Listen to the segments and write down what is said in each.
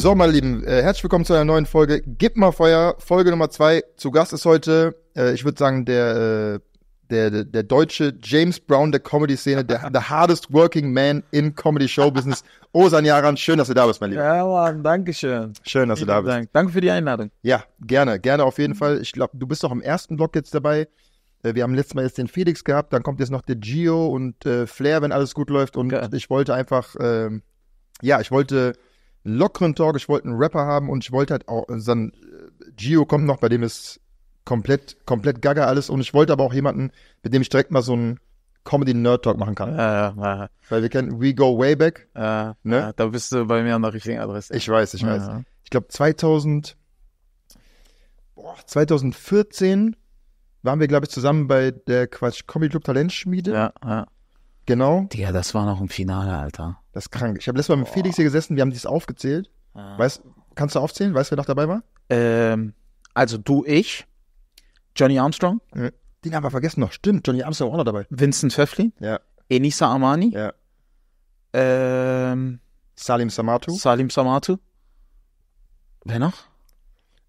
So, meine Lieben, äh, herzlich willkommen zu einer neuen Folge Gib mal Feuer, Folge Nummer 2. Zu Gast ist heute, äh, ich würde sagen, der, äh, der, der, der deutsche James Brown der Comedy-Szene, der the hardest working man in Comedy-Show-Business. Osan Yaran, schön, dass du da bist, mein Lieber. Ja, Mann, danke schön. Schön, dass Vielen du da bist. Dank. Danke für die Einladung. Ja, gerne, gerne auf jeden Fall. Ich glaube, du bist auch im ersten Blog jetzt dabei. Äh, wir haben letztes Mal jetzt den Felix gehabt, dann kommt jetzt noch der Gio und äh, Flair, wenn alles gut läuft. Und okay. ich wollte einfach, äh, ja, ich wollte lockeren Talk, ich wollte einen Rapper haben und ich wollte halt auch, dann äh, äh, Gio kommt noch, bei dem ist komplett, komplett gaga alles und ich wollte aber auch jemanden, mit dem ich direkt mal so einen Comedy-Nerd-Talk machen kann. Ja, ja, ja. Weil wir kennen We Go Way Back. Ja, ne? da bist du bei mir an der richtigen Adresse. Ich weiß, ich weiß. Ich glaube 2000, boah, 2014 waren wir, glaube ich, zusammen bei der Quatsch Comedy Club Talentschmiede. Ja, ja. Genau. Digga, das war noch im Finale, Alter. Das ist krank. Ich habe letztes Mal mit Boah. Felix hier gesessen, wir haben dies aufgezählt. Ah. Weißt, kannst du aufzählen? Weißt du, wer noch dabei war? Ähm, also du, ich, Johnny Armstrong. Den haben wir vergessen noch. Stimmt, Johnny Armstrong war auch noch dabei. Vincent Pfefflin. Ja. Enisa Armani. Ja. Ähm, Salim Samatu. Salim Samatu. Wer noch?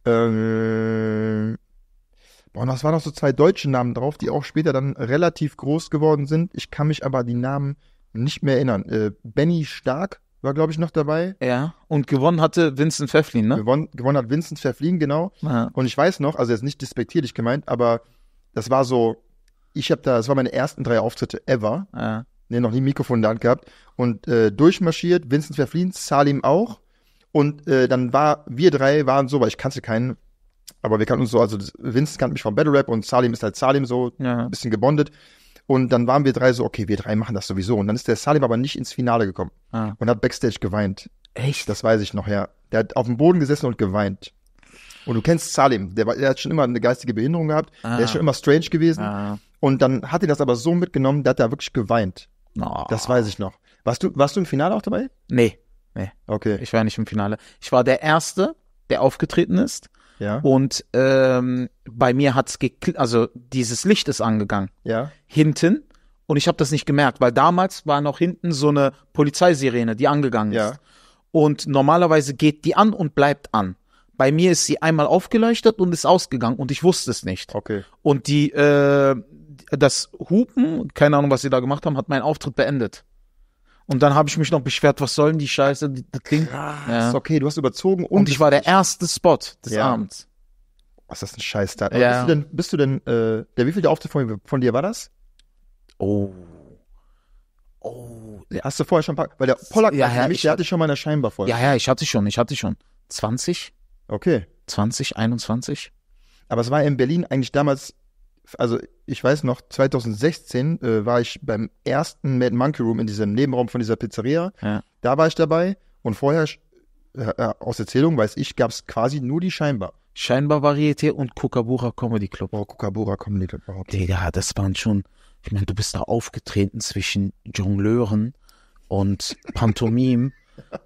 Ähm, Boah, das waren noch so zwei deutsche Namen drauf, die auch später dann relativ groß geworden sind. Ich kann mich aber die Namen nicht mehr erinnern. Äh, Benny Stark war, glaube ich, noch dabei. Ja, und gewonnen hatte Vincent Pfefflin, ne? Gewonnen, gewonnen hat Vincent Pfefflin, genau. Aha. Und ich weiß noch, also jetzt nicht despektierlich gemeint, aber das war so, ich habe da, das waren meine ersten drei Auftritte ever. Ja. Nee, noch nie Mikrofon in der Hand gehabt. Und äh, durchmarschiert, Vincent Verflien, Salim auch. Und äh, dann war, wir drei waren so, weil ich kannte keinen, aber wir kannten uns so, also Vincent kannte mich vom Battle Rap und Salim ist halt Salim so, ja. ein bisschen gebondet. Und dann waren wir drei so, okay, wir drei machen das sowieso. Und dann ist der Salim aber nicht ins Finale gekommen ah. und hat Backstage geweint. Echt? Das weiß ich noch, ja. Der hat auf dem Boden gesessen und geweint. Und du kennst Salim, der, der hat schon immer eine geistige Behinderung gehabt, ah. der ist ah. schon immer strange gewesen. Ah. Und dann hat er das aber so mitgenommen, der hat da wirklich geweint. Oh. Das weiß ich noch. Warst du, warst du im Finale auch dabei? Nee. Nee. Okay. Ich war nicht im Finale. Ich war der Erste, der aufgetreten ist. Ja. Und ähm, bei mir hat's gekl also dieses Licht ist angegangen. Ja. Hinten. Und ich habe das nicht gemerkt, weil damals war noch hinten so eine Polizeisirene, die angegangen ist. Und normalerweise geht die an und bleibt an. Bei mir ist sie einmal aufgeleuchtet und ist ausgegangen und ich wusste es nicht. Okay. Und die äh, das Hupen, keine Ahnung, was sie da gemacht haben, hat meinen Auftritt beendet. Und dann habe ich mich noch beschwert, was sollen die Scheiße, das Ding. Krass, ja. okay, du hast überzogen. Und, und ich war der erste Spot des ja. Abends. Was ist das ein scheiß Start? Ja. Bist du denn, bist du denn äh, der wievielte Auftritt von, von, dir war das? Oh. Oh. Hast du vorher schon ein paar, weil der Pollack, ja, ja, mich, der hatte schon mal eine scheinbar vorher. Ja, ja, ich hatte schon, ich hatte schon. 20? Okay. 20, 21? Aber es war in Berlin eigentlich damals also ich weiß noch, 2016 äh, war ich beim ersten Mad Monkey Room in diesem Nebenraum von dieser Pizzeria. Ja. Da war ich dabei und vorher, äh, äh, aus Erzählung weiß ich, gab es quasi nur die Scheinbar. Scheinbar Varieté und Kukabura Comedy Club. Oh, Kukabura Comedy Club. überhaupt. Digga, das waren schon, ich meine, du bist da aufgetreten zwischen Jongleuren und Pantomim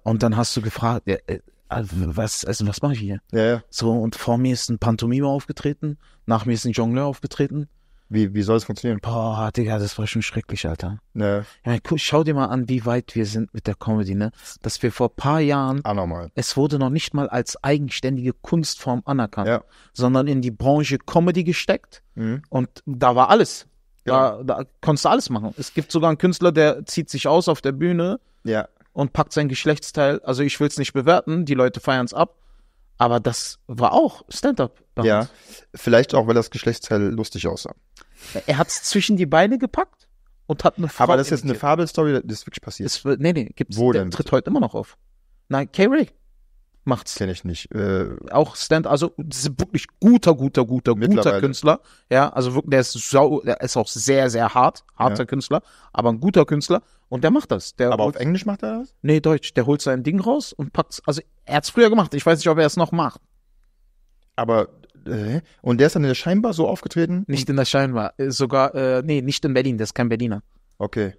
und dann hast du gefragt, äh, also, was, also was mache ich hier? Ja, ja. So, und vor mir ist ein Pantomime aufgetreten nach mir ist ein Jongleur aufgetreten. Wie, wie soll es funktionieren? Boah, Digga, das war schon schrecklich, Alter. Ne. Ja, schau dir mal an, wie weit wir sind mit der Comedy, ne? Dass wir vor ein paar Jahren, Anormal. Ah, es wurde noch nicht mal als eigenständige Kunstform anerkannt, ja. sondern in die Branche Comedy gesteckt mhm. und da war alles. Da, ja. da konntest du alles machen. Es gibt sogar einen Künstler, der zieht sich aus auf der Bühne ja. und packt sein Geschlechtsteil. Also ich will es nicht bewerten, die Leute feiern es ab aber das war auch Stand-up. Ja, vielleicht auch, weil das Geschlechtsteil lustig aussah. Er hat es zwischen die Beine gepackt und hat eine Frau Aber das ist jetzt eine Fabelstory, das ist wirklich passiert. Das, nee, nee, gibt's. Wo der denn, tritt heute immer noch auf. Nein, K-Ray macht's. Kenne ich nicht. Äh, auch Stand, also wirklich guter, guter, guter, guter Künstler. Ja, also wirklich, der ist sau, der ist auch sehr, sehr hart, harter ja. Künstler, aber ein guter Künstler und der macht das. Der aber holt, auf Englisch macht er das? Nee, Deutsch. Der holt sein Ding raus und packt's. Also er hat's früher gemacht. Ich weiß nicht, ob er es noch macht. Aber äh, und der ist dann in der Scheinbar so aufgetreten? Nicht in der Scheinbar. Äh, sogar, äh, nee, nicht in Berlin. Der ist kein Berliner. Okay.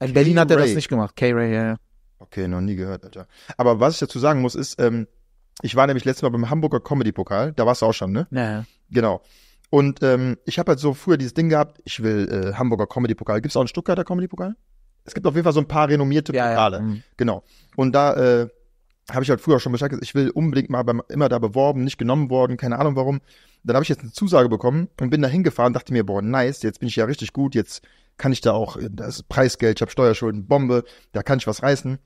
In Berlin hat er das nicht gemacht. K-Ray, ja, ja. Okay, noch nie gehört, Alter. Aber was ich dazu sagen muss, ist, ähm, ich war nämlich letztes Mal beim Hamburger Comedy-Pokal. Da warst du auch schon, ne? Naja. Genau. Und ähm, ich habe halt so früher dieses Ding gehabt, ich will äh, Hamburger Comedy-Pokal. Gibt es auch einen Stuttgarter Comedy-Pokal? Es gibt auf jeden Fall so ein paar renommierte Pokale. Ja, ja. Mhm. Genau. Und da äh, habe ich halt früher schon Bescheid gesagt, ich will unbedingt mal beim, immer da beworben, nicht genommen worden, keine Ahnung warum. Dann habe ich jetzt eine Zusage bekommen und bin da hingefahren, dachte mir, boah, nice, jetzt bin ich ja richtig gut, jetzt kann ich da auch, das ist Preisgeld, ich habe Steuerschulden, Bombe, da kann ich was reißen.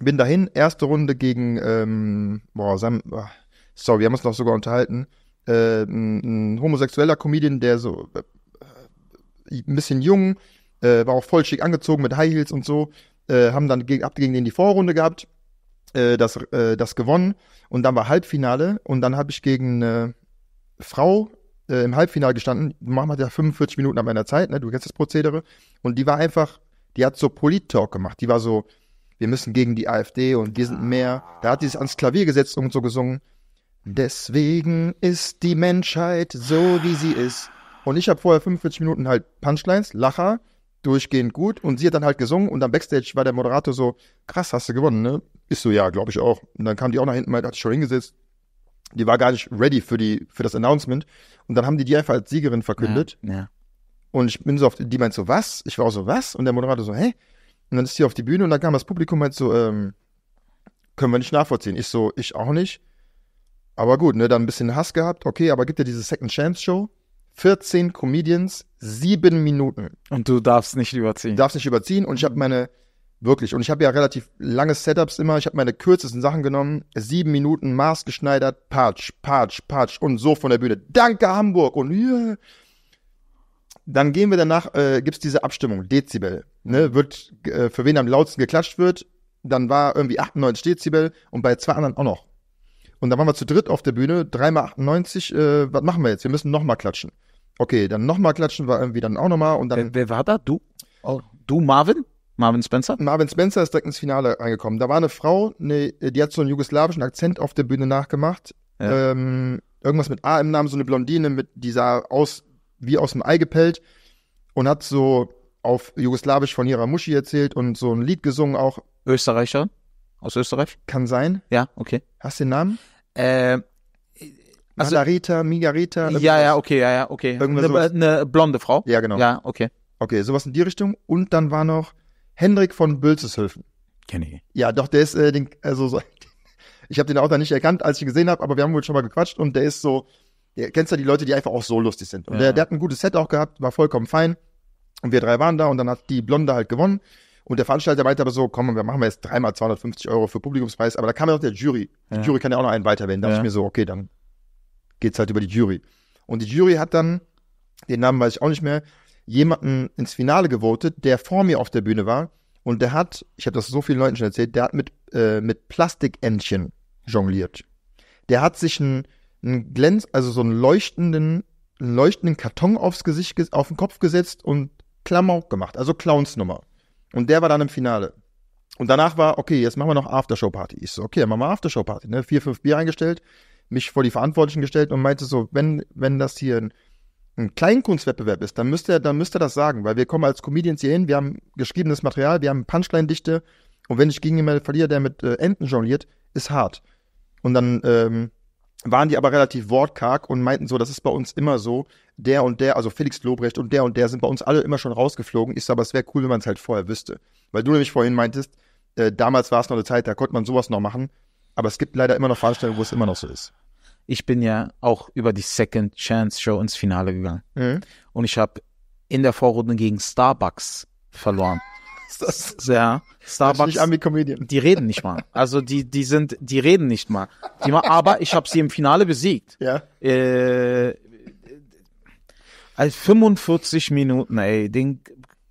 Bin dahin, erste Runde gegen, ähm, boah, Sam, ah, sorry, wir haben uns noch sogar unterhalten, äh, ein, ein homosexueller Comedian, der so äh, äh, ein bisschen jung, äh, war auch voll schick angezogen mit High Heels und so, äh, haben dann gegen, ab gegen den die Vorrunde gehabt äh, das, äh, das gewonnen und dann war Halbfinale und dann habe ich gegen eine Frau äh, im Halbfinale gestanden. Machen wir ja 45 Minuten an meiner Zeit, ne? du kennst das Prozedere. Und die war einfach, die hat so Polit-Talk gemacht. Die war so, wir müssen gegen die AfD und wir sind mehr. Da hat die sich ans Klavier gesetzt und so gesungen. Deswegen ist die Menschheit so, wie sie ist. Und ich habe vorher 45 Minuten halt Punchlines, Lacher durchgehend gut. Und sie hat dann halt gesungen und am Backstage war der Moderator so, krass, hast du gewonnen, ne? Ist so, ja, glaube ich auch. Und dann kam die auch nach hinten, hat sich schon hingesetzt. Die war gar nicht ready für, die, für das Announcement. Und dann haben die die einfach als Siegerin verkündet. Ja, ja. Und ich bin so auf, die meint so, was? Ich war auch so, was? Und der Moderator so, hä? Und dann ist sie auf die Bühne und dann kam das Publikum halt so, ähm, können wir nicht nachvollziehen. Ich so, ich auch nicht. Aber gut, ne, dann ein bisschen Hass gehabt, okay, aber gibt ja diese Second Chance Show. 14 Comedians, sieben Minuten. Und du darfst nicht überziehen. Du darfst nicht überziehen. Und ich habe mhm. meine, wirklich, und ich habe ja relativ lange Setups immer, ich habe meine kürzesten Sachen genommen, sieben Minuten maßgeschneidert, patsch, patsch, patsch und so von der Bühne. Danke Hamburg und yeah. Dann gehen wir danach, äh, gibt es diese Abstimmung, Dezibel. Ne, mhm. wird, äh, für wen am lautesten geklatscht wird, dann war irgendwie 98 Dezibel und bei zwei anderen auch noch. Und da waren wir zu dritt auf der Bühne, 3x98, äh, was machen wir jetzt? Wir müssen nochmal klatschen. Okay, dann nochmal klatschen war irgendwie dann auch nochmal und dann. Wer, wer war da? Du? Oh. Du, Marvin? Marvin Spencer? Marvin Spencer ist direkt ins Finale reingekommen. Da war eine Frau, eine, die hat so einen jugoslawischen Akzent auf der Bühne nachgemacht. Ja. Ähm, irgendwas mit A im Namen, so eine Blondine, mit, die sah aus wie aus dem Ei gepellt und hat so auf Jugoslawisch von ihrer Muschi erzählt und so ein Lied gesungen auch. Österreicher? Aus Österreich? Kann sein. Ja, okay. Hast du den Namen? Äh, also, Margarita, Migarita. Ja, ja, okay, ja, ja, okay. Eine, eine, blonde Frau? Ja, genau. Ja, okay. Okay, sowas in die Richtung. Und dann war noch Hendrik von Bülzeshöfen. Kenne ich. Ja, doch, der ist, äh, den, also, so, ich habe den auch da nicht erkannt, als ich ihn gesehen habe, aber wir haben wohl schon mal gequatscht und der ist so, der, kennst ja die Leute, die einfach auch so lustig sind. Und ja. der, der hat ein gutes Set auch gehabt, war vollkommen fein. Und wir drei waren da und dann hat die Blonde halt gewonnen. Und der Veranstalter meinte aber so, komm, wir machen jetzt dreimal 250 Euro für Publikumspreis, aber da kam ja noch der Jury. Die ja. Jury kann ja auch noch einen weiterwählen. Da ja. dachte ich mir so, okay, dann geht's halt über die Jury. Und die Jury hat dann, den Namen weiß ich auch nicht mehr, jemanden ins Finale gewotet, der vor mir auf der Bühne war. Und der hat, ich habe das so vielen Leuten schon erzählt, der hat mit, äh, mit Plastikentchen jongliert. Der hat sich einen, Glänz, also so einen leuchtenden, einen leuchtenden Karton aufs Gesicht, auf den Kopf gesetzt und Klamauk gemacht, also Clownsnummer. Und der war dann im Finale. Und danach war, okay, jetzt machen wir noch Aftershow-Party. Ich so, okay, dann machen wir Aftershow-Party. Ne? Vier, fünf Bier eingestellt, mich vor die Verantwortlichen gestellt und meinte so, wenn, wenn das hier ein, ein Kleinkunstwettbewerb ist, dann müsste er, dann er das sagen, weil wir kommen als Comedians hier hin, wir haben geschriebenes Material, wir haben Punchline-Dichte und wenn ich gegen jemanden verliere, der mit äh, Enten jongliert, ist hart. Und dann ähm, waren die aber relativ wortkarg und meinten so, das ist bei uns immer so, der und der, also Felix Lobrecht und der und der sind bei uns alle immer schon rausgeflogen. Ich sage, aber es wäre cool, wenn man es halt vorher wüsste. Weil du nämlich vorhin meintest, äh, damals war es noch eine Zeit, da konnte man sowas noch machen. Aber es gibt leider immer noch Veranstaltungen, wo es immer noch so ist. Ich bin ja auch über die Second Chance Show ins Finale gegangen. Mhm. Und ich habe in der Vorrunde gegen Starbucks verloren. Ist das? Ja, Starbucks. Die reden nicht mal. Also die, die sind, die reden nicht mal. Die mal aber ich habe sie im Finale besiegt. Ja. Äh, als 45 Minuten, ey, den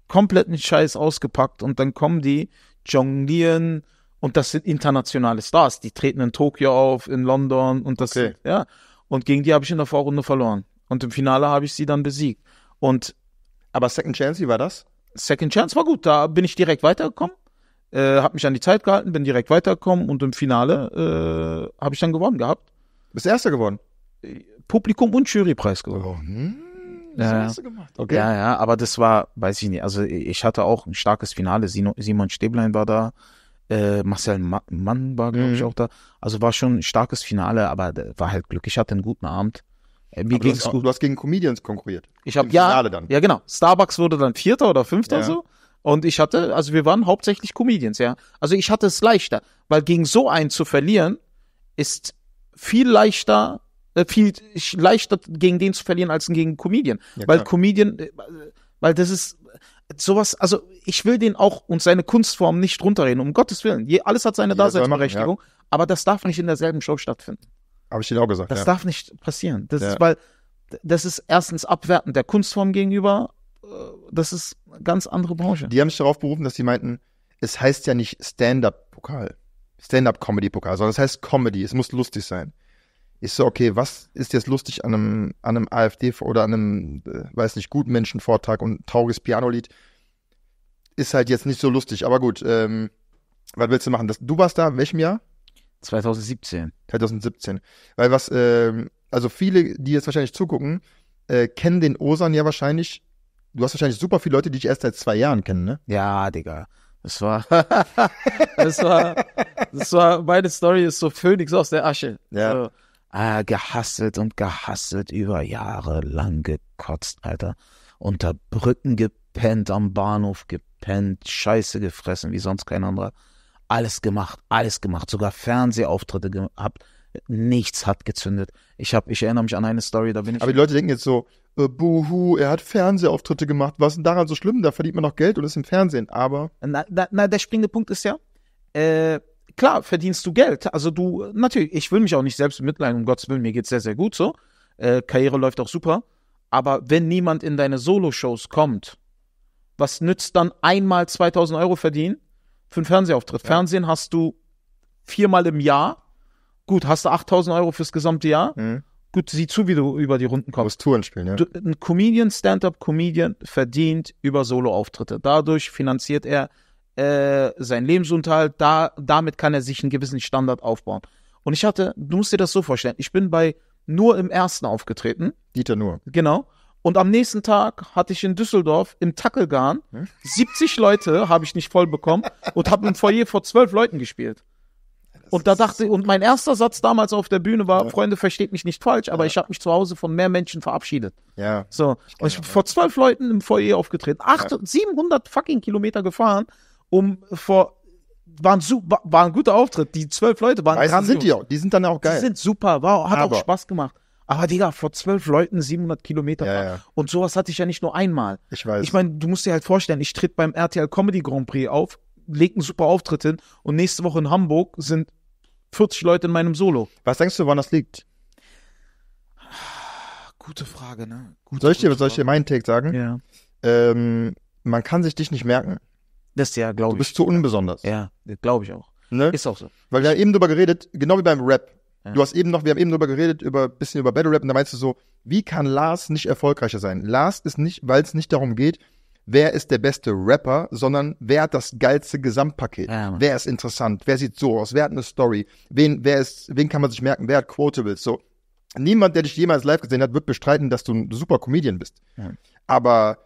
kompletten Scheiß ausgepackt und dann kommen die, jonglieren und das sind internationale Stars. Die treten in Tokio auf, in London und das, okay. ja. Und gegen die habe ich in der Vorrunde verloren. Und im Finale habe ich sie dann besiegt. Und aber Second Chance, wie war das? Second Chance war gut. Da bin ich direkt weitergekommen, äh, habe mich an die Zeit gehalten, bin direkt weitergekommen und im Finale äh, habe ich dann gewonnen gehabt. Bist Erster geworden? Äh, Publikum und Jurypreis gewonnen. Oh, hm das ja, gemacht. Okay. Ja, ja, aber das war, weiß ich nicht, also ich hatte auch ein starkes Finale. Simon Stäblein war da, äh, Marcel Mann war, glaube ich, mhm. auch da. Also war schon ein starkes Finale, aber war halt Glück. Ich hatte einen guten Abend. Äh, mir ging's gut. du hast gegen Comedians konkurriert. Ich habe ja, Finale dann. ja genau. Starbucks wurde dann Vierter oder Fünfter ja. so. Und ich hatte, also wir waren hauptsächlich Comedians, ja. Also ich hatte es leichter, weil gegen so einen zu verlieren ist viel leichter äh, viel leichter gegen den zu verlieren als gegen Comedian. Ja, weil Comedian, äh, weil das ist sowas, also ich will den auch und seine Kunstform nicht runterreden, um Gottes Willen. Je, alles hat seine Daseinsberechtigung, ja. aber das darf nicht in derselben Show stattfinden. Habe ich dir auch gesagt. Das ja. darf nicht passieren. Das ist, weil das ist erstens abwertend der Kunstform gegenüber. Äh, das ist eine ganz andere Branche. Die haben sich darauf berufen, dass sie meinten, es heißt ja nicht Stand-up-Pokal, Stand-up-Comedy-Pokal, sondern es heißt Comedy. Es muss lustig sein ich so, okay, was ist jetzt lustig an einem, an einem AfD oder an einem, äh, weiß nicht, guten Menschenvortrag und trauriges Pianolied? Ist halt jetzt nicht so lustig, aber gut, ähm, was willst du machen? Das, du warst da, in welchem Jahr? 2017. 2017. Weil was, ähm, also viele, die jetzt wahrscheinlich zugucken, äh, kennen den Osan ja wahrscheinlich. Du hast wahrscheinlich super viele Leute, die dich erst seit zwei Jahren kennen, ne? Ja, Digga. Das war, das war, das war, meine Story ist so Phönix aus der Asche. Ja. So äh, gehasselt und gehasselt über Jahre lang gekotzt, Alter. Unter Brücken gepennt, am Bahnhof gepennt, Scheiße gefressen wie sonst kein anderer. Alles gemacht, alles gemacht, sogar Fernsehauftritte gehabt. Nichts hat gezündet. Ich habe, ich erinnere mich an eine Story, da bin ich. Aber die Leute denken jetzt so, äh, Buhu, er hat Fernsehauftritte gemacht. Was ist denn daran so schlimm? Da verdient man noch Geld und ist im Fernsehen. Aber na, na, na der springende Punkt ist ja, äh, klar verdienst du Geld. Also du, natürlich, ich will mich auch nicht selbst mitleiden, um Gottes Willen, mir geht es sehr, sehr gut so. Äh, Karriere läuft auch super. Aber wenn niemand in deine Solo-Shows kommt, was nützt dann einmal 2000 Euro verdienen für einen Fernsehauftritt? Ja. Fernsehen hast du viermal im Jahr. Gut, hast du 8000 Euro fürs gesamte Jahr. Mhm. Gut, sieh zu, wie du über die Runden kommst. Du musst Touren spielen, ja. Du, ein Comedian, Stand-Up-Comedian verdient über Solo-Auftritte. Dadurch finanziert er äh, seinen Lebensunterhalt, da, damit kann er sich einen gewissen Standard aufbauen. Und ich hatte, du musst dir das so vorstellen, ich bin bei nur im ersten aufgetreten. Dieter nur. Genau. Und am nächsten Tag hatte ich in Düsseldorf im Tackelgarn hm? 70 Leute habe ich nicht voll bekommen und habe im Foyer vor zwölf Leuten gespielt. und da dachte ich, und mein erster Satz damals auf der Bühne war, ja. Freunde, versteht mich nicht falsch, aber ja. ich habe mich zu Hause von mehr Menschen verabschiedet. Ja. So. Ich und ich bin vor zwölf Leuten im Foyer aufgetreten, 800, ja. 700 fucking Kilometer gefahren um vor waren super, war ein guter Auftritt. Die zwölf Leute waren Meistens sind die auch. Die sind dann auch geil. Die sind super, wow, hat Aber. auch Spaß gemacht. Aber Digga, vor zwölf Leuten 700 Kilometer. Ja, ja. Und sowas hatte ich ja nicht nur einmal. Ich weiß. Ich meine, du musst dir halt vorstellen, ich tritt beim RTL Comedy Grand Prix auf, leg einen super Auftritt hin und nächste Woche in Hamburg sind 40 Leute in meinem Solo. Was denkst du, woran das liegt? Gute Frage, ne? Gute, soll, ich dir, soll ich dir meinen Take sagen? Ja. Ähm, man kann sich dich nicht merken. Das ist ja, glaube ich. Du bist zu unbesonders. Ja, glaube ich auch. Ne? Ist auch so. Weil wir haben eben drüber geredet, genau wie beim Rap. Ja. Du hast eben noch, wir haben eben drüber geredet, über bisschen über Battle Rap und da meinst du so, wie kann Lars nicht erfolgreicher sein? Lars ist nicht, weil es nicht darum geht, wer ist der beste Rapper, sondern wer hat das geilste Gesamtpaket? Ja, wer ist interessant? Wer sieht so aus? Wer hat eine Story? Wen, wer ist, wen kann man sich merken? Wer hat Quotables? So. Niemand, der dich jemals live gesehen hat, wird bestreiten, dass du ein super Comedian bist. Ja. Aber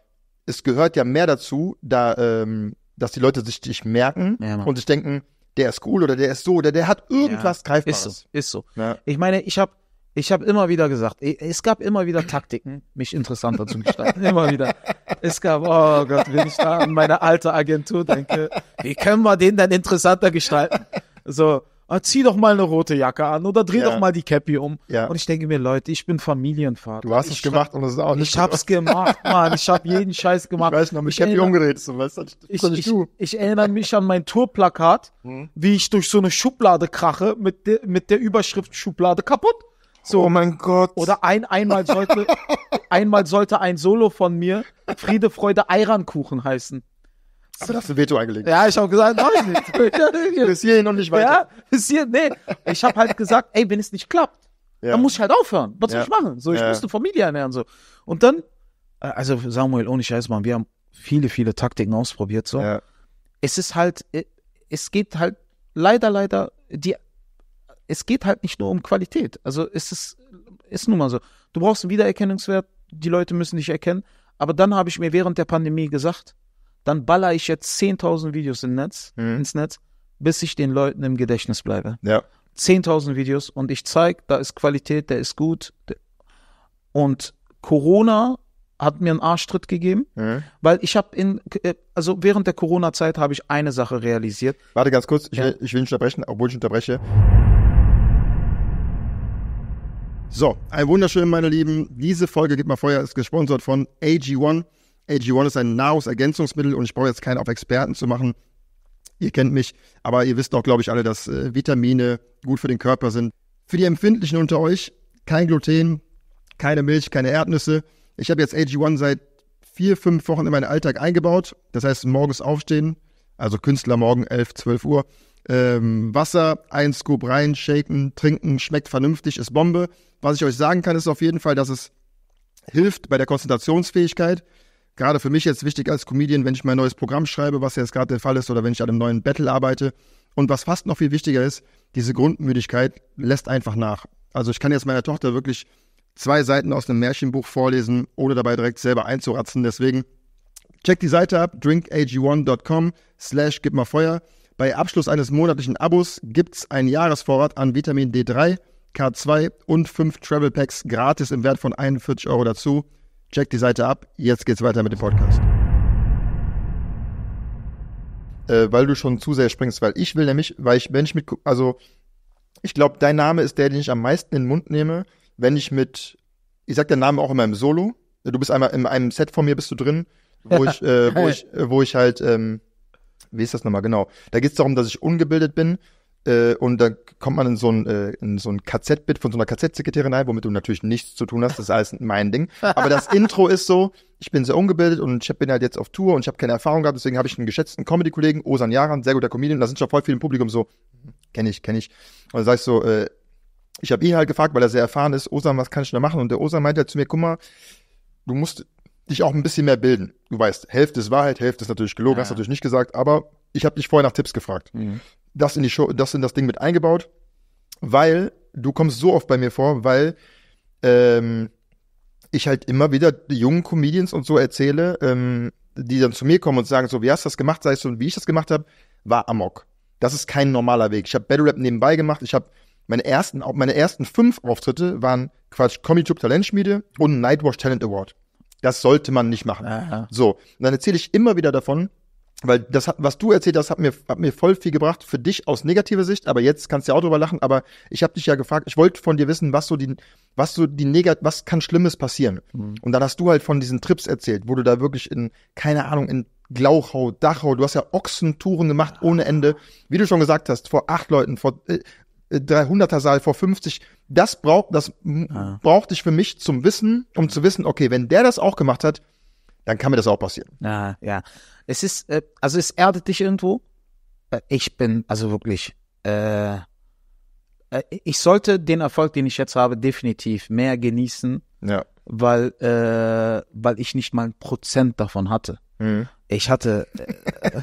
es gehört ja mehr dazu, da ähm, dass die Leute sich dich merken ja, und sich denken, der ist cool oder der ist so oder der hat irgendwas ja, Greifbares. Ist so, ist so. Ja. Ich meine, ich habe ich hab immer wieder gesagt, e, es gab immer wieder Taktiken, mich interessanter zu gestalten. Immer wieder. Es gab, oh Gott, wenn ich da an meine alte Agentur denke, wie können wir den dann interessanter gestalten? So, ah, zieh doch mal eine rote Jacke an oder dreh ja. doch mal die Cappy um. Ja. Und ich denke mir, Leute, ich bin Familienvater. Du hast ich es gemacht und das ist auch nicht Ich hab's gemacht, Mann. Ich hab jeden Scheiß gemacht. Ich weiß noch, mit ich Cappy umgeredet so, weißt du, ich, ich, ich, erinnere mich an mein Tourplakat, hm. wie ich durch so eine Schublade krache mit, de, mit der Überschrift Schublade kaputt. So. Oh mein Gott. Oder ein, einmal sollte, einmal sollte ein Solo von mir Friede, Freude, Eirankuchen heißen. Aber da hast du Veto eingelegt. Ja, ich habe gesagt, mach ich nicht. bis hierhin und nicht weiter. Ja, bis hier, nee. Ich habe halt gesagt, ey, wenn es nicht klappt, ja. dann muss ich halt aufhören. Was soll ich machen? So, ich ja. musste Familie ernähren. So. Und dann, äh, also Samuel, ohne Scheiß, Mann, wir haben viele, viele Taktiken ausprobiert. So. Ja. Es ist halt, äh, es geht halt leider, leider, die, es geht halt nicht nur um Qualität. Also es ist, ist nun mal so. Du brauchst einen Wiedererkennungswert, die Leute müssen dich erkennen. Aber dann habe ich mir während der Pandemie gesagt, dann baller ich jetzt 10.000 Videos in Netz, mhm. ins Netz, bis ich den Leuten im Gedächtnis bleibe. Ja. 10.000 Videos und ich zeige, da ist Qualität, der ist gut. Und Corona hat mir einen Arschtritt gegeben, mhm. weil ich habe in, äh, also während der Corona-Zeit habe ich eine Sache realisiert. Warte ganz kurz, ich, ja. will, ich will nicht unterbrechen, obwohl ich unterbreche. So, ein wunderschön, meine Lieben. Diese Folge, gibt mal Feuer, ist gesponsert von AG1. AG1 ist ein Nahrungsergänzungsmittel und ich brauche jetzt keinen auf Experten zu machen. Ihr kennt mich, aber ihr wisst auch, glaube ich, alle, dass äh, Vitamine gut für den Körper sind. Für die Empfindlichen unter euch, kein Gluten, keine Milch, keine Erdnüsse. Ich habe jetzt AG1 seit vier, fünf Wochen in meinen Alltag eingebaut. Das heißt, morgens aufstehen, also Künstler morgen 11, 12 Uhr. Ähm, Wasser, ein Scoop rein, shaken, trinken, schmeckt vernünftig, ist Bombe. Was ich euch sagen kann, ist auf jeden Fall, dass es hilft bei der Konzentrationsfähigkeit gerade für mich jetzt wichtig als Comedian, wenn ich mein neues Programm schreibe, was jetzt gerade der Fall ist, oder wenn ich an einem neuen Battle arbeite. Und was fast noch viel wichtiger ist, diese Grundmüdigkeit lässt einfach nach. Also ich kann jetzt meiner Tochter wirklich zwei Seiten aus einem Märchenbuch vorlesen, ohne dabei direkt selber einzuratzen. Deswegen check die Seite ab, drinkag1.com slash gib mal Feuer. Bei Abschluss eines monatlichen Abos gibt es einen Jahresvorrat an Vitamin D3, K2 und fünf Travel Packs gratis im Wert von 41 Euro dazu. Check die Seite ab. Jetzt geht's weiter mit dem Podcast. Äh, weil du schon zu sehr springst, weil ich will nämlich, weil ich, wenn ich mit, also ich glaube, dein Name ist der, den ich am meisten in den Mund nehme, wenn ich mit, ich sag den Namen auch immer im Solo. Du bist einmal in einem Set von mir bist du drin, wo ich, äh, wo ich, wo ich halt, ähm, wie ist das nochmal genau? Da geht es darum, dass ich ungebildet bin äh, und dann kommt man in so ein, äh, in so ein KZ-Bit von so einer KZ-Sekretärin ein, womit du natürlich nichts zu tun hast. Das ist alles mein Ding. Aber das Intro ist so, ich bin sehr ungebildet und ich bin halt jetzt auf Tour und ich habe keine Erfahrung gehabt. Deswegen habe ich einen geschätzten Comedy-Kollegen, Osan Jaran, sehr guter Comedian. Da sind schon voll viele im Publikum so, kenne ich, kenne ich. Und dann sag ich so, äh, ich habe ihn halt gefragt, weil er sehr erfahren ist, Osan, was kann ich da machen? Und der Osan meinte halt zu mir, guck mal, du musst dich auch ein bisschen mehr bilden. Du weißt, Hälfte ist Wahrheit, Hälfte ist natürlich gelogen, ja. hast natürlich nicht gesagt, aber ich habe dich vorher nach Tipps gefragt. Mhm das in die Show, das in das Ding mit eingebaut, weil du kommst so oft bei mir vor, weil ähm, ich halt immer wieder jungen Comedians und so erzähle, ähm, die dann zu mir kommen und sagen so, wie hast du das gemacht, sei es so, wie ich das gemacht habe, war Amok. Das ist kein normaler Weg. Ich habe Battle Rap nebenbei gemacht, ich habe meine ersten, meine ersten fünf Auftritte waren Quatsch, Comedy Club Talentschmiede und Nightwatch Talent Award. Das sollte man nicht machen. Aha. So, und dann erzähle ich immer wieder davon, weil das hat, was du erzählt hast, hat mir, hat mir voll viel gebracht für dich aus negativer Sicht, aber jetzt kannst du ja auch drüber lachen, aber ich habe dich ja gefragt, ich wollte von dir wissen, was so die, was so die negat, was kann Schlimmes passieren? Mhm. Und dann hast du halt von diesen Trips erzählt, wo du da wirklich in, keine Ahnung, in Glauchau, Dachau, du hast ja Ochsentouren gemacht ohne Ende, wie du schon gesagt hast, vor acht Leuten, vor äh, 300er äh, Saal, vor 50, das braucht, das ah. brauchte ich für mich zum Wissen, um zu wissen, okay, wenn der das auch gemacht hat, dann kann mir das auch passieren. Ja, ja. Es ist, äh, also es erdet dich irgendwo. Äh, ich bin, also wirklich, äh, äh, ich sollte den Erfolg, den ich jetzt habe, definitiv mehr genießen, ja. weil, äh, weil ich nicht mal ein Prozent davon hatte. Mhm. Ich hatte, äh,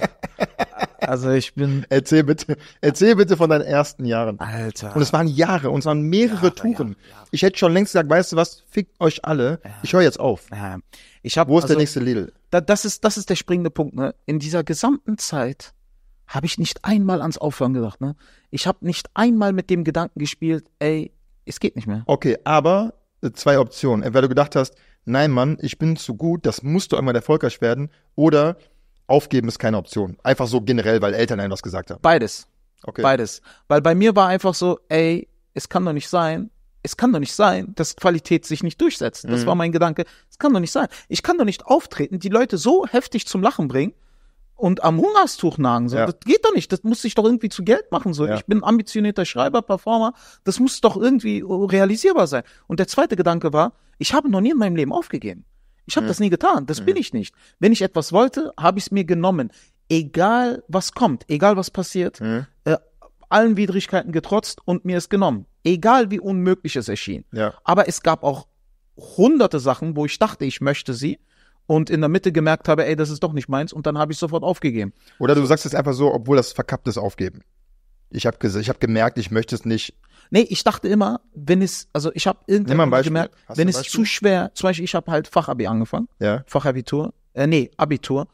also ich bin. Erzähl bitte, erzähl bitte von deinen ersten Jahren. Alter. Und es waren Jahre, und es waren mehrere Jahre, Touren. Jahre, Jahre. Ich hätte schon längst gesagt, weißt du was, fickt euch alle, ja. ich höre jetzt auf. Ja. Ich hab, Wo ist also, der nächste Lidl? Da, das, ist, das ist der springende Punkt. Ne? In dieser gesamten Zeit habe ich nicht einmal ans Aufhören gedacht. Ne? Ich habe nicht einmal mit dem Gedanken gespielt, ey, es geht nicht mehr. Okay, aber äh, zwei Optionen. Entweder du gedacht hast, nein, Mann, ich bin zu gut, das musst du einmal erfolgreich werden, oder aufgeben ist keine Option. Einfach so generell, weil Eltern einem was gesagt haben. Beides. Okay. Beides. Weil bei mir war einfach so, ey, es kann doch nicht sein, es kann doch nicht sein, dass Qualität sich nicht durchsetzt. Das mhm. war mein Gedanke. Es kann doch nicht sein. Ich kann doch nicht auftreten, die Leute so heftig zum Lachen bringen und am Hungerstuch nagen. So. Ja. Das geht doch nicht. Das muss ich doch irgendwie zu Geld machen. So. Ja. Ich bin ambitionierter Schreiber, Performer. Das muss doch irgendwie oh, realisierbar sein. Und der zweite Gedanke war, ich habe noch nie in meinem Leben aufgegeben. Ich habe mhm. das nie getan. Das mhm. bin ich nicht. Wenn ich etwas wollte, habe ich es mir genommen. Egal was kommt, egal was passiert, mhm. äh, allen Widrigkeiten getrotzt und mir es genommen egal wie unmöglich es erschien. Ja. Aber es gab auch hunderte Sachen, wo ich dachte, ich möchte sie und in der Mitte gemerkt habe, ey, das ist doch nicht meins und dann habe ich sofort aufgegeben. Oder du sagst es einfach so, obwohl das verkappt ist, aufgeben. Ich habe ich hab gemerkt, ich möchte es nicht. Nee, ich dachte immer, wenn es, also ich habe irgendwann gemerkt, Hast wenn es zu schwer, zum Beispiel, ich habe halt Fachabi angefangen, ja. Fachabitur, äh, nee, Abitur,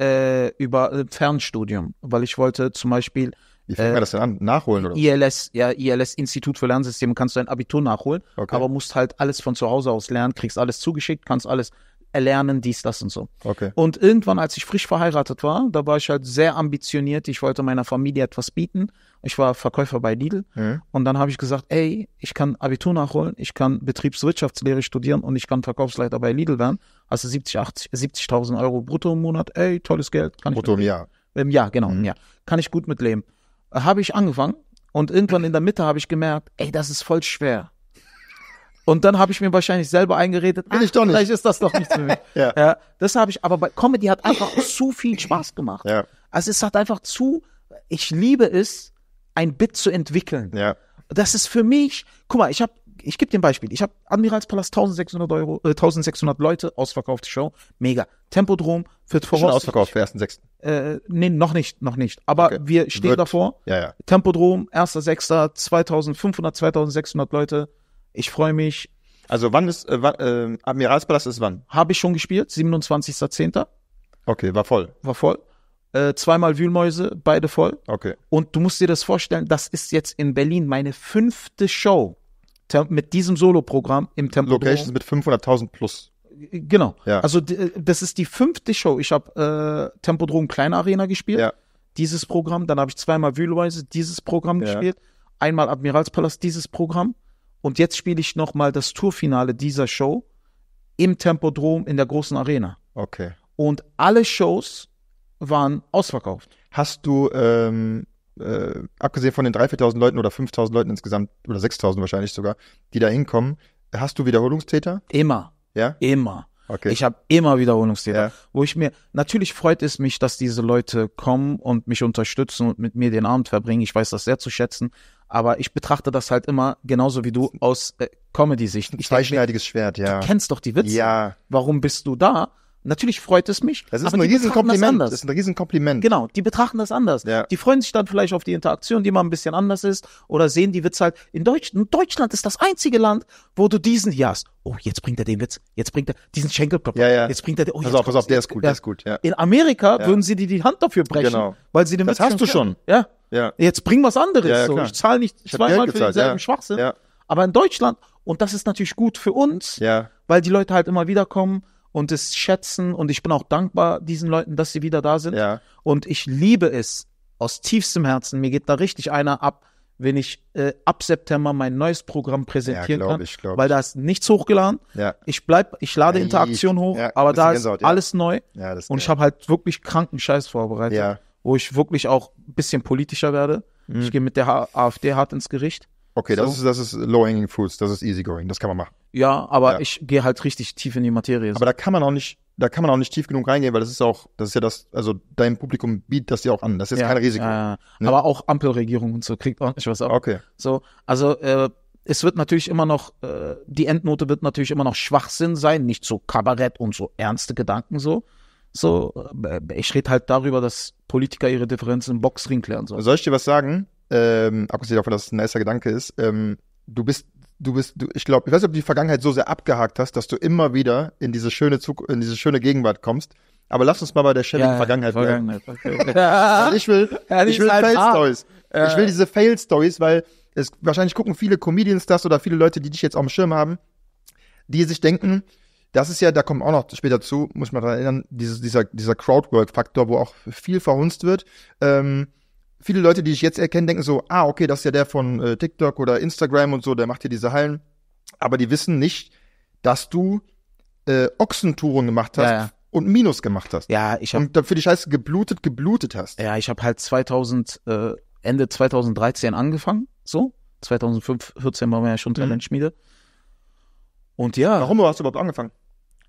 äh, über äh, Fernstudium, weil ich wollte zum Beispiel wie fängt äh, man das denn an? Nachholen oder? ILS, ja, ILS Institut für Lernsysteme, kannst du dein Abitur nachholen, okay. aber musst halt alles von zu Hause aus lernen, kriegst alles zugeschickt, kannst alles erlernen, dies, das und so. Okay. Und irgendwann, als ich frisch verheiratet war, da war ich halt sehr ambitioniert. Ich wollte meiner Familie etwas bieten. Ich war Verkäufer bei Lidl. Mhm. Und dann habe ich gesagt, ey, ich kann Abitur nachholen, ich kann Betriebswirtschaftslehre studieren und ich kann Verkaufsleiter bei Lidl werden. Also 70, 80, 70.000 Euro brutto im Monat. Ey, tolles Geld. Kann brutto ich im Jahr. Im Jahr, genau, mhm. im Kann ich gut mitleben habe ich angefangen und irgendwann in der Mitte habe ich gemerkt, ey, das ist voll schwer. Und dann habe ich mir wahrscheinlich selber eingeredet, Bin ach, ich doch nicht. vielleicht ist das doch nicht für mich. ja. ja. das habe ich, aber bei Comedy hat einfach zu viel Spaß gemacht. Ja. Also es hat einfach zu, ich liebe es, ein Bit zu entwickeln. Ja. Das ist für mich, guck mal, ich habe ich gebe dir ein Beispiel. Ich habe Admiralspalast 1600 Euro, äh, 1600 Leute, ausverkaufte Show, mega. Tempodrom wird voraus. Schon ausverkauft für 1.6. Äh, nee, noch nicht, noch nicht. Aber okay. wir stehen wird, davor. Ja, ja. Tempodrom, 1.6., 2500, 2600 Leute. Ich freue mich. Also wann ist, äh, äh, Admiralspalast ist wann? Habe ich schon gespielt, 27.10. Okay, war voll. War voll. Äh, zweimal Wühlmäuse, beide voll. Okay. Und du musst dir das vorstellen, das ist jetzt in Berlin meine fünfte Show mit diesem Solo-Programm im Tempo. Locations mit 500.000 plus. Genau. Ja. Also das ist die fünfte Show. Ich habe äh, Tempodrom Kleine Arena gespielt. Ja. Dieses Programm. Dann habe ich zweimal Wühlweise dieses Programm ja. gespielt. Einmal Admiralspalast dieses Programm. Und jetzt spiele ich nochmal das Tourfinale dieser Show im Tempodrom in der großen Arena. Okay. Und alle Shows waren ausverkauft. Hast du ähm, äh, abgesehen von den 3.000, 4.000 Leuten oder 5.000 Leuten insgesamt, oder 6.000 wahrscheinlich sogar, die da hinkommen, hast du Wiederholungstäter? Immer. Ja? Immer. Okay. Ich habe immer Wiederholungstäter. Ja. Wo ich mir, natürlich freut es mich, dass diese Leute kommen und mich unterstützen und mit mir den Abend verbringen. Ich weiß das sehr zu schätzen. Aber ich betrachte das halt immer, genauso wie du, aus äh, Comedy-Sicht. Zweischneidiges Schwert, ja. Du kennst doch die Witze. Ja. Warum bist du da? Natürlich freut es mich. Das ist aber ein Riesenkompliment. Das, das, ist ein Riesenkompliment. Genau, die betrachten das anders. Ja. Die freuen sich dann vielleicht auf die Interaktion, die mal ein bisschen anders ist, oder sehen die Witz halt. In, Deutsch, in Deutschland ist das einzige Land, wo du diesen hier hast. Oh, jetzt bringt er den Witz. Jetzt bringt er diesen Schenkelklopfer. Ja, ja. Jetzt bringt er den. Oh, pass auf, pass auf, der ist gut, der ist gut. Ja. In Amerika ja. würden sie dir die Hand dafür brechen, genau. weil sie den das Witz hast du schon. Ja. ja. Jetzt bring was anderes. Ja, so. Ich zahle nicht ich zweimal für gezahlt. denselben Schwachsinn. Aber in Deutschland und das ist natürlich gut für uns, ja. weil die Leute halt immer wieder kommen und es schätzen und ich bin auch dankbar diesen Leuten, dass sie wieder da sind. Ja. Und ich liebe es aus tiefstem Herzen. Mir geht da richtig einer ab, wenn ich äh, ab September mein neues Programm präsentieren ja, kann, ich, weil da ist nichts hochgeladen. Ja. Ich bleib, ich lade ja, Interaktion hoch, aber da ist alles neu und ich habe halt wirklich kranken Scheiß vorbereitet, wo ich wirklich auch ein bisschen politischer werde. Mhm. Ich gehe mit der AfD hart ins Gericht. Okay, so. das ist, das ist low-hanging fruits, das ist easy going, das kann man machen. Ja, aber ja. ich gehe halt richtig tief in die Materie. So. Aber da kann man auch nicht, da kann man auch nicht tief genug reingehen, weil das ist auch, das ist ja das, also dein Publikum bietet das dir auch an. Das ist ja, kein Risiko. Ja, ne? Aber auch Ampelregierung und so kriegt auch nicht was ab. Okay. So, also äh, es wird natürlich immer noch, äh, die Endnote wird natürlich immer noch Schwachsinn sein, nicht so Kabarett und so ernste Gedanken so. So, äh, ich rede halt darüber, dass Politiker ihre Differenzen im Boxring klären sollen. Soll ich dir was sagen? ähm, abgesehen davon, dass es ein nicer Gedanke ist, ähm, du bist, du bist, du, ich glaube, ich weiß nicht, ob du die Vergangenheit so sehr abgehakt hast, dass du immer wieder in diese schöne Zug in diese schöne Gegenwart kommst. Aber lass uns mal bei der schäbigen ja, Vergangenheit bleiben. Vergangenheit. Okay. ich will, ja, ich will halt Fail Stories. Äh. Ich will diese Fail Stories, weil es wahrscheinlich gucken viele Comedians das oder viele Leute, die dich jetzt auf dem Schirm haben, die sich denken, das ist ja, da kommen auch noch später zu, muss man daran erinnern, dieses, dieser, dieser Crowdwork-Faktor, wo auch viel verhunzt wird. Ähm, viele Leute, die ich jetzt erkenne, denken so, ah, okay, das ist ja der von äh, TikTok oder Instagram und so, der macht hier diese Hallen. Aber die wissen nicht, dass du äh, Ochsentouren gemacht hast. Ja, ja. Und Minus gemacht hast. Ja, ich habe. Und dafür die Scheiße geblutet, geblutet hast. Ja, ich habe halt 2000, äh, Ende 2013 angefangen, so. 14 waren wir ja schon mhm. Talentschmiede. Mhm. Und ja. Warum hast du überhaupt angefangen?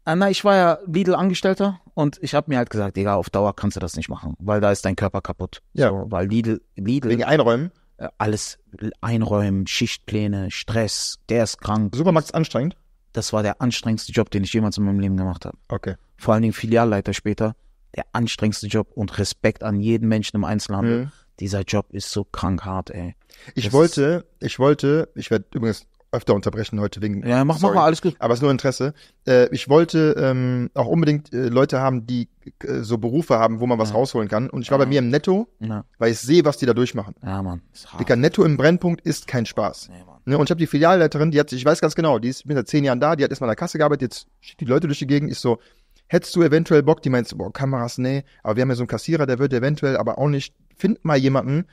Äh, na, ich war ja Lidl-Angestellter und ich habe mir halt gesagt, egal, auf Dauer kannst du das nicht machen, weil da ist dein Körper kaputt. Ja. So, weil Lidl, Lidl. Wegen Einräumen? Äh, alles einräumen, Schichtpläne, Stress, der ist krank. Supermarkt ist anstrengend? Das war der anstrengendste Job, den ich jemals in meinem Leben gemacht habe. Okay. Vor allen Dingen Filialleiter später. Der anstrengendste Job und Respekt an jeden Menschen im Einzelhandel. Mhm dieser Job ist so krank hart, ey. Ich das wollte, ich wollte, ich werde übrigens öfter unterbrechen heute wegen. Ja, mach, mach mal alles gut. Aber es ist nur Interesse. Äh, ich wollte ähm, auch unbedingt äh, Leute haben, die äh, so Berufe haben, wo man was ja. rausholen kann. Und ich war ja. bei mir im Netto, ja. weil ich sehe, was die da durchmachen. Ja, Mann. Dicker Netto im Brennpunkt ist kein Spaß. Nee, Mann. Ne, und ich habe die Filialleiterin, die hat, ich weiß ganz genau, die ist mit seit zehn Jahren da, die hat erstmal an der Kasse gearbeitet, jetzt schickt die Leute durch die Gegend, ist so, hättest du eventuell Bock, die meinst, boah, Kameras, nee, aber wir haben ja so einen Kassierer, der wird eventuell, aber auch nicht, find mal jemanden,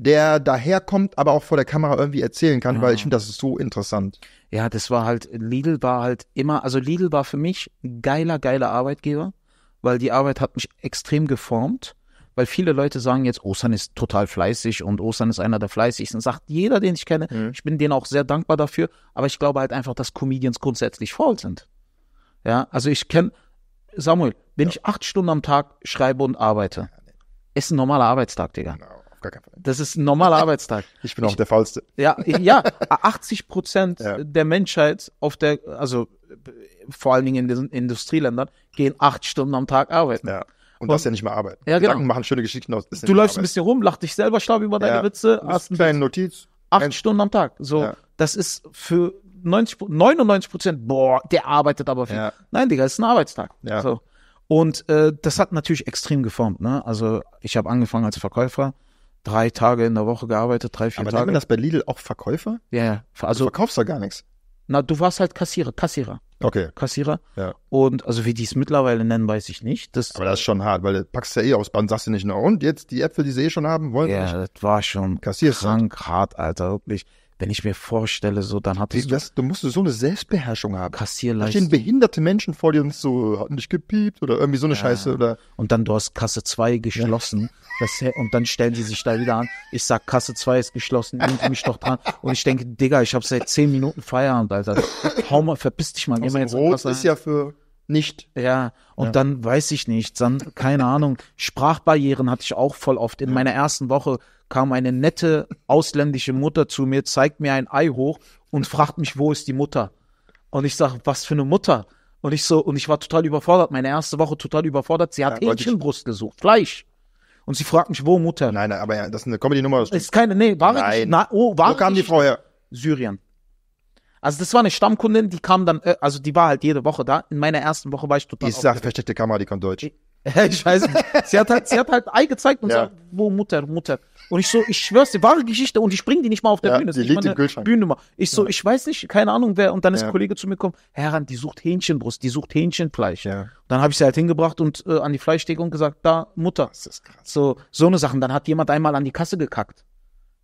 der daherkommt, aber auch vor der Kamera irgendwie erzählen kann, ja. weil ich ah. finde, das ist so interessant. Ja, das war halt, Lidl war halt immer, also Lidl war für mich ein geiler, geiler Arbeitgeber, weil die Arbeit hat mich extrem geformt, weil viele Leute sagen jetzt, Ostern ist total fleißig und Ostern ist einer der fleißigsten, sagt jeder, den ich kenne. Mhm. Ich bin denen auch sehr dankbar dafür, aber ich glaube halt einfach, dass Comedians grundsätzlich faul sind. Ja, also ich kenne, Samuel, wenn ja. ich acht Stunden am Tag schreibe und arbeite, ist ein normaler Arbeitstag, Digga. Genau auf gar keinen Fall. Das ist ein normaler Arbeitstag. Ich bin ich, auch der Faulste. Ja, ja 80 Prozent ja. der Menschheit auf der, also vor allen Dingen in den Industrieländern, gehen acht Stunden am Tag arbeiten. Ja. Und, und das ja nicht mehr Arbeit. Ja, Gedanken genau. machen schöne Geschichten aus. Du läufst Arbeit. ein bisschen rum, lach dich selber schlau über deine ja. Witze. Hast eine kleine Notiz. Acht ein Stunden am Tag. So, ja. das ist für 90, 99 Prozent, boah, der arbeitet aber viel. Ja. Nein, Digga, ist ein Arbeitstag. Ja. So. Und äh, das hat natürlich extrem geformt. Ne? Also ich habe angefangen als Verkäufer, drei Tage in der Woche gearbeitet, drei, vier Aber Tage. Aber nennt das bei Lidl auch Verkäufer? Ja, ja. Also, also du verkaufst da gar nichts. Na, du warst halt Kassierer, Kassierer. Okay. Kassierer. Ja. Und also wie die es mittlerweile nennen, weiß ich nicht. Das, Aber das ist schon hart, weil du packst ja eh aus Band, sagst du nicht, nur, und jetzt die Äpfel, die sie eh schon haben wollen. Ja, nicht. das war schon Kassierst krank hart, Alter, wirklich wenn ich mir vorstelle, so, dann hattest du. Das, du musst so eine Selbstbeherrschung haben. Kassierleistung. Da stehen behinderte Menschen vor dir und so, hat nicht gepiept oder irgendwie so eine ja. Scheiße oder. Und dann du hast Kasse 2 geschlossen. Ja. Das, und dann stellen sie sich da wieder an. Ich sag, Kasse 2 ist geschlossen, nimmt mich doch dran. Und ich denke, Digga, ich habe seit 10 Minuten Feierabend, Alter. Hau mal, verpiss dich mal. Geh mal jetzt Rot ist ja für nicht. Ja, und ja. dann weiß ich nicht, dann, keine Ahnung. Sprachbarrieren hatte ich auch voll oft. In ja. meiner ersten Woche kam eine nette ausländische Mutter zu mir, zeigt mir ein Ei hoch und fragt mich, wo ist die Mutter? Und ich sage, was für eine Mutter? Und ich so, und ich war total überfordert, meine erste Woche total überfordert. Sie hat ja, Hähnchenbrust gesucht, Fleisch. Und sie fragt mich, wo Mutter? Nein, nein, aber ja, das ist eine Comedy-Nummer. Ist keine, nee, war nein. ich, na, oh, war Wo kam ich? die Frau her? Syrien. Also das war eine Stammkundin, die kam dann, äh, also die war halt jede Woche da. In meiner ersten Woche war ich total. Ich sag, versteckte Kamera, die kann Deutsch. Ich weiß nicht. Sie hat halt, sie hat halt Ei gezeigt und ja. sagt, wo Mutter, Mutter. Und ich so, ich schwör's dir, wahre Geschichte und ich bring die nicht mal auf der ja, Bühne. Die liegt im Kühlschrank. Bühnennummer. Ich so, ja. ich weiß nicht, keine Ahnung wer. Und dann ist ja. ein Kollege zu mir gekommen, Herran, die sucht Hähnchenbrust, die sucht Hähnchenfleisch. Ja. Dann habe ich sie halt hingebracht und äh, an die Fleischtheke und gesagt, da, Mutter. Das ist krass. So, so eine Sachen. Dann hat jemand einmal an die Kasse gekackt.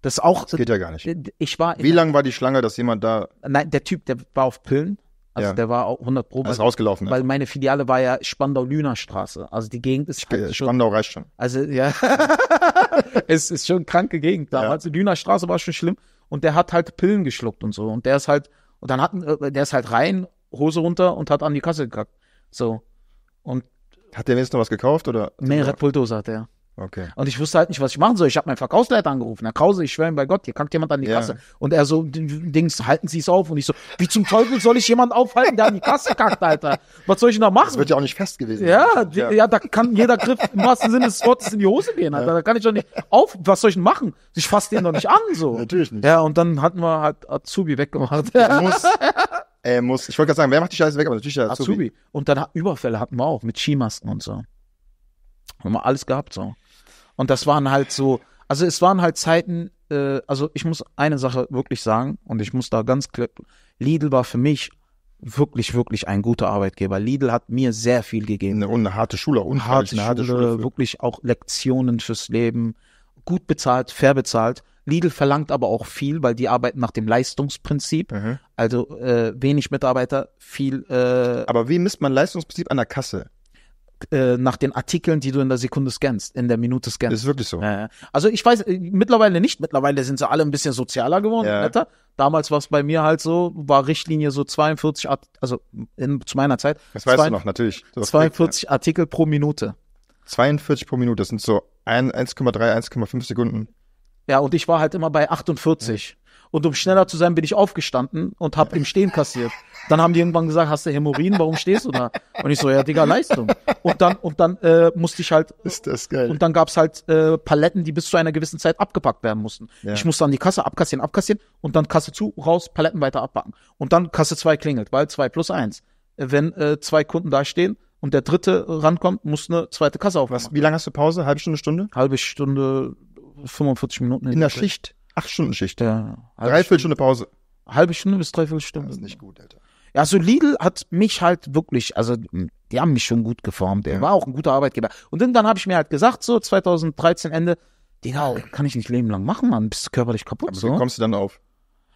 Das auch. Das geht ja gar nicht. Ich war. Wie lange war die Schlange, dass jemand da? Nein, der Typ, der war auf Pillen. Also ja. der war auch 100 Pro. Ist rausgelaufen. Weil ja. meine Filiale war ja spandau straße Also die Gegend ist halt schon, Spandau reicht schon. Also ja, es ist schon kranke Gegend damals. Ja. Also Lühner-Straße war schon schlimm. Und der hat halt Pillen geschluckt und so. Und der ist halt und dann hatten äh, der ist halt rein, Hose runter und hat an die Kasse gekackt. So und hat der jetzt noch was gekauft oder? Mehr Red Bull Dose hat der. Okay. Und ich wusste halt nicht, was ich machen soll. Ich habe meinen Verkaufsleiter angerufen. Herr Krause, ich schwöre ihm bei Gott, hier kackt jemand an die ja. Kasse. Und er so, Dings, halten Sie es auf. Und ich so, wie zum Teufel soll ich jemanden aufhalten, der an die Kasse kackt, Alter? Was soll ich denn da machen? Das wird ja auch nicht fest gewesen. Ja, ja. ja da kann jeder Griff im wahrsten Sinne des Wortes in die Hose gehen, Alter. Ja. Da kann ich doch nicht auf, was soll ich denn machen? Ich fasse den doch nicht an, so. Natürlich nicht. Ja, und dann hatten wir halt Azubi weggemacht. Er Muss. Er muss, ich wollte gerade sagen, wer macht die Scheiße weg, aber natürlich der Azubi. Azubi. Und dann Überfälle hatten wir auch mit Skimasken und so. Haben wir alles gehabt, so. Und das waren halt so, also es waren halt Zeiten, äh, also ich muss eine Sache wirklich sagen und ich muss da ganz klar, Lidl war für mich wirklich, wirklich ein guter Arbeitgeber. Lidl hat mir sehr viel gegeben. Und eine harte Schule, und harte, Schule, harte Schule wirklich auch Lektionen fürs Leben, gut bezahlt, fair bezahlt. Lidl verlangt aber auch viel, weil die arbeiten nach dem Leistungsprinzip. Mhm. Also äh, wenig Mitarbeiter, viel. Äh, aber wie misst man Leistungsprinzip an der Kasse? Äh, nach den Artikeln, die du in der Sekunde scannst, in der Minute scannst. Ist wirklich so. Äh, also ich weiß, äh, mittlerweile nicht. Mittlerweile sind sie alle ein bisschen sozialer geworden, ja. netter. Damals war es bei mir halt so, war Richtlinie so 42, Art also in, zu meiner Zeit. Das weißt zwei, du noch, natürlich. Du 42 kriegst, Artikel ja. pro Minute. 42 pro Minute, das sind so 1,3, 1,5 Sekunden. Ja, und ich war halt immer bei 48. Ja. Und um schneller zu sein, bin ich aufgestanden und hab im Stehen kassiert. Dann haben die irgendwann gesagt, hast du Hämorrhoiden, warum stehst du da? Und ich so, ja, Digga, Leistung. Und dann, und dann äh, musste ich halt. Ist das geil. Und dann gab's halt äh, Paletten, die bis zu einer gewissen Zeit abgepackt werden mussten. Ja. Ich musste dann die Kasse abkassieren, abkassieren und dann Kasse zu, raus, Paletten weiter abpacken. Und dann Kasse zwei klingelt, weil zwei plus eins. Wenn äh, zwei Kunden da stehen, und der dritte rankommt, muss eine zweite Kasse aufmachen. Was, wie lange hast du Pause? Halbe Stunde, Stunde? Halbe Stunde, 45 Minuten. In der Schicht? Acht Stunden Schicht. Ja. Dreiviertelstunde Pause. Halbe Stunde bis Dreiviertelstunde. Das ist nicht gut, Alter. Ja, so Lidl hat mich halt wirklich, also die haben mich schon gut geformt. Er ja. war auch ein guter Arbeitgeber. Und dann habe ich mir halt gesagt, so 2013 Ende, Digga, kann ich nicht lebenlang machen, Mann, bist du körperlich kaputt. Aber so wie kommst du dann auf?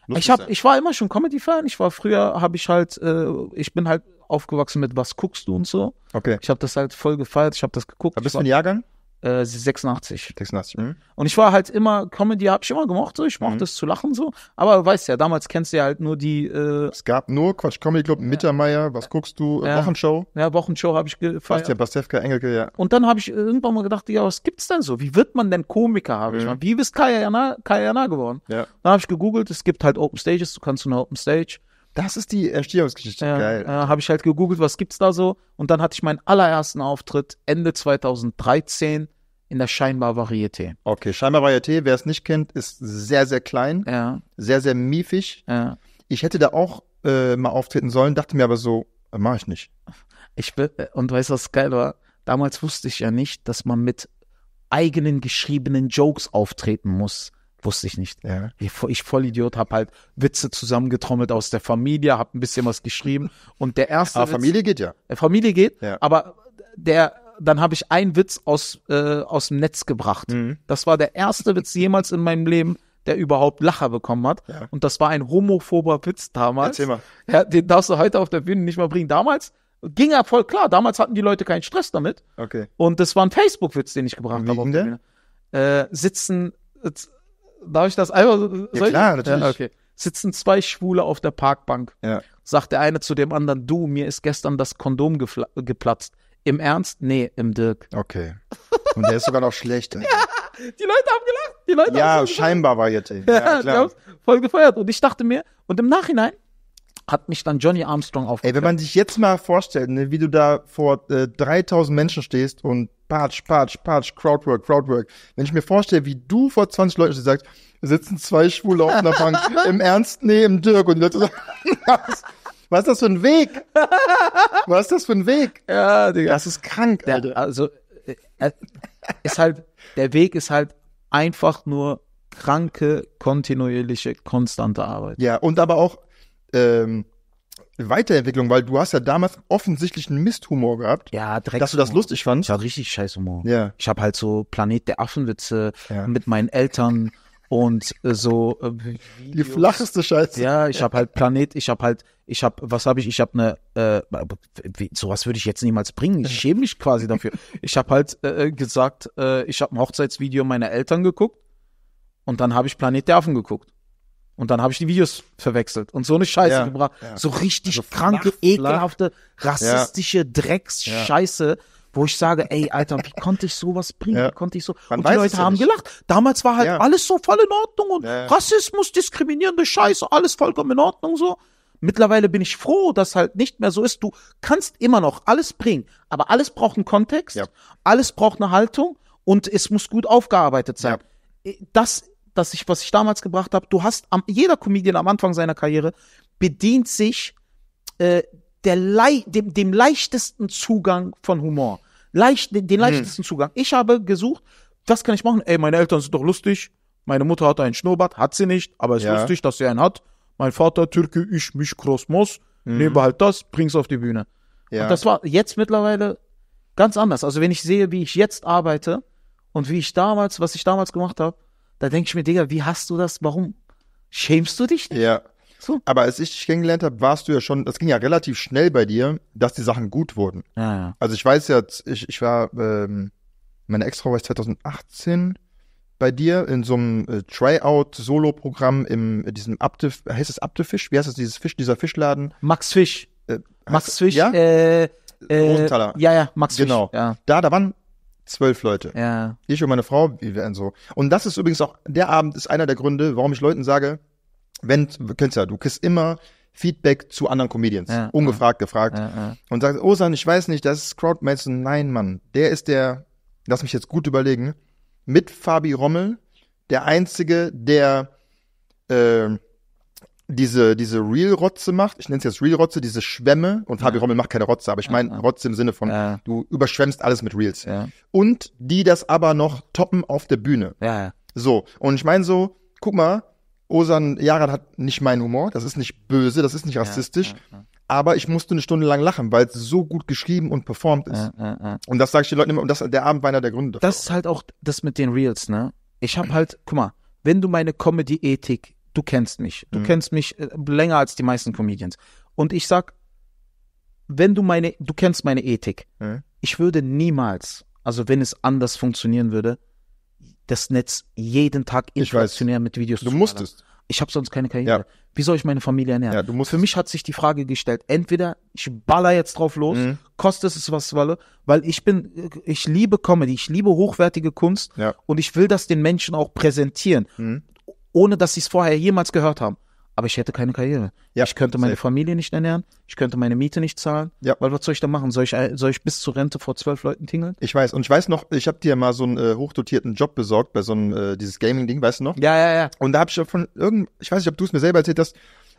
ich, hab, ich war immer schon Comedy-Fan. Ich war früher, habe ich halt, äh, ich bin halt aufgewachsen mit Was guckst du und so. Okay. Ich habe das halt voll gefeiert, ich habe das geguckt. Aber bist du ein Jahrgang? 86. Äh, 86. Mhm. Und ich war halt immer, Comedy habe ich immer gemocht, so. ich mochte mhm. es zu lachen so. Aber weißt ja, damals kennst du ja halt nur die. Äh, es gab nur Quatsch Comedy Club, ja. Mittermeier, was guckst du? Ja. Wochenshow? Ja, Wochenshow habe ich gefeiert. ja, Pastewka, Engelke, ja. Und dann habe ich irgendwann mal gedacht, ja, was gibt's denn so? Wie wird man denn Komiker, habe mhm. ich mal. Wie bist Kaya Kayana geworden? Ja. Dann habe ich gegoogelt, es gibt halt Open Stages, du kannst zu einer Open Stage das ist die Entstehungsgeschichte. Ja, Geil. Ja, habe ich halt gegoogelt, was gibt's da so. Und dann hatte ich meinen allerersten Auftritt Ende 2013 in der Scheinbar Varieté. Okay, Scheinbar Varieté, wer es nicht kennt, ist sehr, sehr klein. Ja. Sehr, sehr miefig. Ja. Ich hätte da auch äh, mal auftreten sollen, dachte mir aber so, äh, mache ich nicht. Ich will, äh, und weißt du, was geil war? Damals wusste ich ja nicht, dass man mit eigenen geschriebenen Jokes auftreten muss. Wusste ich nicht. Ja. Ich, ich Vollidiot, hab halt Witze zusammengetrommelt aus der Familie, hab ein bisschen was geschrieben und der erste. Aber Witz, Familie geht ja. Äh, Familie geht, ja. aber der, dann habe ich einen Witz aus, äh, aus dem Netz gebracht. Mhm. Das war der erste Witz jemals in meinem Leben, der überhaupt Lacher bekommen hat. Ja. Und das war ein homophober Witz damals. Erzähl mal. Ja, den darfst du heute auf der Bühne nicht mal bringen. Damals ging er voll klar. Damals hatten die Leute keinen Stress damit. Okay. Und das war ein Facebook-Witz, den ich gebracht habe. Äh, sitzen, äh, Darf ich das einfach so? Ja, klar, natürlich. Ja, okay. Sitzen zwei Schwule auf der Parkbank. Ja. Sagt der eine zu dem anderen, du, mir ist gestern das Kondom geplatzt. Im Ernst? Nee, im Dirk. Okay. Und der ist sogar noch schlecht. ja, die Leute haben gelacht. Die Leute ja, haben scheinbar war jetzt. Ja, klar. voll gefeiert. Und ich dachte mir, und im Nachhinein hat mich dann Johnny Armstrong aufgeklärt. Ey, wenn man sich jetzt mal vorstellt, ne, wie du da vor äh, 3000 Menschen stehst und patsch, patsch, patsch, Crowdwork, Crowdwork. Wenn ich mir vorstelle, wie du vor 20 Leuten sagst, sitzen zwei Schwule auf einer Bank, im Ernst, nee, im Dirk und die Leute sagen, was, was ist das für ein Weg? Was ist das für ein Weg? Ja, Digga. Das ist krank, der, Alter. Also, äh, ist halt, der Weg ist halt einfach nur kranke, kontinuierliche, konstante Arbeit. Ja, und aber auch ähm, Weiterentwicklung, weil du hast ja damals offensichtlich einen Misthumor gehabt. Ja, direkt. Dass du das lustig fandst. Ich hatte richtig scheiß Humor. Ja. Ich habe halt so Planet der Affenwitze ja. mit meinen Eltern und äh, so äh, die flacheste Scheiße. Ja, ich habe halt Planet, ich habe halt, ich habe, was habe ich? Ich habe eine, äh, sowas würde ich jetzt niemals bringen. Ich schäme mich quasi dafür. Ich habe halt äh, äh, gesagt, äh, ich habe ein Hochzeitsvideo meiner Eltern geguckt und dann habe ich Planet der Affen geguckt. Und dann habe ich die Videos verwechselt und so eine Scheiße ja, gebracht. Ja. So richtig also kranke, ekelhafte, rassistische ja. Drecks-Scheiße, wo ich sage, ey, Alter, wie konnte ich sowas bringen? Wie konnte ich so? Man und die Leute haben nicht. gelacht. Damals war halt alles so voll in Ordnung und Rassismus, diskriminierende Scheiße, alles vollkommen in Ordnung so. Mittlerweile bin ich froh, dass halt nicht mehr so ist. Du kannst immer noch alles bringen, aber alles braucht einen Kontext, alles braucht eine Haltung und es muss gut aufgearbeitet sein. Äh, das dass ich, was ich damals gebracht habe, du hast am, jeder Comedian am Anfang seiner Karriere bedient sich äh, der Lei dem, dem leichtesten Zugang von Humor. Leicht, den, den mhm. leichtesten hm. Zugang. Ich habe gesucht, was kann ich machen? Ey, meine Eltern sind doch lustig. Meine Mutter hat einen Schnurrbart, hat sie nicht, aber ist ja. lustig, dass sie einen hat. Mein Vater Türke, ich mich Krosmos. Mhm. Nehme halt das, bring's auf die Bühne. Ja. Und das war jetzt mittlerweile ganz anders. Also wenn ich sehe, wie ich jetzt arbeite und wie ich damals, was ich damals gemacht habe, da denke ich mir, Digga, wie hast du das? Warum schämst du dich nicht? Ja. So. Aber als ich dich kennengelernt habe, warst du ja schon, das ging ja relativ schnell bei dir, dass die Sachen gut wurden. Ja, ja. Also ich weiß jetzt, ich, ich war, ähm, meine Ex-Frau war 2018 bei dir in so einem äh, Tryout-Solo-Programm in äh, diesem Abte, heißt es Abtefisch? Wie heißt das, dieses Fisch, dieser Fischladen? Max Fisch. Äh, Max Fisch, ja? äh, äh Rosenthaler. Ja, ja, Max genau. Fisch. Genau. Ja. Da, da waren zwölf Leute. Ja. Ich und meine Frau, wir werden so. Und das ist übrigens auch, der Abend ist einer der Gründe, warum ich Leuten sage, wenn, du kennst ja, du kriegst immer Feedback zu anderen Comedians, ja, ungefragt ja. gefragt. Ja, und sagst, Osan, ich weiß nicht, das ist Crowdmason. Nein, Mann, der ist der, lass mich jetzt gut überlegen, mit Fabi Rommel, der Einzige, der äh, diese, diese Real-Rotze macht, ich nenne es jetzt Real-Rotze, diese Schwämme, und ja. Fabi Rommel macht keine Rotze, aber ich meine Rotze im Sinne von, ja. du überschwemmst alles mit Reels. Ja. Und die das aber noch toppen auf der Bühne. Ja. So, und ich meine so, guck mal, Osan Yaran hat nicht meinen Humor, das ist nicht böse, das ist nicht rassistisch, aber ich musste eine Stunde lang lachen, weil es so gut geschrieben und performt ist. Und das sage ich den Leuten immer, und das, der Abend war einer der Gründe. Dafür. Das ist halt auch das mit den Reels, ne? Ich habe halt, guck mal, wenn du meine Comedy-Ethik du kennst mich. Du mhm. kennst mich äh, länger als die meisten Comedians. Und ich sag, wenn du meine, du kennst meine Ethik. Mhm. Ich würde niemals, also wenn es anders funktionieren würde, das Netz jeden Tag inflationär mit Videos Du musstest. Ich habe sonst keine Karriere. Ja. Wie soll ich meine Familie ernähren? Ja, du Für mich hat sich die Frage gestellt, entweder ich baller jetzt drauf los, mhm. kostet es was wolle, weil ich bin, ich liebe Comedy, ich liebe hochwertige Kunst ja. und ich will das den Menschen auch präsentieren. Mhm ohne dass sie es vorher jemals gehört haben. Aber ich hätte keine Karriere. Ja, ich könnte meine safe. Familie nicht ernähren, ich könnte meine Miete nicht zahlen. Ja. Weil was soll ich da machen? Soll ich, äh, soll ich bis zur Rente vor zwölf Leuten tingeln? Ich weiß. Und ich weiß noch, ich habe dir mal so einen äh, hochdotierten Job besorgt bei so einem, äh, dieses Gaming-Ding, weißt du noch? Ja, ja, ja. Und da habe ich von irgend, ich weiß nicht, ob du es mir selber erzählt hast,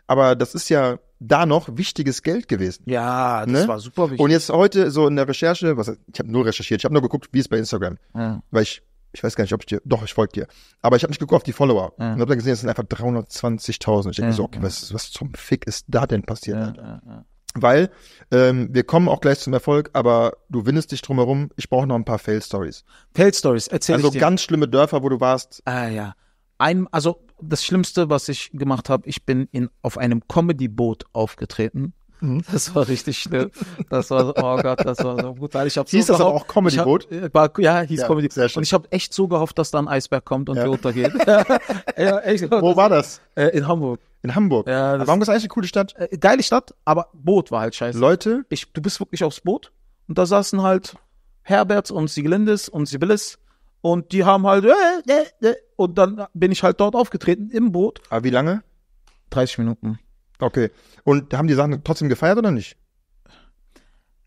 aber das ist ja da noch wichtiges Geld gewesen. Ja, das ne? war super wichtig. Und jetzt heute so in der Recherche, was ich habe nur recherchiert, ich habe nur geguckt, wie ist bei Instagram, ja. weil ich ich weiß gar nicht, ob ich dir, doch, ich folge dir. Aber ich habe nicht geguckt auf die Follower. Ja. Und habe dann gesehen, es sind einfach 320.000. Ich denke ja, so, okay, ja. was, was zum Fick ist da denn passiert, ja, Alter? Ja, Weil, ähm, wir kommen auch gleich zum Erfolg, aber du windest dich drumherum. Ich brauche noch ein paar Fail-Stories. Fail-Stories, erzähl Also ganz schlimme Dörfer, wo du warst. Ah, ja. Ein, also, das Schlimmste, was ich gemacht habe, ich bin in, auf einem Comedy-Boot aufgetreten Mhm. Das war richtig schnell. Das war so, oh Gott, das war so brutal. Ich hab hieß so das gehofft, auch Comedy hab, Boot? Äh, war, ja, hieß ja, Comedy Boot. Und ich habe echt so gehofft, dass da ein Eisberg kommt und ja. wir untergehen. ja, echt, Wo das, war das? Äh, in Hamburg. In Hamburg. Ja, das, Hamburg ist eigentlich eine coole Stadt. Äh, geile Stadt, aber Boot war halt scheiße. Leute, ich, du bist wirklich aufs Boot und da saßen halt Herbert und Siegelindes und Sibylis und die haben halt äh, äh, und dann bin ich halt dort aufgetreten im Boot. Aber wie lange? 30 Minuten. Okay. Und haben die Sachen trotzdem gefeiert oder nicht?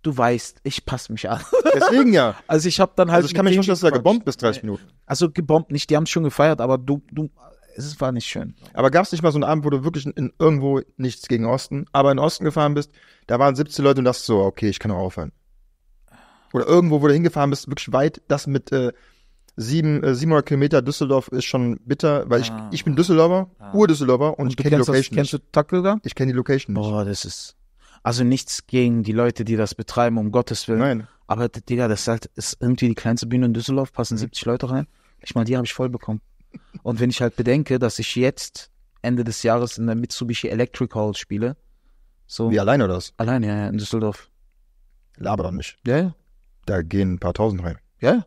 Du weißt, ich passe mich an. Deswegen ja. Also ich habe dann halt. Also ich kann mich nicht, dass du da gebombt bist, 30 Minuten. Also gebombt nicht, die haben schon gefeiert, aber du, du, es war nicht schön. Aber gab es nicht mal so einen Abend, wo du wirklich in, in, irgendwo nichts gegen Osten, aber in Osten gefahren bist, da waren 17 Leute und das so, okay, ich kann auch aufhören. Oder irgendwo, wo du hingefahren bist, wirklich weit, das mit äh, sieben, äh, 700 Kilometer Düsseldorf ist schon bitter, weil ah, ich, ich bin Düsseldorfer, ah. Ur-Düsseldorfer und, und ich kenne die Location das, nicht. Kennst du Tackler? Ich kenne die Location nicht. Boah, das ist, also nichts gegen die Leute, die das betreiben, um Gottes Willen. Nein. Aber, Digga, das ist halt, ist irgendwie die kleinste Bühne in Düsseldorf, passen mhm. 70 Leute rein. Ich meine, die habe ich voll bekommen. Und wenn ich halt bedenke, dass ich jetzt Ende des Jahres in der Mitsubishi Electric Hall spiele, so. Wie alleine oder was? Alleine, ja, ja, in Düsseldorf. Laber doch nicht. Ja, ja. Da gehen ein paar tausend rein. Ja, ja.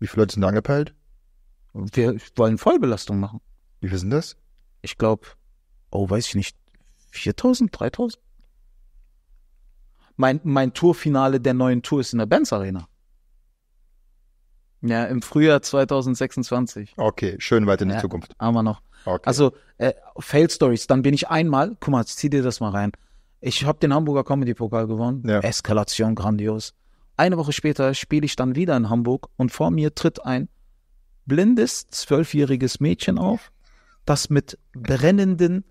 Wie viele Leute sind da angepeilt? Wir wollen Vollbelastung machen. Wie viel sind das? Ich glaube, oh, weiß ich nicht, 4000, 3000? Mein, mein Tourfinale der neuen Tour ist in der Benz Arena. Ja, im Frühjahr 2026. Okay, schön weit in die ja, Zukunft. Haben wir noch. Okay. Also, äh, Fail Stories, dann bin ich einmal, guck mal, zieh dir das mal rein. Ich habe den Hamburger Comedy Pokal gewonnen. Ja. Eskalation grandios. Eine Woche später spiele ich dann wieder in Hamburg und vor mir tritt ein blindes zwölfjähriges Mädchen auf, das mit brennenden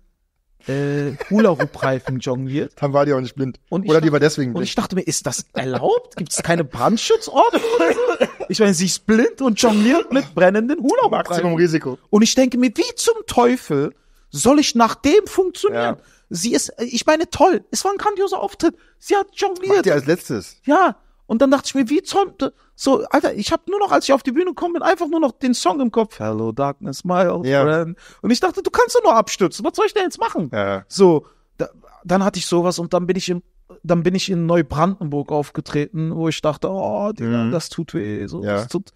äh, Hula-Hoop-Reifen jongliert. Dann war die auch nicht blind. Oder dachte, die war deswegen blind. Und ich dachte mir, ist das erlaubt? Gibt es keine Brandschutzordnung? ich meine, sie ist blind und jongliert mit brennenden Hula-Hoop-Reifen. Risiko. Und ich denke mir, wie zum Teufel soll ich nach dem funktionieren? Ja. Sie ist, ich meine, toll. Es war ein grandioser Auftritt. Sie hat jongliert. Macht ihr als letztes. Ja. Und dann dachte ich mir, wie zum, so, Alter, ich habe nur noch, als ich auf die Bühne gekommen bin, einfach nur noch den Song im Kopf. Hello Darkness, my old ja. friend. Und ich dachte, du kannst doch nur abstürzen. Was soll ich denn jetzt machen? Ja. So, da, dann hatte ich sowas und dann bin ich in, dann bin ich in Neubrandenburg aufgetreten, wo ich dachte, oh, Digga, mhm. das tut weh. So, ja. das tut,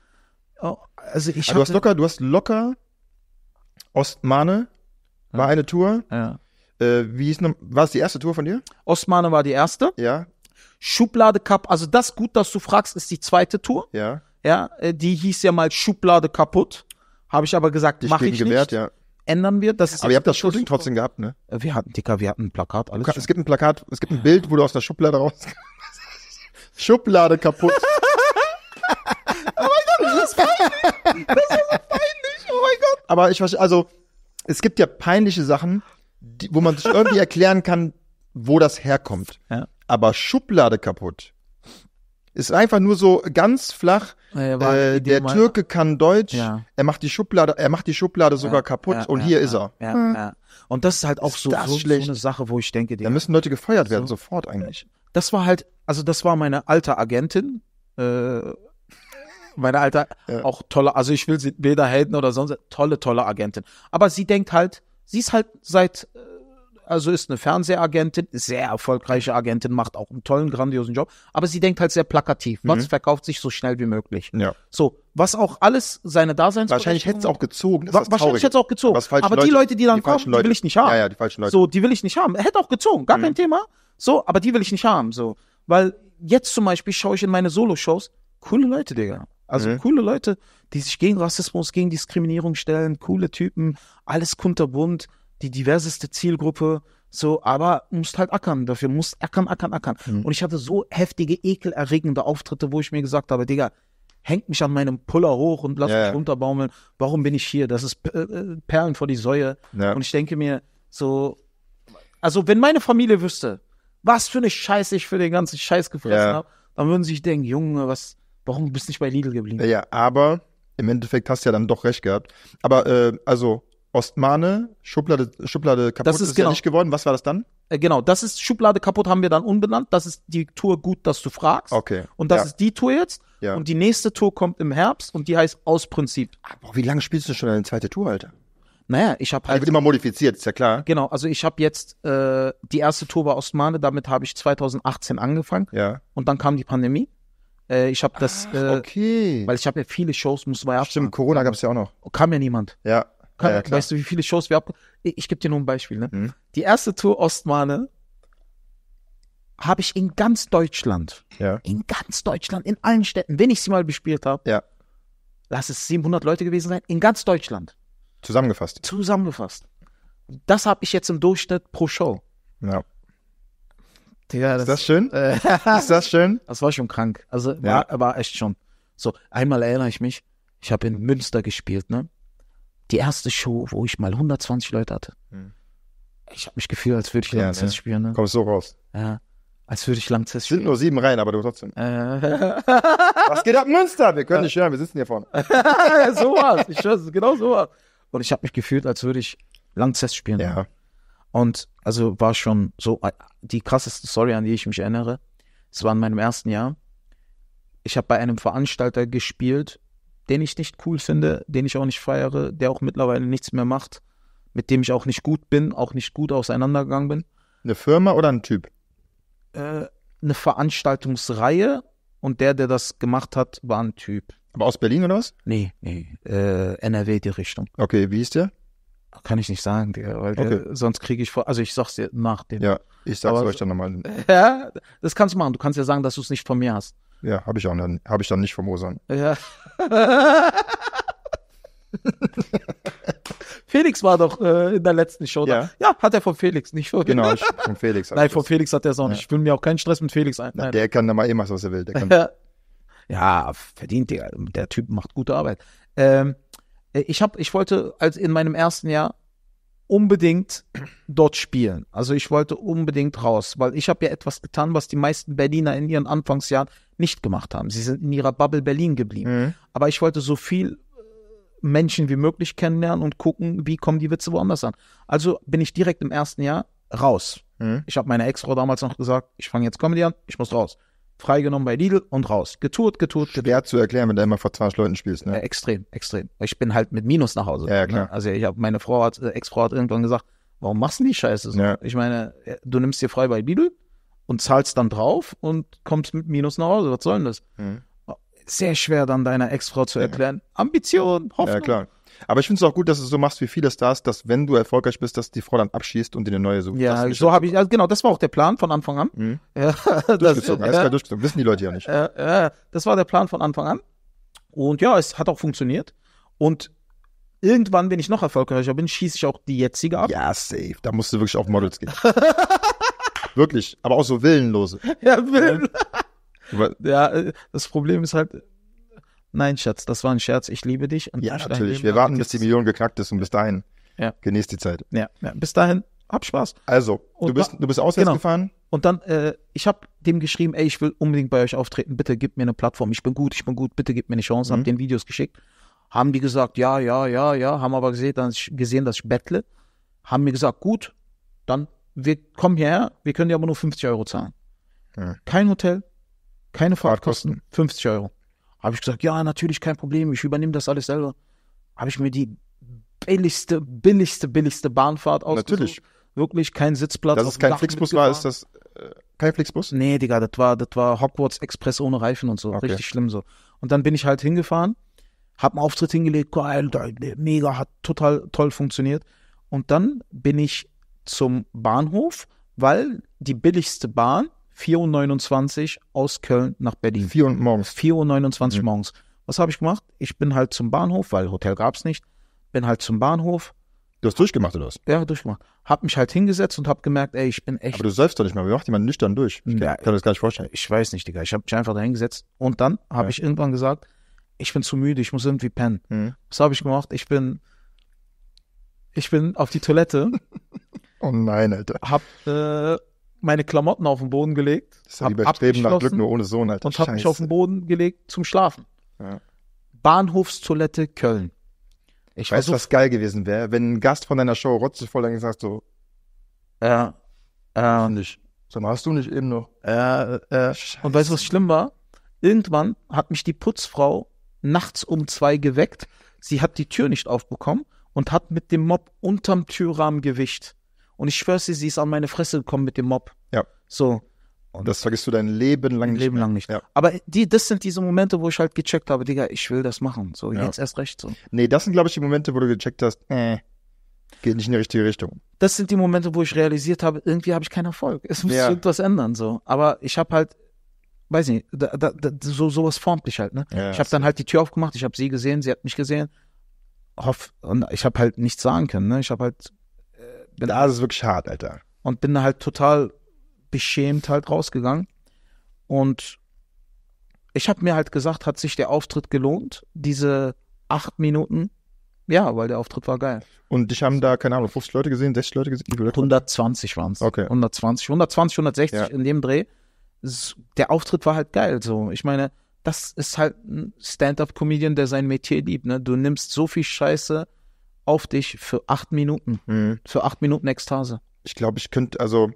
oh, also ich hatte, ah, du hast locker, du hast locker Ostmane war eine Tour. Ja. Äh, wie hieß, war es die erste Tour von dir? Ostmane war die erste. Ja. Schublade kaputt. Also das gut, dass du fragst, ist die zweite Tour. Ja. Ja, äh, die hieß ja mal Schublade kaputt. Habe ich aber gesagt, mache ich gewährt, nicht. Ja. Ändern wir das. Aber ihr habt das Shooting trotzdem gehabt, ne? Äh, wir hatten, Dicker, wir hatten ein Plakat, alles. Es schon. gibt ein Plakat, es gibt ein Bild, wo du aus der Schublade raus. Schublade kaputt. oh mein Gott, das ist peinlich. Das ist so peinlich. Oh mein Gott. Aber ich weiß, also, es gibt ja peinliche Sachen, die, wo man sich irgendwie erklären kann, wo das herkommt. Ja aber Schublade kaputt. Ist einfach nur so ganz flach. Äh, der Türke kann Deutsch. Ja. Er macht die Schublade, er macht die Schublade sogar ja, kaputt ja, und hier ist er. Hm. Und das ist halt auch ist so, so, so, eine Sache, wo ich denke, Digga, da müssen Leute gefeuert werden so. sofort eigentlich. Das war halt, also das war meine alte Agentin. Äh, meine alte, auch tolle, also ich will sie weder haten oder sonst, tolle, tolle Agentin. Aber sie denkt halt, sie ist halt seit äh, also ist eine Fernsehagentin, sehr erfolgreiche Agentin, macht auch einen tollen, grandiosen Job, aber sie denkt halt sehr plakativ. Was mhm. verkauft sich so schnell wie möglich? Ja. So, was auch alles seine Daseins Wahrscheinlich hätte es auch gezogen. Das wahrscheinlich hätte es auch gezogen. Aber, aber die Leute, die dann die kaufen, Leute. die will ich nicht haben. Ja, ja, die falschen Leute. So, die will ich nicht haben. Hätte auch gezogen, gar mhm. kein Thema. So, aber die will ich nicht haben. So, weil jetzt zum Beispiel schaue ich in meine Solo-Shows, coole Leute, Digga. Also mhm. coole Leute, die sich gegen Rassismus, gegen Diskriminierung stellen, coole Typen, alles kunterbunt die diverseste Zielgruppe, so, aber musst halt ackern dafür, musst ackern, ackern, ackern. Mhm. Und ich hatte so heftige, ekelerregende Auftritte, wo ich mir gesagt habe, Digga, hängt mich an meinem Puller hoch und lass ja, mich runterbaumeln. Warum bin ich hier? Das ist äh, äh, Perlen vor die Säue. Ja. Und ich denke mir, so, also wenn meine Familie wüsste, was für eine Scheiße ich für den ganzen Scheiß gefressen habe, dann würden sie sich denken, Junge, was, warum bist du nicht bei Lidl geblieben? Ja, aber im Endeffekt hast du ja dann doch recht gehabt. Aber äh, also Ostmane, Schublade, Schublade kaputt das ist, ist genau. ja nicht geworden. Was war das dann? Äh, genau, das ist Schublade kaputt, haben wir dann unbenannt. Das ist die Tour gut, dass du fragst. Okay. Und das ja. ist die Tour jetzt. Ja. Und die nächste Tour kommt im Herbst und die heißt Aus Prinzip. Aber ah, wie lange spielst du schon deine zweite Tour, Alter? Naja, ich habe halt. Also wird immer modifiziert, ist ja klar. Genau, also ich habe jetzt äh, die erste Tour bei Ostmane, damit habe ich 2018 angefangen. Ja. Und dann kam die Pandemie. Äh, ich habe das. Ach, äh, okay. weil ich habe ja viele Shows, muss man ja. Stimmt, Corona gab es ja auch noch. Kam ja niemand. Ja. Kann, ja, weißt du, wie viele Shows wir hatten? Ich, ich gebe dir nur ein Beispiel. Ne? Mhm. Die erste Tour Ostmane habe ich in ganz Deutschland, ja. in ganz Deutschland, in allen Städten, wenn ich sie mal bespielt habe, ja. lass es 700 Leute gewesen sein, in ganz Deutschland. Zusammengefasst. Zusammengefasst. Das habe ich jetzt im Durchschnitt pro Show. Ja. Digga, das, ist das schön? Äh, ist das schön? Das war schon krank. Also ja. war echt schon. So, einmal erinnere ich mich, ich habe in Münster gespielt, ne? die erste Show, wo ich mal 120 Leute hatte. Hm. Ich habe mich gefühlt, als würde ich ja, Langzess ne? spielen. Ne? Kommst so raus. Ja. Als würde ich Langzess spielen. Sind nur sieben rein, aber du trotzdem. Äh. Was geht ab Münster? Wir können nicht hören, wir sitzen hier vorne. so was. Ich schwör's, genau so was. Und ich habe mich gefühlt, als würde ich Langzess spielen. Ja. Und also war schon so äh, die krasseste Story, an die ich mich erinnere. Es war in meinem ersten Jahr. Ich habe bei einem Veranstalter gespielt, den ich nicht cool finde, den ich auch nicht feiere, der auch mittlerweile nichts mehr macht, mit dem ich auch nicht gut bin, auch nicht gut auseinandergegangen bin. Eine Firma oder ein Typ? Äh, eine Veranstaltungsreihe und der, der das gemacht hat, war ein Typ. Aber aus Berlin oder was? Nee, nee, äh, NRW die Richtung. Okay, wie ist der? Kann ich nicht sagen, Digga, weil okay. der, sonst kriege ich vor. Also ich sag's dir nach dem. Ja, ich sag's aber, euch dann nochmal. Ja, das kannst du machen. Du kannst ja sagen, dass du es nicht von mir hast. Ja, habe ich auch dann, habe ich dann nicht vom Osan. Ja. Felix war doch äh, in der letzten Show ja. da. Ja, hat er von Felix, nicht von Genau, ich, von Felix. Nein, von Felix hat er es auch ja. nicht. Ich will mir auch keinen Stress mit Felix ein. Na, der kann da mal eh machen, was er will. ja, verdient der. Der Typ macht gute Arbeit. Ähm, äh, ich habe, ich wollte als in meinem ersten Jahr unbedingt dort spielen. Also ich wollte unbedingt raus, weil ich habe ja etwas getan, was die meisten Berliner in ihren Anfangsjahren nicht gemacht haben. Sie sind in ihrer Bubble Berlin geblieben. Mhm. Aber ich wollte so viel äh, Menschen wie möglich kennenlernen und gucken, wie kommen die Witze woanders an. Also bin ich direkt im ersten Jahr raus. Mhm. Ich habe meiner Ex-Frau damals noch gesagt, ich fange jetzt Comedy an, ich muss raus freigenommen bei Lidl und raus. Getourt, getourt, getourt. Schwer zu erklären, wenn du immer vor 20 Leuten spielst, ne? Äh, extrem, extrem. Ich bin halt mit Minus nach Hause. Ja, ne? klar. Ne? Also ich habe meine Frau äh, Ex-Frau hat irgendwann gesagt, warum machst du die Scheiße so? Ja. Ich meine, äh, du nimmst dir frei bei Lidl und zahlst dann drauf und kommst mit Minus nach Hause. Was soll denn das? Mhm. Sehr schwer dann deiner Ex-Frau zu erklären. Ja. Ambition, Hoffnung. Ja, klar. Aber ich finde es auch gut, dass du so machst wie viele Stars, dass wenn du erfolgreich bist, dass die Frau dann abschießt und dir eine neue sucht. Ja, so habe ich, also genau, das war auch der Plan von Anfang an. Mhm. Ja, durchgezogen, das, ja, durchgezogen, wissen die Leute ja nicht. Äh, äh, das war der Plan von Anfang an. Und ja, es hat auch funktioniert. Und irgendwann, wenn ich noch erfolgreicher bin, schieße ich auch die jetzige ab. Ja, safe. Da musst du wirklich auf Models gehen. wirklich, aber auch so willenlose. Ja, willenlose. Ja, äh, das Problem ist halt, Nein, Schatz, das war ein Scherz. Ich liebe dich. Und ja, natürlich. Wir warten, bis die Million geknackt ist und bis dahin. Ja. Genießt die Zeit. Ja, ja. bis dahin. Hab Spaß. Also, und du bist, du bist auswärts genau. gefahren. Und dann, äh, ich habe dem geschrieben, ey, ich will unbedingt bei euch auftreten. Bitte gib mir eine Plattform. Ich bin gut, ich bin gut. Bitte gib mir eine Chance. Mhm. Hab den Videos geschickt. Haben die gesagt, ja, ja, ja, ja. Haben aber gesehen, dass ich, gesehen, dass ich bettle. Haben mir gesagt, gut, dann wir kommen hierher. Wir können dir aber nur 50 Euro zahlen. Mhm. Kein Hotel, keine Fahrtkosten, 50 Euro. Habe ich gesagt, ja, natürlich, kein Problem, ich übernehme das alles selber. Habe ich mir die billigste, billigste, billigste Bahnfahrt ausgesucht. Natürlich. Wirklich kein Sitzplatz. Dass es kein Dach Flixbus war, ist das äh, kein Flixbus? Nee, Digga, das war, das war Hogwarts Express ohne Reifen und so. Okay. Richtig schlimm so. Und dann bin ich halt hingefahren, hab einen Auftritt hingelegt, geil, mega, hat total toll funktioniert. Und dann bin ich zum Bahnhof, weil die billigste Bahn 4.29 Uhr aus Köln nach Berlin. 4 Uhr morgens. 4.29 Uhr mhm. morgens. Was habe ich gemacht? Ich bin halt zum Bahnhof, weil Hotel gab es nicht. Bin halt zum Bahnhof. Du hast durchgemacht oder was? Ja, durchgemacht. Hab mich halt hingesetzt und hab gemerkt, ey, ich bin echt. Aber du säufst doch nicht mehr. Wie macht jemand nüchtern durch? Ich ja, kann das gar nicht vorstellen. Ich weiß nicht, Digga. Ich habe mich einfach da hingesetzt und dann habe ja. ich irgendwann gesagt, ich bin zu müde, ich muss irgendwie pennen. Mhm. Was habe ich gemacht? Ich bin. Ich bin auf die Toilette. oh nein, Alter. Hab. Äh, meine Klamotten auf den Boden gelegt. Das ist ja wie Streben nach Glück nur ohne Sohn, Alter. Und habe mich auf den Boden gelegt zum Schlafen. Ja. Bahnhofstoilette Köln. Ich weiß, was geil gewesen wäre, wenn ein Gast von deiner Show voll dann gesagt so. Ja. Äh, äh nicht. Sag mal, hast du nicht eben noch? Äh, äh. Und weißt du, was schlimm war? Irgendwann hat mich die Putzfrau nachts um zwei geweckt. Sie hat die Tür nicht aufbekommen und hat mit dem Mob unterm Türrahmen gewicht. Und ich schwör's dir, sie ist an meine Fresse gekommen mit dem Mob. Ja. So. Und das vergisst du dein Leben lang nicht. Leben lang nicht. Ja. Aber die, das sind diese Momente, wo ich halt gecheckt habe, Digga, ich will das machen. So, ja. jetzt erst recht so. Nee, das sind, glaube ich, die Momente, wo du gecheckt hast, äh, geht nicht in die richtige Richtung. Das sind die Momente, wo ich realisiert habe, irgendwie habe ich keinen Erfolg. Es muss ja. irgendwas ändern, so. Aber ich habe halt, weiß nicht, da, da, da, so, sowas formt dich halt, ne? ich habe dann halt die Tür aufgemacht, ich habe sie gesehen, sie hat mich gesehen. Hoff, und ich habe halt nichts sagen können, ne? Ich habe halt mit A ist es wirklich hart, Alter. Und bin da halt total beschämt halt rausgegangen. Und ich habe mir halt gesagt, hat sich der Auftritt gelohnt, diese acht Minuten? Ja, weil der Auftritt war geil. Und dich haben da, keine Ahnung, 50 Leute gesehen, 60 Leute gesehen? Leute 120 waren es. Okay. 120, 120, 160 ja. in dem Dreh. Der Auftritt war halt geil. So, ich meine, das ist halt ein Stand-up-Comedian, der sein Metier liebt. Ne? Du nimmst so viel Scheiße, auf dich für acht Minuten. Mhm. Für acht Minuten Ekstase. Ich glaube, ich könnte, also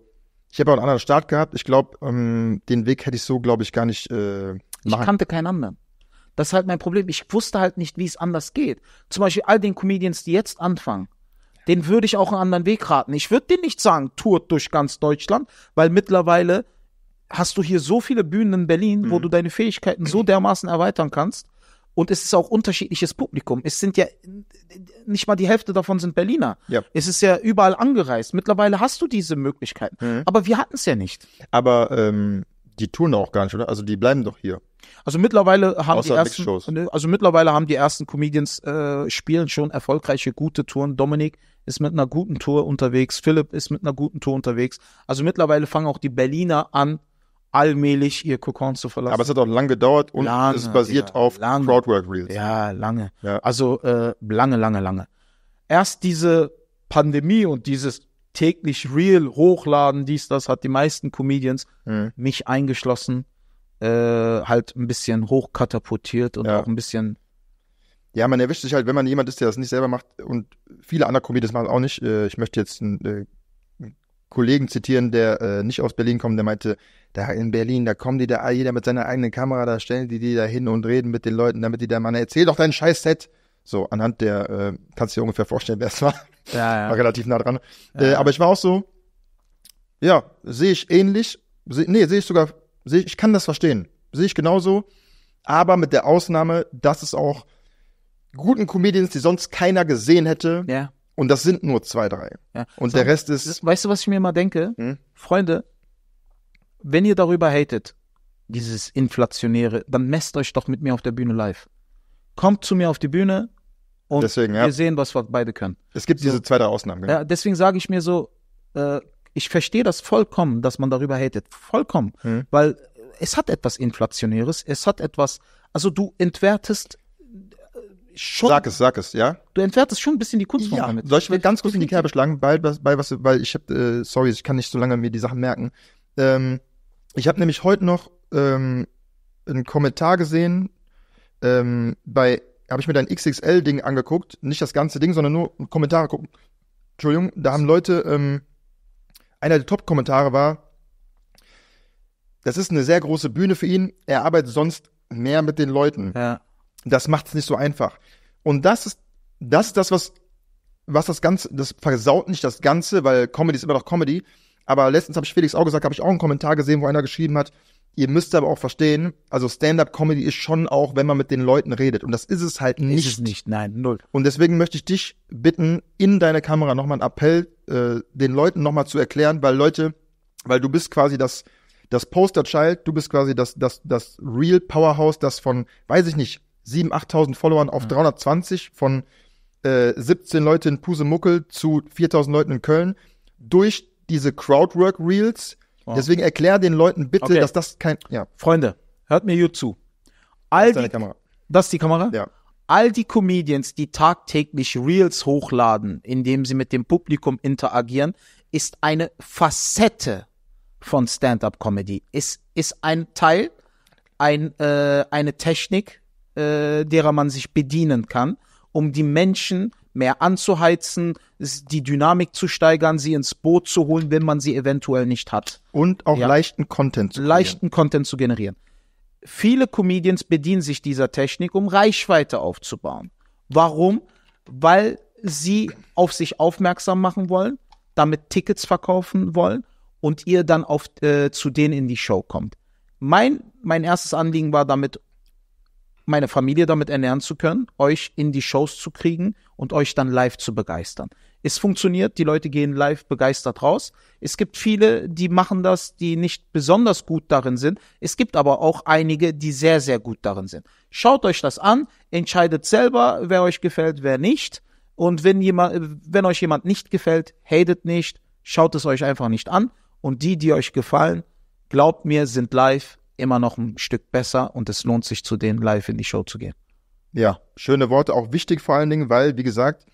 ich habe auch einen anderen Start gehabt. Ich glaube, ähm, den Weg hätte ich so, glaube ich, gar nicht. Äh, machen. Ich kannte keinen anderen. Das ist halt mein Problem. Ich wusste halt nicht, wie es anders geht. Zum Beispiel all den Comedians, die jetzt anfangen, den würde ich auch einen anderen Weg raten. Ich würde dir nicht sagen, tourt durch ganz Deutschland, weil mittlerweile hast du hier so viele Bühnen in Berlin, mhm. wo du deine Fähigkeiten so dermaßen erweitern kannst, und es ist auch unterschiedliches Publikum. Es sind ja nicht mal die Hälfte davon sind Berliner. Ja. Es ist ja überall angereist. Mittlerweile hast du diese Möglichkeiten. Mhm. Aber wir hatten es ja nicht. Aber ähm, die touren auch gar nicht, oder? Also die bleiben doch hier. Also mittlerweile haben Außer die ersten, also mittlerweile haben die ersten Comedians äh, spielen schon erfolgreiche gute Touren. Dominik ist mit einer guten Tour unterwegs. Philipp ist mit einer guten Tour unterwegs. Also mittlerweile fangen auch die Berliner an, allmählich ihr Kokon zu verlassen. Aber es hat auch lange gedauert und lange, es basiert ja, auf lange. Crowdwork Reels. Ja, lange. Ja. Also äh, lange, lange, lange. Erst diese Pandemie und dieses täglich Real hochladen, dies, das, hat die meisten Comedians, mhm. mich eingeschlossen, äh, halt ein bisschen hochkatapultiert und ja. auch ein bisschen. Ja, man erwischt sich halt, wenn man jemand ist, der das nicht selber macht und viele andere Comedians machen es auch nicht. Äh, ich möchte jetzt ein äh, Kollegen zitieren, der äh, nicht aus Berlin kommt, der meinte, da in Berlin, da kommen die da, jeder mit seiner eigenen Kamera, da stellen die die da hin und reden mit den Leuten, damit die da mal, erzähl doch dein Scheiß-Set. So, anhand der, äh, kannst du dir ungefähr vorstellen, wer es war. Ja, ja. War relativ nah dran. Ja, äh, ja. Aber ich war auch so, ja, sehe ich ähnlich, seh, nee, sehe ich sogar, seh, ich, ich kann das verstehen. Sehe ich genauso, aber mit der Ausnahme, dass es auch guten Comedians, die sonst keiner gesehen hätte, ja. Und das sind nur zwei, drei. Ja. Und so, der Rest ist. Weißt du, was ich mir immer denke? Hm? Freunde, wenn ihr darüber hatet, dieses Inflationäre, dann messt euch doch mit mir auf der Bühne live. Kommt zu mir auf die Bühne und deswegen, ja. wir sehen, was wir beide können. Es gibt so, diese zwei, drei Ausnahmen. Genau. Ja, deswegen sage ich mir so, äh, ich verstehe das vollkommen, dass man darüber hatet. Vollkommen. Hm. Weil es hat etwas Inflationäres, es hat etwas, also du entwertest schon. Sag es, sag es, ja. Du entwertest schon ein bisschen die Kunstform ja, damit. Soll ich ganz kurz in die Kerbe schlagen, bei, bei was, weil ich habe, äh, sorry, ich kann nicht so lange mir die Sachen merken. Ähm, ich habe nämlich heute noch ähm, einen Kommentar gesehen. Ähm, bei habe ich mir dein XXL-Ding angeguckt, nicht das ganze Ding, sondern nur Kommentare gucken. Entschuldigung, da haben Leute, ähm, einer der Top-Kommentare war, das ist eine sehr große Bühne für ihn, er arbeitet sonst mehr mit den Leuten. Ja. Das macht es nicht so einfach. Und das ist das, ist das was, was das Ganze, das versaut nicht das Ganze, weil Comedy ist immer noch Comedy. Aber letztens habe ich Felix auch gesagt, habe ich auch einen Kommentar gesehen, wo einer geschrieben hat, ihr müsst aber auch verstehen, also Stand-up-Comedy ist schon auch, wenn man mit den Leuten redet. Und das ist es halt nicht. Ist es nicht, nein, null. Und deswegen möchte ich dich bitten, in deiner Kamera nochmal einen Appell äh, den Leuten nochmal zu erklären, weil Leute, weil du bist quasi das, das Poster-Child, du bist quasi das, das, das Real Powerhouse, das von, weiß ich nicht, 7.000, 8.000 Followern auf ja. 320 von äh, 17 Leute in Pusemuckel zu 4.000 Leuten in Köln durch diese Crowdwork-Reels. Wow. Deswegen erklär den Leuten bitte, okay. dass das kein. Ja. Freunde, hört mir gut zu. All das ist die Kamera. Das ist die Kamera? Ja. All die Comedians, die tagtäglich Reels hochladen, indem sie mit dem Publikum interagieren, ist eine Facette von Stand-up-Comedy. Ist, ist ein Teil, ein, äh, eine Technik, äh, derer man sich bedienen kann, um die Menschen mehr anzuheizen, die Dynamik zu steigern, sie ins Boot zu holen, wenn man sie eventuell nicht hat. Und auch ja. leichten Content zu generieren. Leichten Content zu generieren. Viele Comedians bedienen sich dieser Technik, um Reichweite aufzubauen. Warum? Weil sie auf sich aufmerksam machen wollen, damit Tickets verkaufen wollen und ihr dann auf, äh, zu denen in die Show kommt. Mein, mein erstes Anliegen war damit meine Familie damit ernähren zu können, euch in die Shows zu kriegen und euch dann live zu begeistern. Es funktioniert, die Leute gehen live begeistert raus. Es gibt viele, die machen das, die nicht besonders gut darin sind. Es gibt aber auch einige, die sehr, sehr gut darin sind. Schaut euch das an, entscheidet selber, wer euch gefällt, wer nicht. Und wenn, jemand, wenn euch jemand nicht gefällt, hatet nicht, schaut es euch einfach nicht an. Und die, die euch gefallen, glaubt mir, sind live immer noch ein Stück besser und es lohnt sich, zu denen live in die Show zu gehen. Ja, schöne Worte, auch wichtig vor allen Dingen, weil, wie gesagt,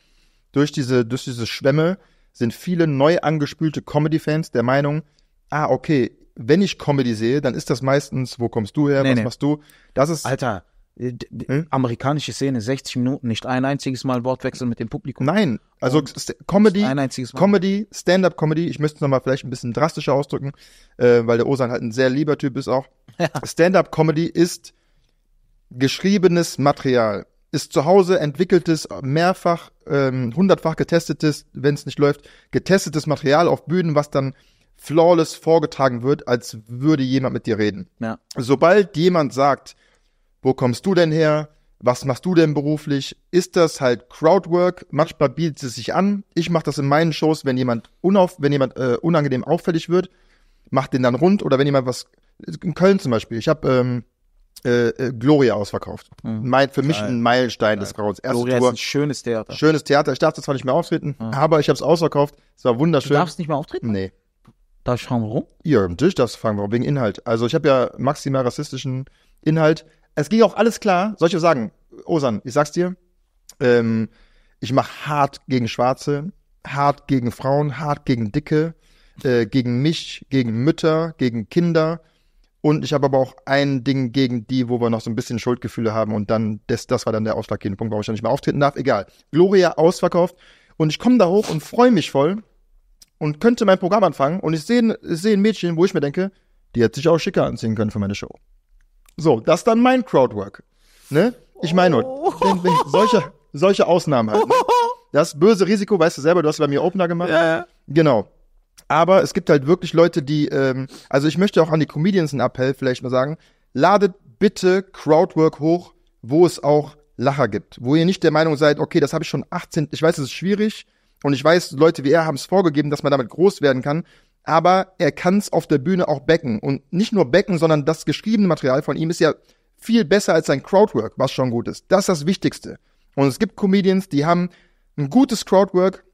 durch diese, durch diese Schwämme sind viele neu angespülte Comedy-Fans der Meinung, ah, okay, wenn ich Comedy sehe, dann ist das meistens, wo kommst du her, nee, was nee. machst du? Das ist. Alter, hm? Amerikanische Szene, 60 Minuten, nicht ein einziges Mal Wortwechsel mit dem Publikum. Nein, also St Comedy, Comedy, Stand-up-Comedy, ich müsste es nochmal vielleicht ein bisschen drastischer ausdrücken, äh, weil der Osan halt ein sehr lieber Typ ist auch. Ja. Stand-up-Comedy ist geschriebenes Material, ist zu Hause entwickeltes, mehrfach, ähm, hundertfach getestetes, wenn es nicht läuft, getestetes Material auf Bühnen, was dann flawless vorgetragen wird, als würde jemand mit dir reden. Ja. Sobald jemand sagt, wo kommst du denn her? Was machst du denn beruflich? Ist das halt Crowdwork? Manchmal bietet es sich an. Ich mache das in meinen Shows, wenn jemand, unauf, wenn jemand äh, unangenehm auffällig wird, macht den dann rund. Oder wenn jemand was, in Köln zum Beispiel, ich habe ähm, äh, äh, Gloria ausverkauft. Mhm. Mein, für Geil. mich ein Meilenstein Geil. des Crowds. Erste Gloria Tour. ist ein schönes Theater. Schönes Theater. Ich darf zwar nicht mehr auftreten, mhm. aber ich habe es ausverkauft. Es war wunderschön. Du darfst nicht mehr auftreten? Nee. Darf ich fragen, rum? Ja, natürlich darfst du fragen, warum. Wegen Inhalt. Also ich habe ja maximal rassistischen Inhalt es ging auch alles klar. Soll ich sagen, Osan, ich sag's dir, ähm, ich mache hart gegen Schwarze, hart gegen Frauen, hart gegen Dicke, äh, gegen mich, gegen Mütter, gegen Kinder. Und ich habe aber auch ein Ding gegen die, wo wir noch so ein bisschen Schuldgefühle haben. Und dann, das, das war dann der ausschlaggebende Punkt, warum ich da nicht mehr auftreten darf. Egal. Gloria ausverkauft. Und ich komme da hoch und freue mich voll und könnte mein Programm anfangen. Und ich sehe ich seh ein Mädchen, wo ich mir denke, die hätte sich auch schicker anziehen können für meine Show. So, das ist dann mein Crowdwork. Ne? Ich meine nur, oh. solche, solche Ausnahmen halt. Ne? Das böse Risiko, weißt du selber, du hast bei mir Opener gemacht. Ja, ja. Genau. Aber es gibt halt wirklich Leute, die, ähm, also ich möchte auch an die Comedians einen Appell vielleicht mal sagen, ladet bitte Crowdwork hoch, wo es auch Lacher gibt. Wo ihr nicht der Meinung seid, okay, das habe ich schon 18, ich weiß, es ist schwierig und ich weiß, Leute wie er haben es vorgegeben, dass man damit groß werden kann aber er kann es auf der Bühne auch becken. Und nicht nur becken, sondern das geschriebene Material von ihm ist ja viel besser als sein Crowdwork, was schon gut ist. Das ist das Wichtigste. Und es gibt Comedians, die haben ein gutes Crowdwork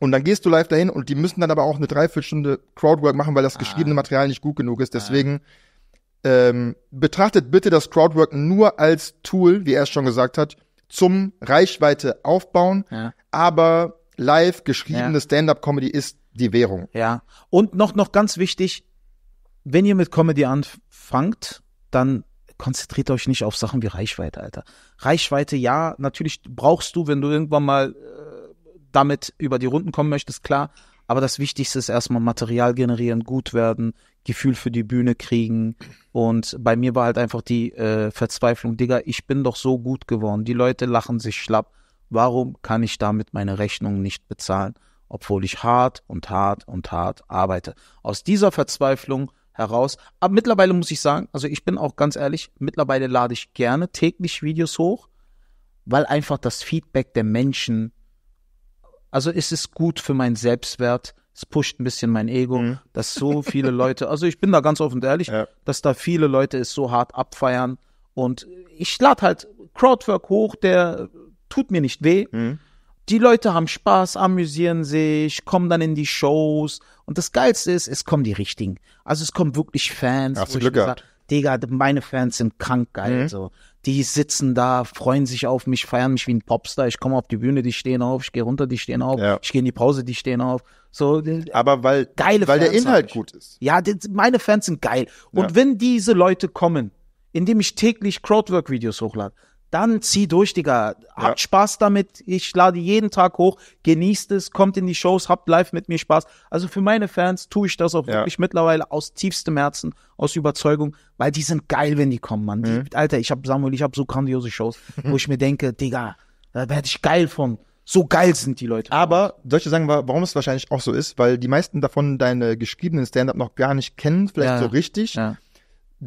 und dann gehst du live dahin und die müssen dann aber auch eine Dreiviertelstunde Crowdwork machen, weil das ah. geschriebene Material nicht gut genug ist. Ah. Deswegen ähm, betrachtet bitte das Crowdwork nur als Tool, wie er es schon gesagt hat, zum Reichweite aufbauen. Ja. Aber live geschriebene ja. Stand-up-Comedy ist die Währung. Ja. Und noch, noch ganz wichtig, wenn ihr mit Comedy anfangt, dann konzentriert euch nicht auf Sachen wie Reichweite, Alter. Reichweite, ja, natürlich brauchst du, wenn du irgendwann mal äh, damit über die Runden kommen möchtest, klar. Aber das Wichtigste ist erstmal Material generieren, gut werden, Gefühl für die Bühne kriegen. Und bei mir war halt einfach die äh, Verzweiflung, Digga, ich bin doch so gut geworden. Die Leute lachen sich schlapp. Warum kann ich damit meine Rechnung nicht bezahlen? obwohl ich hart und hart und hart arbeite. Aus dieser Verzweiflung heraus, aber mittlerweile muss ich sagen, also ich bin auch ganz ehrlich, mittlerweile lade ich gerne täglich Videos hoch, weil einfach das Feedback der Menschen, also es ist gut für meinen Selbstwert, es pusht ein bisschen mein Ego, mhm. dass so viele Leute, also ich bin da ganz offen und ehrlich, ja. dass da viele Leute es so hart abfeiern und ich lade halt Crowdwork hoch, der tut mir nicht weh. Mhm die Leute haben Spaß, amüsieren sich, kommen dann in die Shows. Und das Geilste ist, es kommen die richtigen. Also es kommen wirklich Fans. Hast du Glück gehabt. Digga, meine Fans sind krank geil. Mhm. So. Die sitzen da, freuen sich auf mich, feiern mich wie ein Popstar. Ich komme auf die Bühne, die stehen auf, ich gehe runter, die stehen auf, ja. ich gehe in die Pause, die stehen auf. So, Aber weil, geile weil Fans der Inhalt gut ist. Ja, die, meine Fans sind geil. Und ja. wenn diese Leute kommen, indem ich täglich Crowdwork-Videos hochlade, dann zieh durch, Digga. Habt ja. Spaß damit. Ich lade jeden Tag hoch, genießt es, kommt in die Shows, habt live mit mir Spaß. Also für meine Fans tue ich das auch ja. wirklich mittlerweile aus tiefstem Herzen, aus Überzeugung, weil die sind geil, wenn die kommen, Mann. Mhm. Die, Alter, ich habe Samuel, ich habe so grandiose Shows, wo ich mir denke, Digga, da werde ich geil von. So geil sind die Leute. Aber solche sagen, warum es wahrscheinlich auch so ist, weil die meisten davon deine geschriebenen Stand-up noch gar nicht kennen, vielleicht ja. so richtig. Ja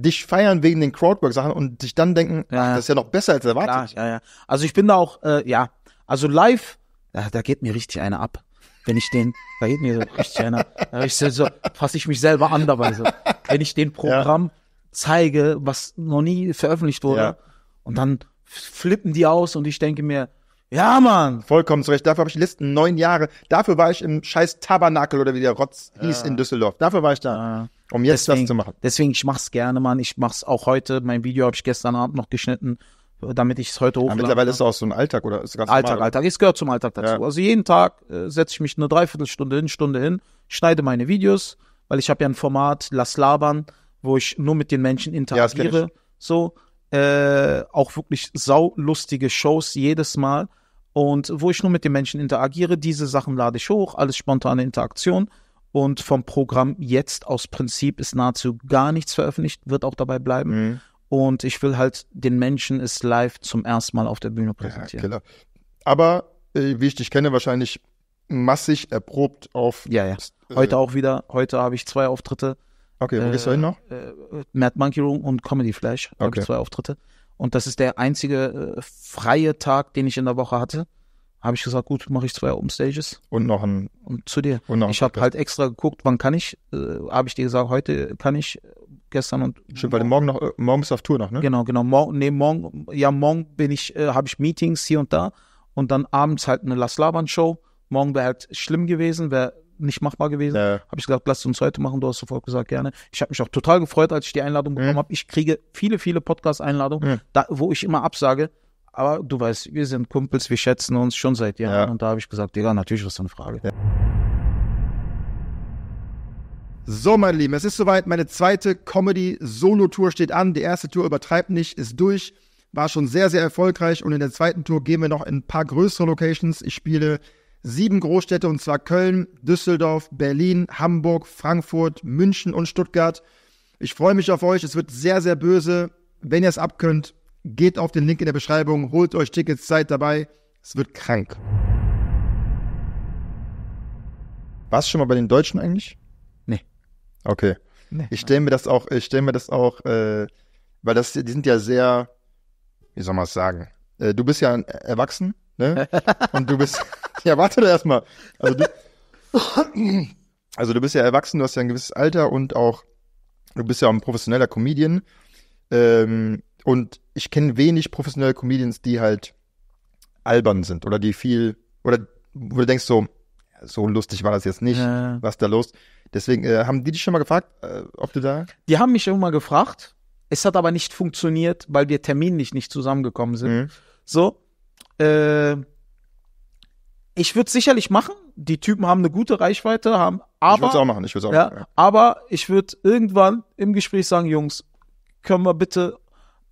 dich feiern wegen den Crowdwork-Sachen und dich dann denken, ja, ach, das ist ja noch besser als erwartet. Klar, ja, ja. Also ich bin da auch, äh, ja, also live, ja, da geht mir richtig einer ab. Wenn ich den, da geht mir so richtig einer, da ich so, so, fasse ich mich selber an dabei. So. Wenn ich den Programm ja. zeige, was noch nie veröffentlicht wurde, ja. und dann flippen die aus und ich denke mir, ja, Mann. Vollkommen zu Recht. Dafür habe ich Listen neun Jahre. Dafür war ich im scheiß Tabernakel oder wie der Rotz hieß in Düsseldorf. Dafür war ich da. Ja. Um jetzt deswegen, das zu machen. Deswegen, ich mach's gerne, Mann. Ich mach's auch heute. Mein Video habe ich gestern Abend noch geschnitten, damit ich es heute hochlade. Ja, mittlerweile ist es auch so ein Alltag, oder? Ist ganz Alltag, normal, Alltag. Es gehört zum Alltag dazu. Also jeden Tag äh, setze ich mich eine Dreiviertelstunde hin, Stunde hin, schneide meine Videos, weil ich habe ja ein Format, Lass labern, wo ich nur mit den Menschen interagiere. Ja, ich. das so, äh, auch wirklich saulustige Shows jedes Mal und wo ich nur mit den Menschen interagiere. Diese Sachen lade ich hoch, alles spontane Interaktion. Und vom Programm jetzt aus Prinzip ist nahezu gar nichts veröffentlicht, wird auch dabei bleiben. Mhm. Und ich will halt den Menschen es live zum ersten Mal auf der Bühne präsentieren. Ja, Aber äh, wie ich dich kenne, wahrscheinlich massig erprobt auf. Ja, ja. Äh, Heute äh, auch wieder. Heute habe ich zwei Auftritte. Okay, wo äh, gehst du äh, hin noch? Äh, Mad Monkey Room und Comedy Flash. Okay. Habe ich zwei Auftritte. Und das ist der einzige äh, freie Tag, den ich in der Woche hatte. Habe ich gesagt, gut, mache ich zwei Open Stages. Und noch ein. Und zu dir. Und noch ich habe halt extra geguckt, wann kann ich. Äh, habe ich dir gesagt, heute kann ich, äh, gestern und. Stimmt, weil morgen, morgen noch, äh, morgen bist du auf Tour noch, ne? Genau, genau. Morgen, nee, morgen, ja, morgen bin ich, äh, habe ich Meetings hier und da. Und dann abends halt eine Las Laban Show. Morgen wäre halt schlimm gewesen, wäre nicht machbar gewesen. Ja. Habe ich gesagt, lass uns heute machen. Du hast sofort gesagt, gerne. Ich habe mich auch total gefreut, als ich die Einladung mhm. bekommen mhm. habe. Ich kriege viele, viele Podcast-Einladungen, mhm. wo ich immer absage. Aber du weißt, wir sind Kumpels, wir schätzen uns schon seit Jahren. Ja. Und da habe ich gesagt, Digga, natürlich ist das eine Frage. Ja. So, meine Lieben, es ist soweit. Meine zweite Comedy-Solo-Tour steht an. Die erste Tour übertreibt nicht, ist durch war schon sehr, sehr erfolgreich und in der zweiten Tour gehen wir noch in ein paar größere Locations. Ich spiele sieben Großstädte, und zwar Köln, Düsseldorf, Berlin, Hamburg, Frankfurt, München und Stuttgart. Ich freue mich auf euch. Es wird sehr, sehr böse. Wenn ihr es abkönnt, geht auf den Link in der Beschreibung, holt euch Tickets, seid dabei. Es wird krank. Warst du schon mal bei den Deutschen eigentlich? Nee. Okay. Nee, ich stelle mir das auch, ich stelle mir das auch, äh, weil das, die sind ja sehr, wie soll man es sagen? Äh, du bist ja erwachsen, ne? Und du bist. Ja, warte doch erstmal. Also du, also du bist ja erwachsen, du hast ja ein gewisses Alter und auch, du bist ja ein professioneller Comedian. Ähm, und ich kenne wenig professionelle Comedians, die halt albern sind oder die viel, oder wo du denkst so, so lustig war das jetzt nicht, ja. was da los. Deswegen äh, haben die dich schon mal gefragt, äh, ob du da? Die haben mich schon mal gefragt. Es hat aber nicht funktioniert, weil wir terminlich nicht zusammengekommen sind. Mhm. So. Äh, ich würde sicherlich machen. Die Typen haben eine gute Reichweite, haben aber. Ich würde es auch machen, ich würde auch ja, machen. Ja. Aber ich würde irgendwann im Gespräch sagen, Jungs, können wir bitte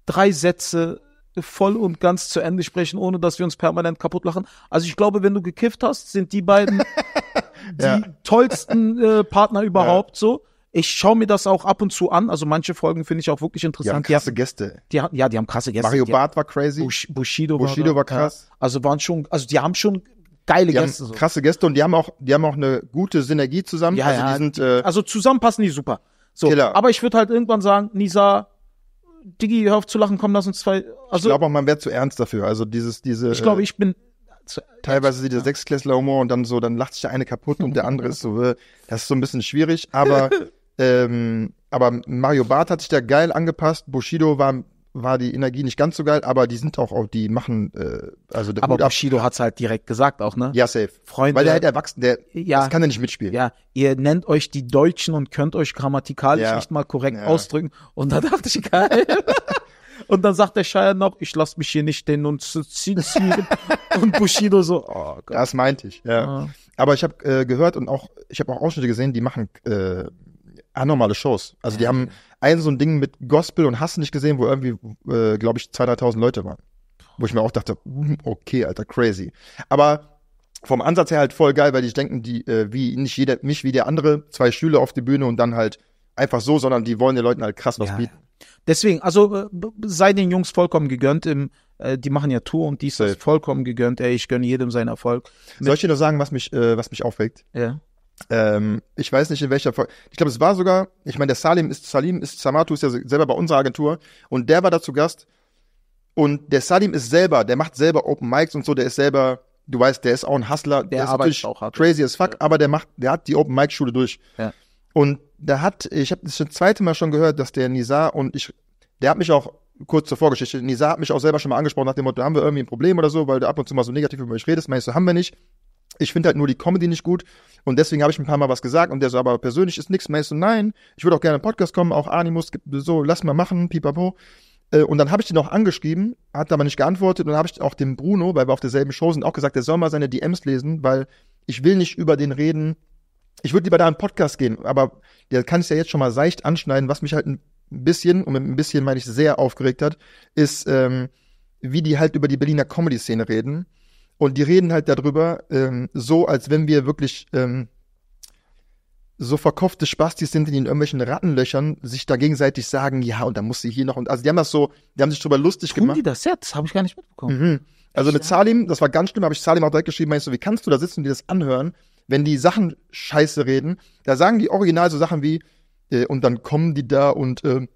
drei Sätze voll und ganz zu Ende sprechen, ohne dass wir uns permanent kaputt lachen. Also ich glaube, wenn du gekifft hast, sind die beiden die tollsten äh, Partner überhaupt ja. so. Ich schaue mir das auch ab und zu an. Also manche Folgen finde ich auch wirklich interessant. Die haben krasse die haben, Gäste. Die, ja, die haben krasse Gäste. Mario Barth war crazy. Bushido, Bushido war, war krass. Ja. Also waren schon, also die haben schon geile die Gäste. so. Krasse Gäste und die haben auch, die haben auch eine gute Synergie zusammen. Ja, also, ja. Die sind, äh, also zusammen passen die super. So, Killer. aber ich würde halt irgendwann sagen, Nisa, Diggi, hör auf zu lachen, komm, lass uns zwei. Also, ich glaube auch, man wäre zu ernst dafür. Also dieses, diese. Ich glaube, äh, ich bin. Zu, teilweise ja. dieser Sechsklässler-Humor und dann so, dann lacht sich der eine kaputt und der andere ist so, äh, das ist so ein bisschen schwierig, aber ähm, aber Mario Barth hat sich da geil angepasst. Bushido war war die Energie nicht ganz so geil, aber die sind auch, auch die machen, äh, also der Aber Bushido hat's halt direkt gesagt auch, ne? Ja, safe. Freunde. Weil der halt erwachsen, der, ja, das kann er nicht mitspielen. Ja, ihr nennt euch die Deutschen und könnt euch grammatikalisch ja. nicht mal korrekt ja. ausdrücken. Und da dachte ich, geil. und dann sagt der Scheier noch, ich lass mich hier nicht denunzieren. und Bushido so, oh Gott. Das meinte ich, ja. Ah. Aber ich habe äh, gehört und auch, ich habe auch Ausschnitte gesehen, die machen äh, anormale Shows. Also die haben ein so ein Ding mit Gospel und Hass nicht gesehen, wo irgendwie, äh, glaube ich, 2.000, 3.000 Leute waren. Wo ich mir auch dachte, hm, okay, Alter, crazy. Aber vom Ansatz her halt voll geil, weil die denken, die, äh, wie nicht jeder, nicht wie der andere, zwei Schüler auf die Bühne und dann halt einfach so, sondern die wollen den Leuten halt krass was ja. bieten. Deswegen, also äh, sei den Jungs vollkommen gegönnt. Im, äh, die machen ja Tour und dies ist vollkommen gegönnt. Ey, ich gönne jedem seinen Erfolg. Mit Soll ich dir noch sagen, was mich, äh, was mich aufregt? Ja. Ähm, ich weiß nicht in welcher Folge. Ich glaube, es war sogar, ich meine, der Salim ist Salim ist Samatu ist ja selber bei unserer Agentur und der war dazu Gast. Und der Salim ist selber, der macht selber Open Mics und so, der ist selber, du weißt, der ist auch ein Hustler, der, der arbeitet auch hart. crazy as fuck, ja. aber der macht, der hat die Open Mic Schule durch. Ja. Und da hat, ich habe das zweite Mal schon gehört, dass der Nizar und ich, der hat mich auch kurz zur Vorgeschichte, Nizar hat mich auch selber schon mal angesprochen nach dem Motto, haben wir irgendwie ein Problem oder so, weil du ab und zu mal so negativ über mich redest, meinst du, haben wir nicht ich finde halt nur die Comedy nicht gut und deswegen habe ich ein paar Mal was gesagt und der so, aber persönlich ist nichts. Meinst du, nein, ich würde auch gerne in Podcast kommen, auch Animus, so, lass mal machen, pipapo. Äh, und dann habe ich den auch angeschrieben, hat aber nicht geantwortet und dann habe ich auch dem Bruno, weil wir auf derselben Show sind, auch gesagt, der soll mal seine DMs lesen, weil ich will nicht über den reden. Ich würde lieber da einen Podcast gehen, aber der kann es ja jetzt schon mal seicht anschneiden, was mich halt ein bisschen, und mit ein bisschen meine ich sehr aufgeregt hat, ist, ähm, wie die halt über die Berliner Comedy-Szene reden und die reden halt darüber, ähm, so als wenn wir wirklich ähm, so verkaufte Spastis sind, die in irgendwelchen Rattenlöchern sich da gegenseitig sagen, ja, und dann muss sie hier noch und also die haben das so, die haben sich darüber lustig Tun gemacht. die das jetzt? Habe ich gar nicht mitbekommen. Mhm. Also mit Salim, das war ganz schlimm, habe ich Salim auch direkt geschrieben, meinst du, wie kannst du da sitzen und dir das anhören, wenn die Sachen scheiße reden? Da sagen die original so Sachen wie, äh, und dann kommen die da und äh,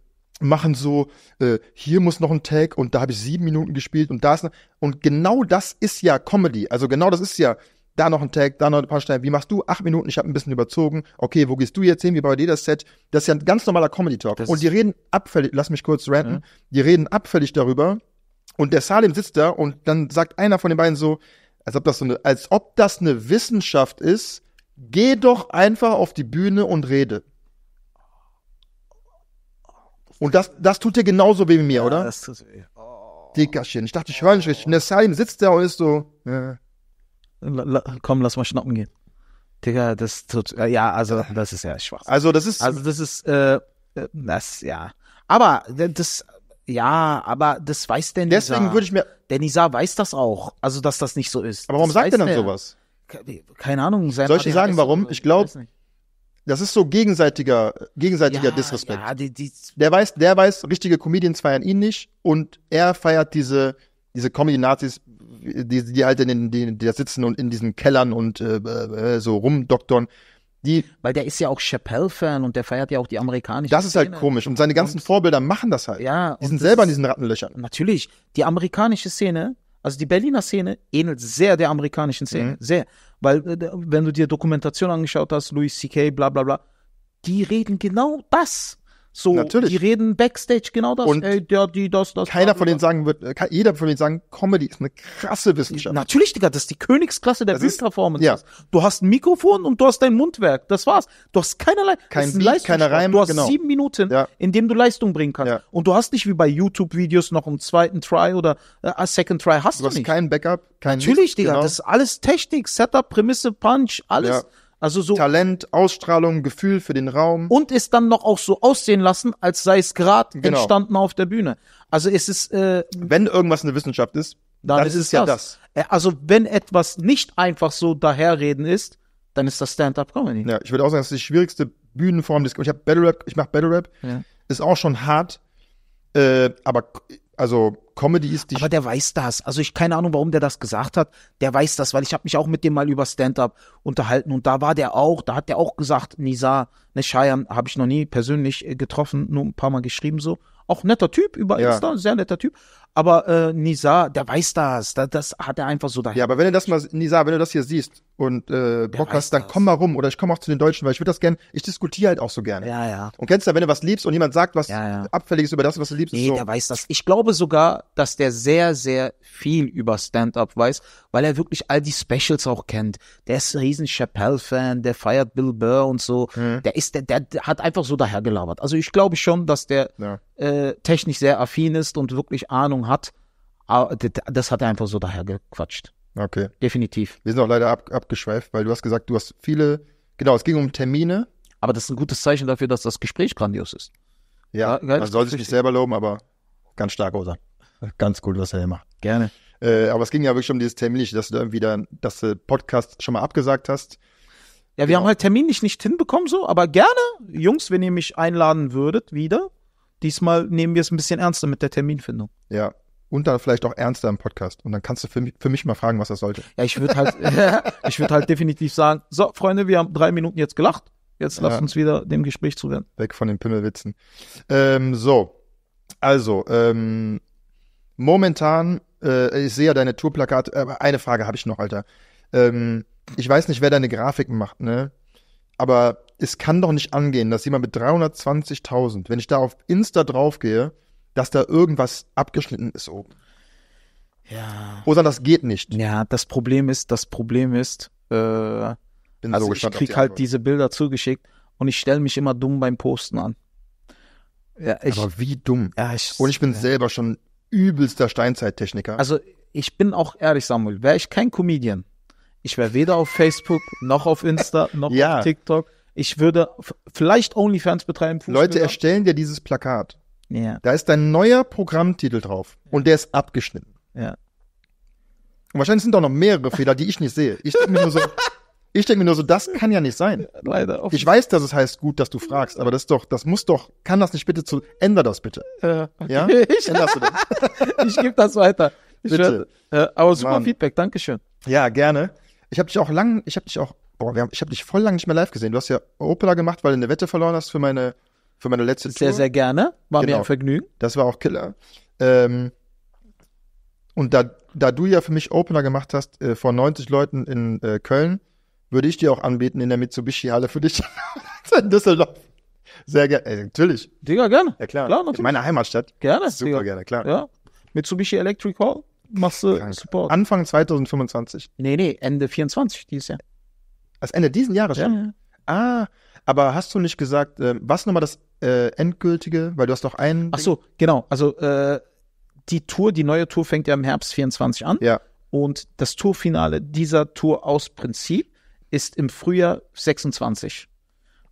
machen so, äh, hier muss noch ein Tag und da habe ich sieben Minuten gespielt und da ist noch, und genau das ist ja Comedy, also genau das ist ja da noch ein Tag, da noch ein paar Steine, wie machst du? Acht Minuten, ich habe ein bisschen überzogen, okay, wo gehst du jetzt hin, wie bei dir das Set? Das ist ja ein ganz normaler Comedy-Talk und die reden abfällig, lass mich kurz ranten, mhm. die reden abfällig darüber und der Salim sitzt da und dann sagt einer von den beiden so, als ob das so eine, als ob das eine Wissenschaft ist, geh doch einfach auf die Bühne und rede. Und das, das tut dir genauso weh wie mir, ja, oder? Das tut weh. Oh. Dickerchen. Ich dachte, ich höre nicht richtig. Und der Salim sitzt da und ist so. Ja. komm, lass mal schnappen gehen. Digga, das tut. Äh, ja, also das ist ja schwach. Also das ist. Also das ist. Äh, äh das ja. Aber das. Ja, aber das weiß der Nisa. Deswegen würde ich mir. Der Nisa weiß das auch. Also dass das nicht so ist. Aber warum das sagt er dann der, sowas? Keine Ahnung. Soll ich dir sagen, warum? Ich glaube, das ist so gegenseitiger, gegenseitiger ja, Disrespekt. Ja, die, die der weiß, der weiß, richtige Comedians feiern ihn nicht und er feiert diese, diese Comedy-Nazis, die, die halt in den, die, die da sitzen und in diesen Kellern und äh, äh so rumdoktern. Die, Weil der ist ja auch Chappelle-Fan und der feiert ja auch die amerikanischen. Das ist halt Szene. halt komisch. Und seine ganzen und, Vorbilder machen das halt. Ja. Die sind selber in diesen Rattenlöchern. Natürlich. Die amerikanische Szene also die Berliner Szene ähnelt sehr der amerikanischen Szene, mhm. sehr. Weil äh, wenn du dir Dokumentation angeschaut hast, Louis C.K., bla bla bla, die reden genau das. So, Natürlich. die reden Backstage genau das. Und ey, der, die, das, das. Keiner von denen sagen wird, äh, jeder von denen sagen, Comedy ist eine krasse Wissenschaft. Natürlich, Digga, das ist die Königsklasse der Bildperformance. Ja. Du hast ein Mikrofon und du hast dein Mundwerk. Das war's. Du hast keinerlei, Kein Beat, keine Reim, Du hast genau. sieben Minuten, ja. in dem du Leistung bringen kannst. Ja. Und du hast nicht wie bei YouTube-Videos noch einen zweiten Try oder äh, Second Try hast du, du hast nicht. keinen Backup, kein Natürlich, Licht, Digga, genau. das ist alles Technik, Setup, Prämisse, Punch, alles. Ja. Also so Talent, Ausstrahlung, Gefühl für den Raum. Und es dann noch auch so aussehen lassen, als sei es gerade genau. entstanden auf der Bühne. Also es ist. Äh, Wenn irgendwas eine Wissenschaft ist, dann, dann ist es ja das. das. Äh, also wenn etwas nicht einfach so daherreden ist, dann ist das Stand-up-Comedy. Ja, ich würde auch sagen, das ist die schwierigste Bühnenform. Ich habe Battle Rap, ich mache Battle Rap, ja. ist auch schon hart, äh, aber also Comedy ist die. Aber der weiß das. Also ich keine Ahnung, warum der das gesagt hat. Der weiß das, weil ich habe mich auch mit dem mal über Stand-up unterhalten und da war der auch, da hat der auch gesagt, Nisa, ne Cheyenne habe ich noch nie persönlich äh, getroffen, nur ein paar Mal geschrieben so. Auch netter Typ über ja. sehr netter Typ. Aber äh, Nisa, der weiß das, da, das hat er einfach so dahin. Ja, aber wenn du das mal, Nisa, wenn du das hier siehst, und äh, hast, dann komm mal rum oder ich komme auch zu den Deutschen, weil ich würde das gerne, ich diskutiere halt auch so gerne. Ja, ja. Und kennst du, wenn du was liebst und jemand sagt was ja, ja. Abfälliges über das, was du liebst, nee, so. der weiß das. Ich glaube sogar, dass der sehr, sehr viel über Stand-Up weiß, weil er wirklich all die Specials auch kennt. Der ist ein riesen Chappelle-Fan, der feiert Bill Burr und so. Mhm. Der ist, der, der hat einfach so dahergelabert. Also ich glaube schon, dass der ja. äh, technisch sehr affin ist und wirklich Ahnung hat. Ah, das hat er einfach so dahergequatscht. Okay. Definitiv. Wir sind auch leider ab, abgeschweift, weil du hast gesagt, du hast viele, genau, es ging um Termine. Aber das ist ein gutes Zeichen dafür, dass das Gespräch grandios ist. Ja, ja man soll sich nicht selber loben, aber ganz stark, oder? Ganz gut, was er hier macht. Gerne. Äh, aber es ging ja wirklich um dieses Terminliche, dass du irgendwie dann, dass du Podcast schon mal abgesagt hast. Ja, wir haben halt terminlich nicht hinbekommen, so, aber gerne, Jungs, wenn ihr mich einladen würdet, wieder. Diesmal nehmen wir es ein bisschen ernster mit der Terminfindung. Ja, und dann vielleicht auch ernster im Podcast. Und dann kannst du für mich, für mich mal fragen, was das sollte. Ja, ich würde halt, ich würde halt definitiv sagen, so, Freunde, wir haben drei Minuten jetzt gelacht. Jetzt ja. uns wieder dem Gespräch zuwenden. Weg von den Pimmelwitzen. Ähm, so. Also, ähm, momentan, äh, ich sehe ja deine Tourplakate, aber eine Frage habe ich noch, Alter. Ähm, ich weiß nicht, wer deine Grafiken macht, ne? Aber es kann doch nicht angehen, dass jemand mit 320.000, wenn ich da auf Insta draufgehe, dass da irgendwas abgeschnitten ist oben. Ja. Oder das geht nicht. Ja, das Problem ist, das Problem ist, äh, Bin also so ich krieg die halt diese Bilder zugeschickt und ich stelle mich immer dumm beim Posten an. Ja, ich, Aber wie dumm. Ja, ich, und ich bin ja. selber schon übelster Steinzeittechniker. Also ich bin auch ehrlich, Samuel, wäre ich kein Comedian, ich wäre weder auf Facebook noch auf Insta noch ja. auf TikTok. Ich würde vielleicht OnlyFans betreiben. Fußball. Leute erstellen dir dieses Plakat. Ja. Da ist dein neuer Programmtitel drauf und der ist abgeschnitten. Ja. Und wahrscheinlich sind da noch mehrere Fehler, die ich nicht sehe. Ich denke mir nur so, ich mir nur so, das kann ja nicht sein. Leider. Ich weiß, dass es heißt, gut, dass du fragst, aber das ist doch, das muss doch, kann das nicht bitte zu, änder das bitte. Äh, okay. Ja? Ich, du das? ich gebe das weiter. Ich bitte. Äh, aber super Mann. Feedback, Dankeschön. Ja, gerne. Ich habe dich auch lang, ich habe dich auch, boah, wir haben, ich habe dich voll lang nicht mehr live gesehen. Du hast ja Opera gemacht, weil du eine Wette verloren hast für meine für meine letzte sehr, Tour. Sehr, sehr gerne. War genau. mir ein Vergnügen. Das war auch Killer. Ähm, und da, da du ja für mich Opener gemacht hast äh, vor 90 Leuten in äh, Köln, würde ich dir auch anbieten in der Mitsubishi-Halle für dich in Düsseldorf. Sehr gerne. Äh, natürlich. Digga, gerne. Ja, klar. klar in meiner Heimatstadt. Gerne. Super Digga. gerne, klar. Ja. Mitsubishi Electric Hall machst du Krank. Support. Anfang 2025. Nee, nee, Ende 24 dieses Jahr. Das Ende diesen Jahres ja, schon? Ja. Ah, aber hast du nicht gesagt, äh, was nochmal das äh, endgültige? Weil du hast doch einen. Ach so, genau. Also äh, die Tour, die neue Tour fängt ja im Herbst 24 an. Ja. Und das Tourfinale dieser Tour aus Prinzip ist im Frühjahr 26.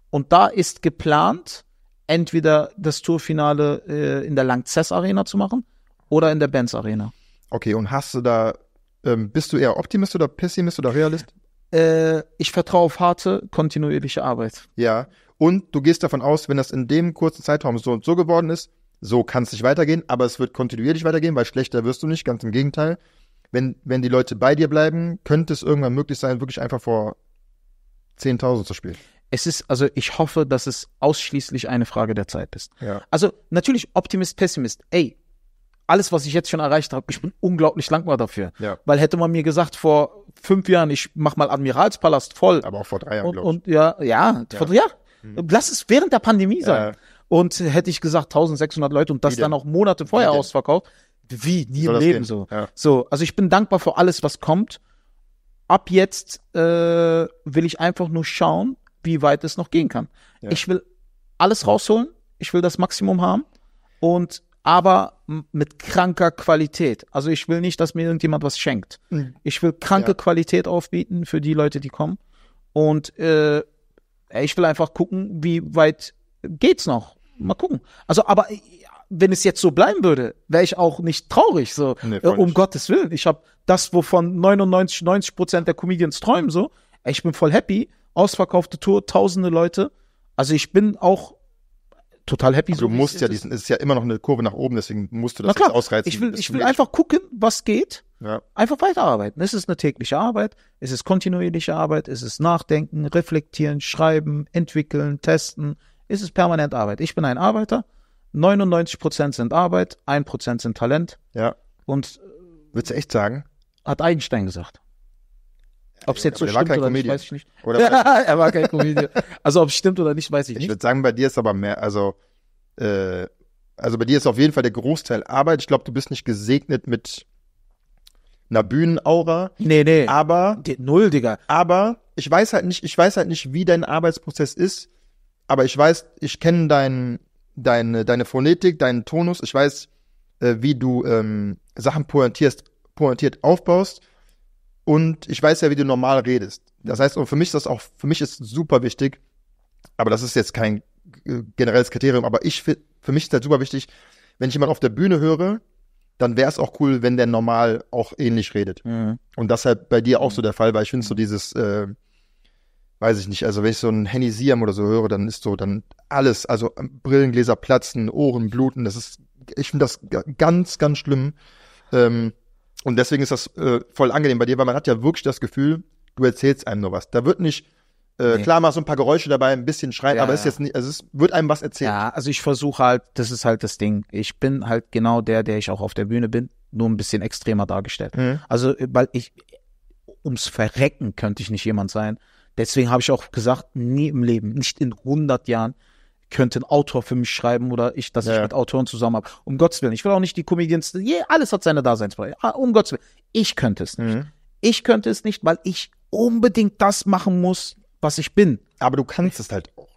Und da ist geplant, entweder das Tourfinale äh, in der Lanxess Arena zu machen oder in der Benz Arena. Okay, und hast du da, ähm, bist du eher Optimist oder Pessimist oder Realist? äh, ich vertraue auf harte, kontinuierliche Arbeit. Ja, und du gehst davon aus, wenn das in dem kurzen Zeitraum so und so geworden ist, so kann es nicht weitergehen, aber es wird kontinuierlich weitergehen, weil schlechter wirst du nicht, ganz im Gegenteil. Wenn, wenn die Leute bei dir bleiben, könnte es irgendwann möglich sein, wirklich einfach vor 10.000 zu spielen. Es ist, also ich hoffe, dass es ausschließlich eine Frage der Zeit ist. Ja. Also natürlich Optimist, Pessimist. Ey, alles, was ich jetzt schon erreicht habe, ich bin unglaublich dankbar dafür. Ja. Weil hätte man mir gesagt, vor fünf Jahren, ich mach mal Admiralspalast voll. Aber auch vor drei Jahren, und, und ja, ja, ja. Vor, ja. Hm. lass es während der Pandemie sein. Ja. Äh. Und hätte ich gesagt, 1600 Leute und das dann auch Monate vorher ausverkauft, wie, nie Soll im Leben gehen? so. So, also ich bin dankbar für alles, was kommt. Ab jetzt äh, will ich einfach nur schauen, wie weit es noch gehen kann. Ich will alles rausholen, ich will das Maximum haben und aber mit kranker Qualität. Also ich will nicht, dass mir irgendjemand was schenkt. Mhm. Ich will kranke ja. Qualität aufbieten für die Leute, die kommen. Und äh, ich will einfach gucken, wie weit geht's noch. Mal gucken. Also, aber äh, wenn es jetzt so bleiben würde, wäre ich auch nicht traurig, so nee, äh, um nicht. Gottes Willen. Ich habe das, wovon 99, 90 Prozent der Comedians träumen, so. Ich bin voll happy. Ausverkaufte Tour, tausende Leute. Also ich bin auch total happy. Aber so du musst ja diesen, es ist ja immer noch eine Kurve nach oben, deswegen musst du das klar, ausreizen. Ich will, ich will einfach gucken, was geht. Ja. Einfach weiterarbeiten. Es ist eine tägliche Arbeit, es ist kontinuierliche Arbeit, es ist Nachdenken, Reflektieren, Schreiben, Entwickeln, Testen. Es ist permanent Arbeit. Ich bin ein Arbeiter. 99% sind Arbeit, 1% sind Talent. Ja. Und. Würdest du echt sagen? Hat Einstein gesagt. Ob es jetzt so stimmt oder Comedian. nicht, weiß ich nicht. Oder er war kein Comedian. Also ob es stimmt oder nicht, weiß ich, ich nicht. Ich würde sagen, bei dir ist aber mehr, also, äh, also bei dir ist auf jeden Fall der Großteil Arbeit. Ich glaube, du bist nicht gesegnet mit einer Bühnenaura. Nee, nee. Aber. Die, null, Digga. Aber ich weiß halt nicht, ich weiß halt nicht, wie dein Arbeitsprozess ist, aber ich weiß, ich kenne dein, deine, deine Phonetik, deinen Tonus, ich weiß, äh, wie du ähm, Sachen pointierst, pointiert aufbaust und ich weiß ja, wie du normal redest. Das heißt, und für mich ist das auch, für mich ist super wichtig, aber das ist jetzt kein äh, generelles Kriterium, aber ich für mich ist das super wichtig, wenn ich jemanden auf der Bühne höre, dann wäre es auch cool, wenn der normal auch ähnlich redet. Mhm. Und das halt bei dir auch mhm. so der Fall, weil ich finde so dieses, äh, weiß ich nicht, also wenn ich so einen Henny Siam oder so höre, dann ist so dann alles, also ähm, Brillengläser platzen, Ohren bluten, das ist, ich finde das ganz, ganz schlimm. Ähm, und deswegen ist das äh, voll angenehm bei dir, weil man hat ja wirklich das Gefühl, du erzählst einem nur was. Da wird nicht äh, nee. Klar, mal so ein paar Geräusche dabei, ein bisschen schreien, ja, aber ist jetzt nicht, also es wird einem was erzählt. Ja, also ich versuche halt, das ist halt das Ding. Ich bin halt genau der, der ich auch auf der Bühne bin, nur ein bisschen extremer dargestellt. Mhm. Also, weil ich, ums Verrecken könnte ich nicht jemand sein. Deswegen habe ich auch gesagt, nie im Leben, nicht in 100 Jahren könnte ein Autor für mich schreiben oder ich, dass ja. ich mit Autoren zusammen habe. Um Gottes Willen. Ich will auch nicht die Comedians, yeah, alles hat seine Daseinsberechtigung. Ah, um Gottes Willen. Ich könnte es nicht. Mhm. Ich könnte es nicht, weil ich unbedingt das machen muss, was ich bin. Aber du kannst es halt auch.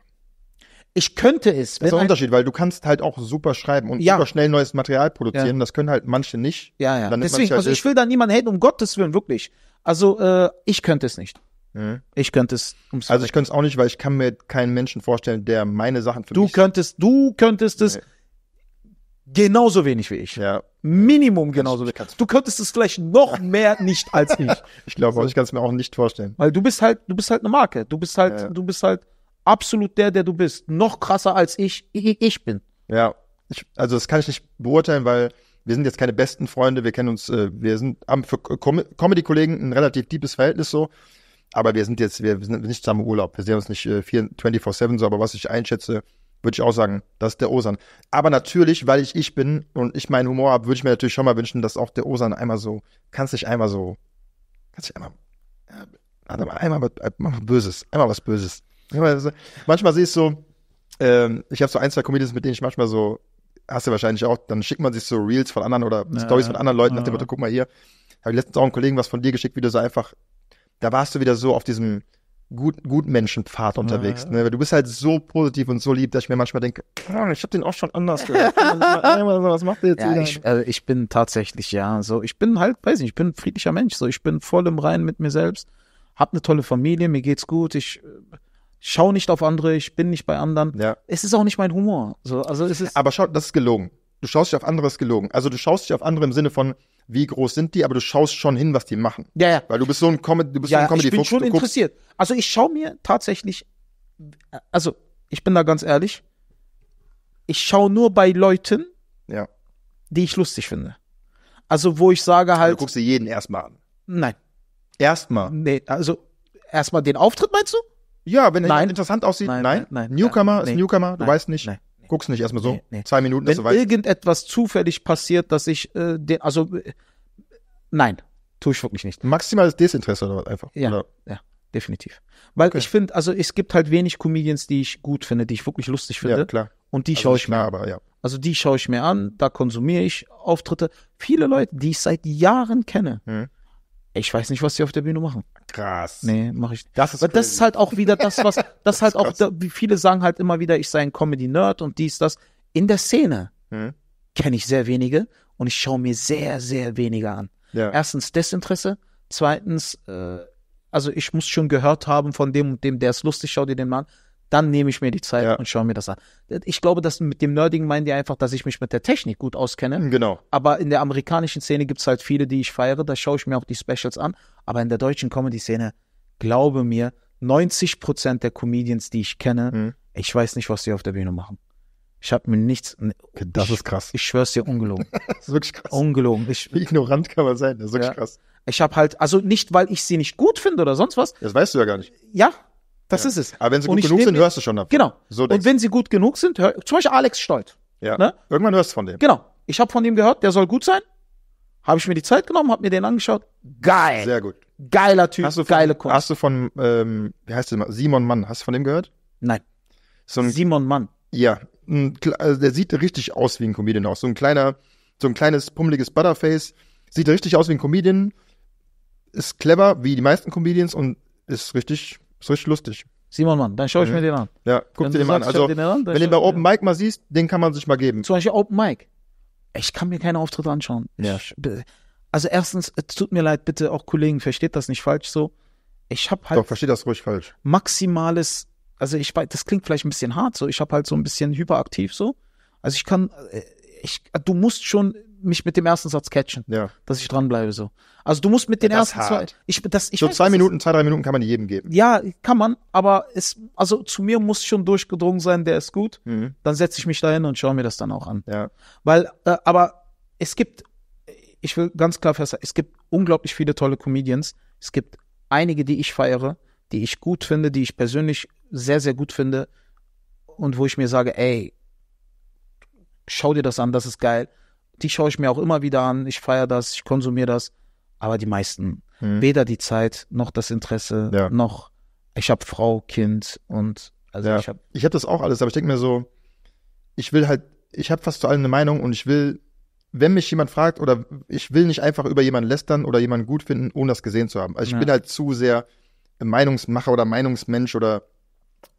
Ich könnte es. Das ist ein Unterschied, weil du kannst halt auch super schreiben und ja. super schnell neues Material produzieren. Ja. Das können halt manche nicht. Ja, ja. Deswegen, halt also ich will da niemanden haten, um Gottes Willen, wirklich. Also äh, ich könnte es nicht. Mhm. Ich könnte es ums Also ich könnte es auch nicht, weil ich kann mir keinen Menschen vorstellen, der meine Sachen für du mich. Du könntest, du könntest es genauso wenig wie ich. Ja. Minimum genauso wenig. Du könntest es vielleicht noch mehr nicht als ich. ich glaube also, ich kann es mir auch nicht vorstellen. Weil du bist halt, du bist halt eine Marke. Du bist halt, ja. du bist halt absolut der, der du bist. Noch krasser als ich, ich, ich bin. Ja. Ich, also das kann ich nicht beurteilen, weil wir sind jetzt keine besten Freunde, wir kennen uns, äh, wir sind haben für Com Comedy-Kollegen ein relativ tiefes Verhältnis so. Aber wir sind jetzt, wir, sind nicht zusammen im Urlaub. Wir sehen uns nicht äh, 24-7 so, aber was ich einschätze, würde ich auch sagen, das ist der Osan. Aber natürlich, weil ich ich bin und ich meinen Humor habe, würde ich mir natürlich schon mal wünschen, dass auch der Osan einmal so, kannst dich einmal so, kannst dich einmal, äh, einmal, einmal, äh, einmal Böses, einmal was Böses. Manchmal sehe ich so, ähm, ich habe so ein, zwei Comedians, mit denen ich manchmal so, hast du wahrscheinlich auch, dann schickt man sich so Reels von anderen oder ja, Stories von anderen Leuten, ja. nach dem Motto, guck mal hier, habe ich letztens auch einen Kollegen was von dir geschickt, wie du so einfach da warst du wieder so auf diesem gut, gut Menschenpfad unterwegs. Ja, ja. Ne? Weil du bist halt so positiv und so lieb, dass ich mir manchmal denke, ah, ich habe den auch schon anders gehört. Was macht der jetzt ja, wieder? Ich, also ich bin tatsächlich, ja, so, ich bin halt, weiß nicht, ich bin ein friedlicher Mensch, so, ich bin voll im Reinen mit mir selbst, hab eine tolle Familie, mir geht's gut, ich äh, schau nicht auf andere, ich bin nicht bei anderen. Ja. Es ist auch nicht mein Humor. So, also es ist Aber schau, das ist gelogen. Du schaust dich auf andere, ist gelogen. Also du schaust dich auf andere im Sinne von, wie groß sind die, aber du schaust schon hin, was die machen. Ja, ja. Weil du bist so ein Comedy, du bist ja, so ein Comedy. Ich bin schon interessiert. Also ich schaue mir tatsächlich, also ich bin da ganz ehrlich, ich schaue nur bei Leuten, ja. die ich lustig finde. Also wo ich sage also halt. Du guckst dir jeden erstmal an. Nein. Erstmal? Nee, also erstmal den Auftritt meinst du? Ja, wenn er interessant aussieht. Nein, nein. nein, Newcomer nein, ist Newcomer, du weißt nicht. Nein. Guckst nicht erstmal so. Nee, nee. Zwei Minuten Wenn ist soweit. irgendetwas zufällig passiert, dass ich äh, den, also äh, nein, tue ich wirklich nicht. Maximales Desinteresse oder was einfach. Ja, oder? ja, definitiv. Weil okay. ich finde, also es gibt halt wenig Comedians, die ich gut finde, die ich wirklich lustig finde. Ja, klar. Und die also schaue ich mir. Aber, ja. Also die schaue ich mir an, da konsumiere ich Auftritte. Viele Leute, die ich seit Jahren kenne, mhm. ich weiß nicht, was sie auf der Bühne machen. Krass. Nee, mache ich. Das ist, das ist halt auch wieder das, was, das, das halt auch, da, wie viele sagen halt immer wieder, ich sei ein Comedy-Nerd und dies, das. In der Szene hm. kenne ich sehr wenige und ich schaue mir sehr, sehr wenige an. Ja. Erstens Desinteresse, zweitens, äh, also ich muss schon gehört haben von dem und dem, der es lustig, schau dir den mal an dann nehme ich mir die Zeit ja. und schaue mir das an. Ich glaube, dass mit dem Nerding meinen die einfach, dass ich mich mit der Technik gut auskenne. Mhm, genau. Aber in der amerikanischen Szene gibt es halt viele, die ich feiere, da schaue ich mir auch die Specials an. Aber in der deutschen Comedy-Szene, glaube mir, 90 Prozent der Comedians, die ich kenne, mhm. ich weiß nicht, was die auf der Bühne machen. Ich habe mir nichts. Das ich, ist krass. Ich schwör's dir, ungelogen. das ist wirklich krass. Ungelogen. Ich, Wie ignorant kann man sein? Das ist wirklich ja. krass. Ich habe halt, also nicht, weil ich sie nicht gut finde oder sonst was. Das weißt du ja gar nicht. Ja, das ja. ist es. Aber wenn sie gut genug sind, hörst du schon davon. Genau. So und wenn sie gut genug sind, hör, zum Beispiel Alex Stolt. Ja. Ne? Irgendwann hörst du von dem. Genau. Ich habe von dem gehört, der soll gut sein. Habe ich mir die Zeit genommen, habe mir den angeschaut. Geil. Sehr gut. Geiler Typ, hast du von, geile Kunst. Hast du von, ähm, wie heißt der mal? Simon Mann, hast du von dem gehört? Nein. So ein, Simon Mann. Ja. Ein, also der sieht richtig aus wie ein Comedian aus. So ein kleiner, so ein kleines, pummeliges Butterface. Sieht richtig aus wie ein Comedian. Ist clever, wie die meisten Comedians und ist richtig ist richtig lustig. Simon Mann, dann schaue ich mhm. mir den an. Ja, guck also, dir den mal an. Also, den an, wenn du bei Open Mic mal siehst, den kann man sich mal geben. Zum Beispiel Open Mic. Ich kann mir keine Auftritte anschauen. Ja. Ich, also erstens, es tut mir leid, bitte auch Kollegen, versteht das nicht falsch so. Ich habe halt. Doch, versteht das ruhig falsch. Maximales, also ich weiß, das klingt vielleicht ein bisschen hart so. Ich habe halt so ein bisschen hyperaktiv so. Also ich kann, äh, ich, du musst schon mich mit dem ersten Satz catchen, ja. dass ich dranbleibe so. Also du musst mit den ja, ersten zwei, ich, das, ich so weiß, zwei Minuten, zwei drei Minuten kann man jedem geben. Ja, kann man, aber es, also zu mir muss schon durchgedrungen sein, der ist gut. Mhm. Dann setze ich mich dahin und schaue mir das dann auch an. Ja. Weil, äh, aber es gibt, ich will ganz klar festhalten, es gibt unglaublich viele tolle Comedians. Es gibt einige, die ich feiere, die ich gut finde, die ich persönlich sehr sehr gut finde und wo ich mir sage, ey, schau dir das an, das ist geil die schaue ich mir auch immer wieder an. Ich feiere das, ich konsumiere das. Aber die meisten, mhm. weder die Zeit noch das Interesse, ja. noch ich habe Frau, Kind und also ja. ich habe. Ich habe das auch alles, aber ich denke mir so, ich will halt, ich habe fast zu allem eine Meinung und ich will, wenn mich jemand fragt oder ich will nicht einfach über jemanden lästern oder jemanden gut finden, ohne das gesehen zu haben. Also ich ja. bin halt zu sehr Meinungsmacher oder Meinungsmensch oder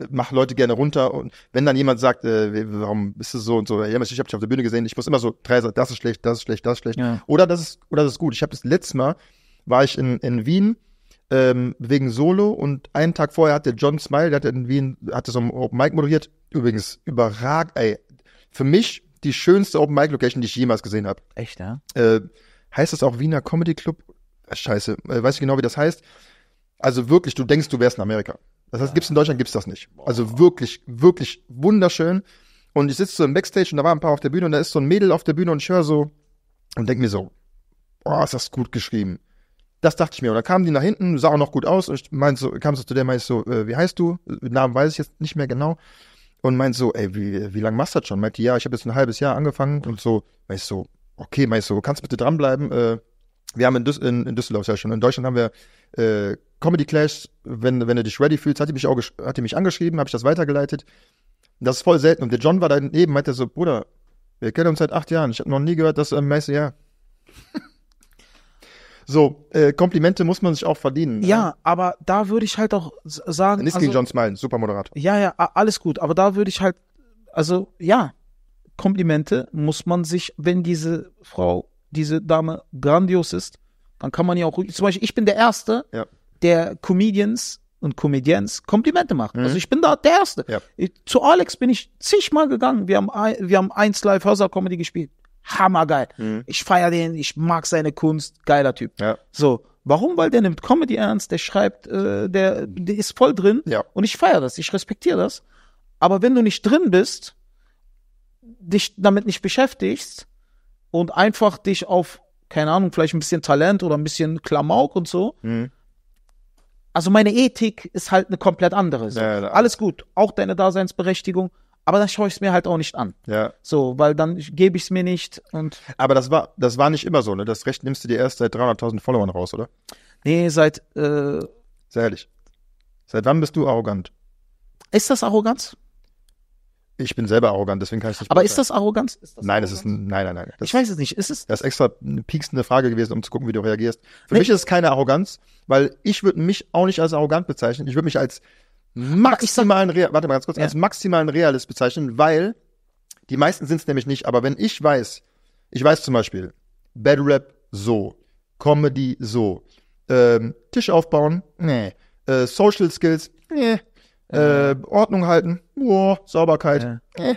mach Leute gerne runter und wenn dann jemand sagt, äh, warum bist du so und so, ja, ich habe dich auf der Bühne gesehen, ich muss immer so drei sagen, das ist schlecht, das ist schlecht, das ist schlecht. Ja. Oder das ist, oder das ist gut. Ich habe das letzte Mal, war ich in, in Wien ähm, wegen Solo und einen Tag vorher hat der John Smile, der hat in Wien, hatte so ein Open Mic moderiert, übrigens überragend, ey, für mich die schönste Open Mic Location, die ich jemals gesehen habe. Echt, ja? Äh, heißt das auch Wiener Comedy Club? Scheiße, äh, weiß ich genau, wie das heißt. Also wirklich, du denkst, du wärst in Amerika. Das heißt, gibt's in Deutschland gibt's das nicht. Also wirklich, wirklich wunderschön. Und ich sitze so im Backstage und da waren ein paar auf der Bühne und da ist so ein Mädel auf der Bühne und ich höre so und denke mir so, oh, ist das gut geschrieben. Das dachte ich mir. Und dann kamen die nach hinten, sah auch noch gut aus und ich meinte so, kam so zu der, meinte so, äh, wie heißt du? Äh, Namen weiß ich jetzt nicht mehr genau. Und meinte so, ey, wie, wie lange machst du das schon? Meinte, ja, ich habe jetzt ein halbes Jahr angefangen und so. Meinte ich so, okay, meinte ich so, kannst bitte dranbleiben. Äh, wir haben in, Düs in, in Düsseldorf ja schon, in Deutschland haben wir äh, Comedy Clash, wenn, wenn du dich ready fühlst, hat die mich auch hat die mich angeschrieben, habe ich das weitergeleitet. Das ist voll selten. Und der John war daneben, meinte so, Bruder, wir kennen uns seit acht Jahren. Ich habe noch nie gehört, dass ähm, Messi, ja. so, äh, Komplimente muss man sich auch verdienen. Ne? Ja, ne? aber da würde ich halt auch sagen. Nichts also, John Smilen, super Moderator. Ja, ja, alles gut. Aber da würde ich halt, also ja, Komplimente muss man sich, wenn diese Frau, diese Dame grandios ist, dann kann man ja auch, zum Beispiel, ich bin der Erste, ja der Comedians und Comedians Komplimente macht. Also mhm. Also ich bin da der Erste. Ja. zu Alex bin ich zigmal gegangen. Wir haben, wir haben eins live Hörsaal Comedy gespielt. Hammergeil. Mhm. Ich feiere den, ich mag seine Kunst. Geiler Typ. Ja. So. Warum? Weil der nimmt Comedy ernst, der schreibt, äh, der, der ist voll drin ja. und ich feiere das, ich respektiere das. Aber wenn du nicht drin bist, dich damit nicht beschäftigst und einfach dich auf, keine Ahnung, vielleicht ein bisschen Talent oder ein bisschen Klamauk und so, mhm also meine Ethik ist halt eine komplett andere. So. Ja, ja, Alles gut, auch deine Daseinsberechtigung, aber dann schaue ich es mir halt auch nicht an. Ja. So, weil dann gebe ich es mir nicht und. Aber das war, das war nicht immer so, ne? Das Recht nimmst du dir erst seit 300.000 Followern raus, oder? Nee, seit. Äh, Sehr ehrlich. Seit wann bist du arrogant? Ist das Arroganz? Ich bin selber arrogant, deswegen kann ich es nicht. Aber ist das Arroganz? Ist das nein, Arroganz? es ist ein, nein, nein, nein. Das, ich weiß es nicht. Ist es? Das ist extra eine piekstende Frage gewesen, um zu gucken, wie du reagierst. Für nee. mich ist es keine Arroganz, weil ich würde mich auch nicht als arrogant bezeichnen. Ich würde mich als maximalen, sag, warte mal ganz kurz, ja. als maximalen Realist bezeichnen, weil die meisten sind es nämlich nicht. Aber wenn ich weiß, ich weiß zum Beispiel, Bad Rap so, Comedy so, ähm, Tisch aufbauen, nee, äh, Social Skills, nee, äh, äh, Ordnung halten, oh, Sauberkeit, äh.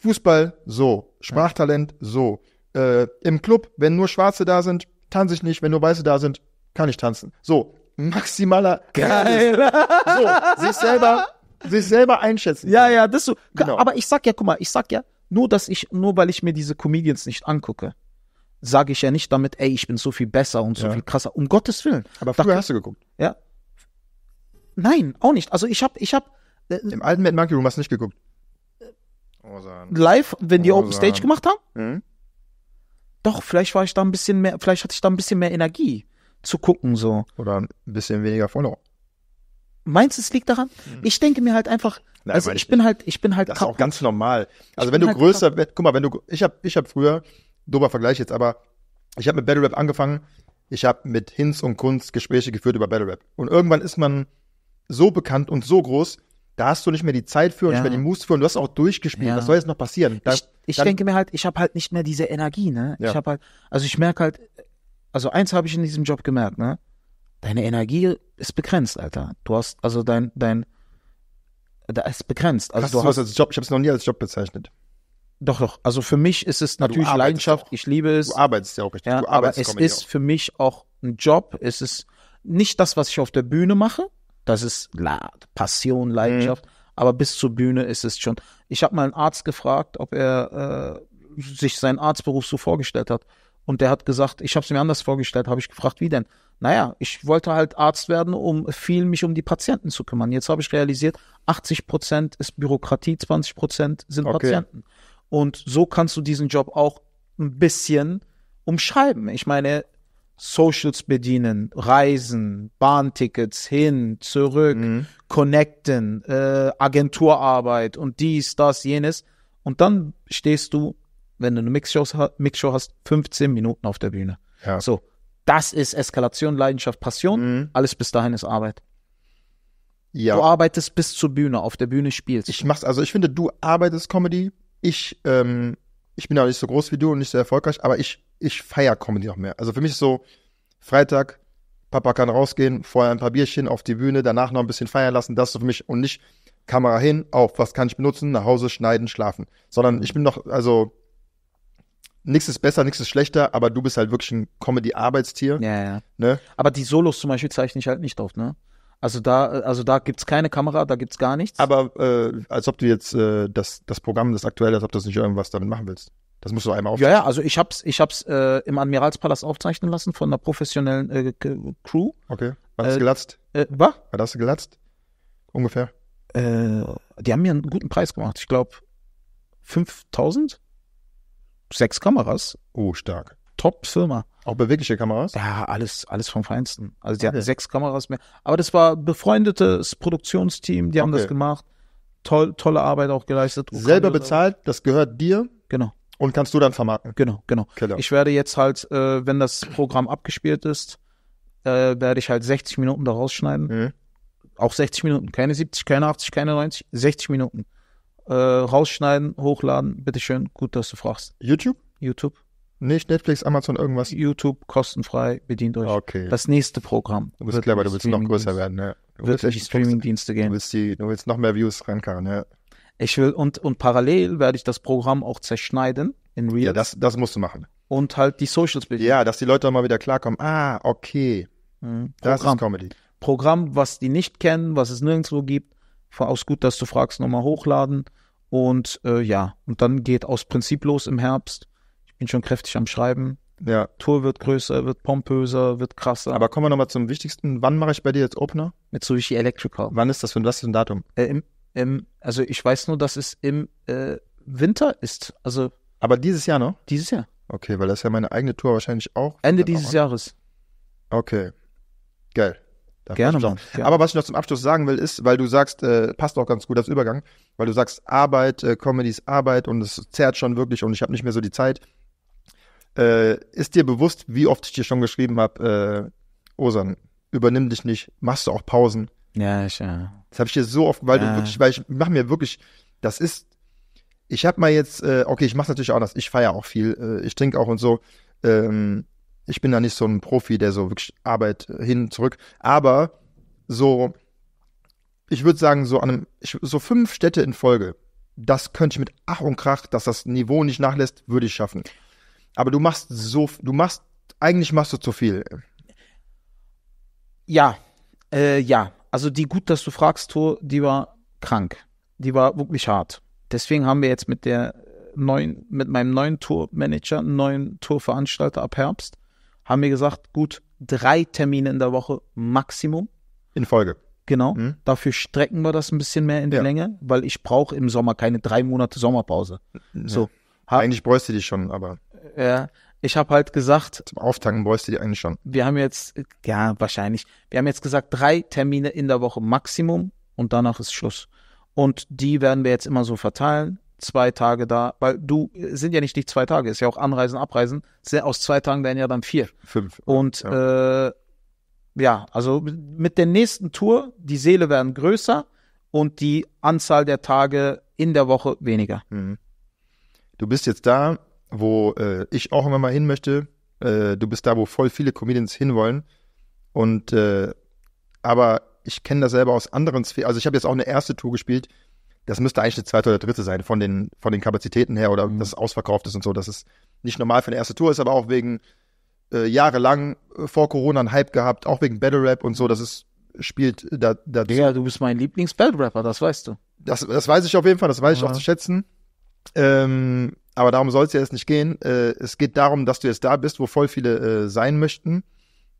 Fußball, so, Sprachtalent, so. Äh, Im Club, wenn nur Schwarze da sind, tanze ich nicht, wenn nur Weiße da sind, kann ich tanzen. So, maximaler Geil. So, sich selber, sich selber einschätzen. Ja, ja, das so. Genau. Aber ich sag ja, guck mal, ich sag ja, nur dass ich, nur weil ich mir diese Comedians nicht angucke, sage ich ja nicht damit, ey, ich bin so viel besser und so ja. viel krasser. Um Gottes Willen. Aber früher da, hast du geguckt. Ja, Nein, auch nicht. Also ich habe, ich habe. Äh, Im alten Mad Monkey Room hast du nicht geguckt. Äh, Live, wenn die Open Stage gemacht haben? Mhm. Doch, vielleicht war ich da ein bisschen mehr, vielleicht hatte ich da ein bisschen mehr Energie zu gucken, so. Oder ein bisschen weniger Follower. Meinst du, es liegt daran? Mhm. Ich denke mir halt einfach, Nein, also ich, ich bin halt, ich bin halt. Das ist auch ganz normal. Also wenn du halt größer, kaputt. guck mal, wenn du, ich habe, ich habe früher, dober Vergleich jetzt, aber ich habe mit Battle Rap angefangen. Ich habe mit Hinz und Kunst Gespräche geführt über Battle Rap. Und irgendwann ist man so bekannt und so groß, da hast du nicht mehr die Zeit für und ja. nicht mehr die Moves für und du hast auch durchgespielt. Ja. Was soll jetzt noch passieren? Da, ich, ich denke mir halt, ich habe halt nicht mehr diese Energie, ne? Ja. Ich habe halt, also ich merke halt, also eins habe ich in diesem Job gemerkt, ne? Deine Energie ist begrenzt, Alter. Du hast, also dein, dein, da ist begrenzt. Also hast du, hast als Job, ich habe es noch nie als Job bezeichnet. Doch, doch. Also für mich ist es natürlich Leidenschaft. Auch. Ich liebe es. Du arbeitest ja auch richtig. Ja, aber es ist auch. für mich auch ein Job. Es ist nicht das, was ich auf der Bühne mache. Das ist La Passion, Leidenschaft. Mhm. Aber bis zur Bühne ist es schon. Ich habe mal einen Arzt gefragt, ob er äh, sich seinen Arztberuf so vorgestellt hat. Und der hat gesagt, ich habe es mir anders vorgestellt. Habe ich gefragt, wie denn? Naja, ich wollte halt Arzt werden, um viel mich um die Patienten zu kümmern. Jetzt habe ich realisiert, 80 Prozent ist Bürokratie, 20 Prozent sind okay. Patienten. Und so kannst du diesen Job auch ein bisschen umschreiben. Ich meine, Socials bedienen, Reisen, Bahntickets hin, zurück, mhm. connecten, äh, Agenturarbeit und dies, das, jenes. Und dann stehst du, wenn du eine Mixshow, Mixshow hast, 15 Minuten auf der Bühne. Ja. So, das ist Eskalation, Leidenschaft, Passion. Mhm. Alles bis dahin ist Arbeit. Ja. Du arbeitest bis zur Bühne, auf der Bühne spielst. Ich mach's, also ich finde, du arbeitest Comedy. Ich, ähm, ich bin auch nicht so groß wie du und nicht so erfolgreich, aber ich ich feier Comedy noch mehr. Also für mich ist so Freitag, Papa kann rausgehen, vorher ein paar Bierchen auf die Bühne, danach noch ein bisschen feiern lassen, das ist so für mich und nicht Kamera hin, auf, was kann ich benutzen, nach Hause schneiden, schlafen, sondern ich bin noch, also nichts ist besser, nichts ist schlechter, aber du bist halt wirklich ein Comedy-Arbeitstier. Ja, ja. Ne? Aber die Solos zum Beispiel zeichne ich halt nicht auf, ne? Also da, also da gibt's keine Kamera, da gibt es gar nichts. Aber äh, als ob du jetzt äh, das, das Programm, das aktuelle, als ob du das nicht irgendwas damit machen willst. Das musst du einmal aufzeichnen. Ja, ja, also ich hab's, ich hab's äh, im Admiralspalast aufzeichnen lassen von einer professionellen äh, Crew. Okay. Wann hast du äh, gelatzt? Äh, was? Wann hast du gelatzt? Ungefähr. Äh, die haben mir einen guten Preis gemacht. Ich glaube 5000? Sechs Kameras. Oh, stark. Top-Firma. Auch bewegliche Kameras? Ja, alles, alles vom Feinsten. Also die okay. hatten sechs Kameras mehr. Aber das war befreundetes Produktionsteam, die haben okay. das gemacht. Toll, tolle Arbeit auch geleistet. Selber bezahlt, das gehört dir. Genau. Und kannst du dann vermarkten. Genau, genau. Killer. Ich werde jetzt halt, äh, wenn das Programm abgespielt ist, äh, werde ich halt 60 Minuten da rausschneiden. Mhm. Auch 60 Minuten, keine 70, keine 80, keine 90, 60 Minuten. Äh, rausschneiden, hochladen, bitteschön, gut, dass du fragst. YouTube? YouTube. Nicht Netflix, Amazon, irgendwas. YouTube kostenfrei, bedient euch. Okay. Das nächste Programm. Du bist clever, du willst noch größer werden, ne? Du willst echt Streamingdienste gehen. Du willst, die, du willst noch mehr Views rankarren, ja. Ich will, und, und parallel werde ich das Programm auch zerschneiden in Real. Ja, das, das musst du machen. Und halt die Socials bedienen. Ja, dass die Leute mal wieder klarkommen. Ah, okay. Mhm. Das ist Comedy. Programm, was die nicht kennen, was es nirgendwo gibt. Aus gut, dass du fragst, nochmal hochladen. Und äh, ja, und dann geht aus Prinzip los im Herbst. Ich bin schon kräftig am Schreiben. Ja. Tour wird größer, wird pompöser, wird krasser. Aber kommen wir nochmal zum Wichtigsten. Wann mache ich bei dir jetzt Opener? Mitsubishi Electrical. Wann ist das für, was ist für ein Datum? Äh, Im ähm, also ich weiß nur, dass es im äh, Winter ist. Also Aber dieses Jahr noch? dieses Jahr. Okay, weil das ist ja meine eigene Tour wahrscheinlich auch. Ende dieses Jahres. Okay. Geil. Da Gerne, freue ich Aber was ich noch zum Abschluss sagen will, ist, weil du sagst, äh, passt auch ganz gut als Übergang, weil du sagst, Arbeit, äh, Comedy ist Arbeit und es zerrt schon wirklich und ich habe nicht mehr so die Zeit. Äh, ist dir bewusst, wie oft ich dir schon geschrieben habe, äh, Osan, übernimm dich nicht, machst du auch Pausen. Ja, ich, ja. Das habe ich dir so oft, weil ja. du wirklich, weil ich mache mir wirklich, das ist, ich habe mal jetzt, äh, okay, ich mache natürlich auch das, ich feiere auch viel, äh, ich trinke auch und so. Ähm, ich bin da nicht so ein Profi, der so wirklich Arbeit äh, hin, zurück, aber so, ich würde sagen, so an einem, ich, so fünf Städte in Folge, das könnte ich mit Ach und Krach, dass das Niveau nicht nachlässt, würde ich schaffen. Aber du machst so, du machst, eigentlich machst du zu viel. Ja, äh, ja, also die gut, dass du fragst, Tor, die war krank. Die war wirklich hart. Deswegen haben wir jetzt mit der neuen, mit meinem neuen Tourmanager, einen neuen Tourveranstalter ab Herbst, haben wir gesagt, gut, drei Termine in der Woche Maximum. In Folge. Genau. Mhm. Dafür strecken wir das ein bisschen mehr in die ja. Länge, weil ich brauche im Sommer keine drei Monate Sommerpause. Ja. So. Eigentlich bräuchte ich die schon, aber. Ja. Ich habe halt gesagt. Zum Auftanken bräuchst du die eigentlich schon. Wir haben jetzt, ja, wahrscheinlich. Wir haben jetzt gesagt, drei Termine in der Woche Maximum und danach ist Schluss. Und die werden wir jetzt immer so verteilen. Zwei Tage da, weil du sind ja nicht die zwei Tage, ist ja auch Anreisen, Abreisen. Aus zwei Tagen werden ja dann vier. Fünf. Und ja. Äh, ja, also mit der nächsten Tour, die Seele werden größer und die Anzahl der Tage in der Woche weniger. Mhm. Du bist jetzt da, wo äh, ich auch immer mal hin möchte. Äh, du bist da, wo voll viele Comedians hinwollen. Und äh, aber ich kenne das selber aus anderen Sphären. Also ich habe jetzt auch eine erste Tour gespielt. Das müsste eigentlich eine zweite oder dritte sein von den von den Kapazitäten her oder mhm. dass es ausverkauft ist und so. Das ist nicht normal für eine erste Tour ist, aber auch wegen äh, jahrelang äh, vor Corona einen Hype gehabt, auch wegen Battle Rap und so. Das ist spielt da da. Ja, du bist mein Lieblings Battle Rapper, das weißt du. Das das weiß ich auf jeden Fall. Das weiß ja. ich auch zu schätzen. Ähm, aber darum soll es ja jetzt nicht gehen. Äh, es geht darum, dass du jetzt da bist, wo voll viele äh, sein möchten.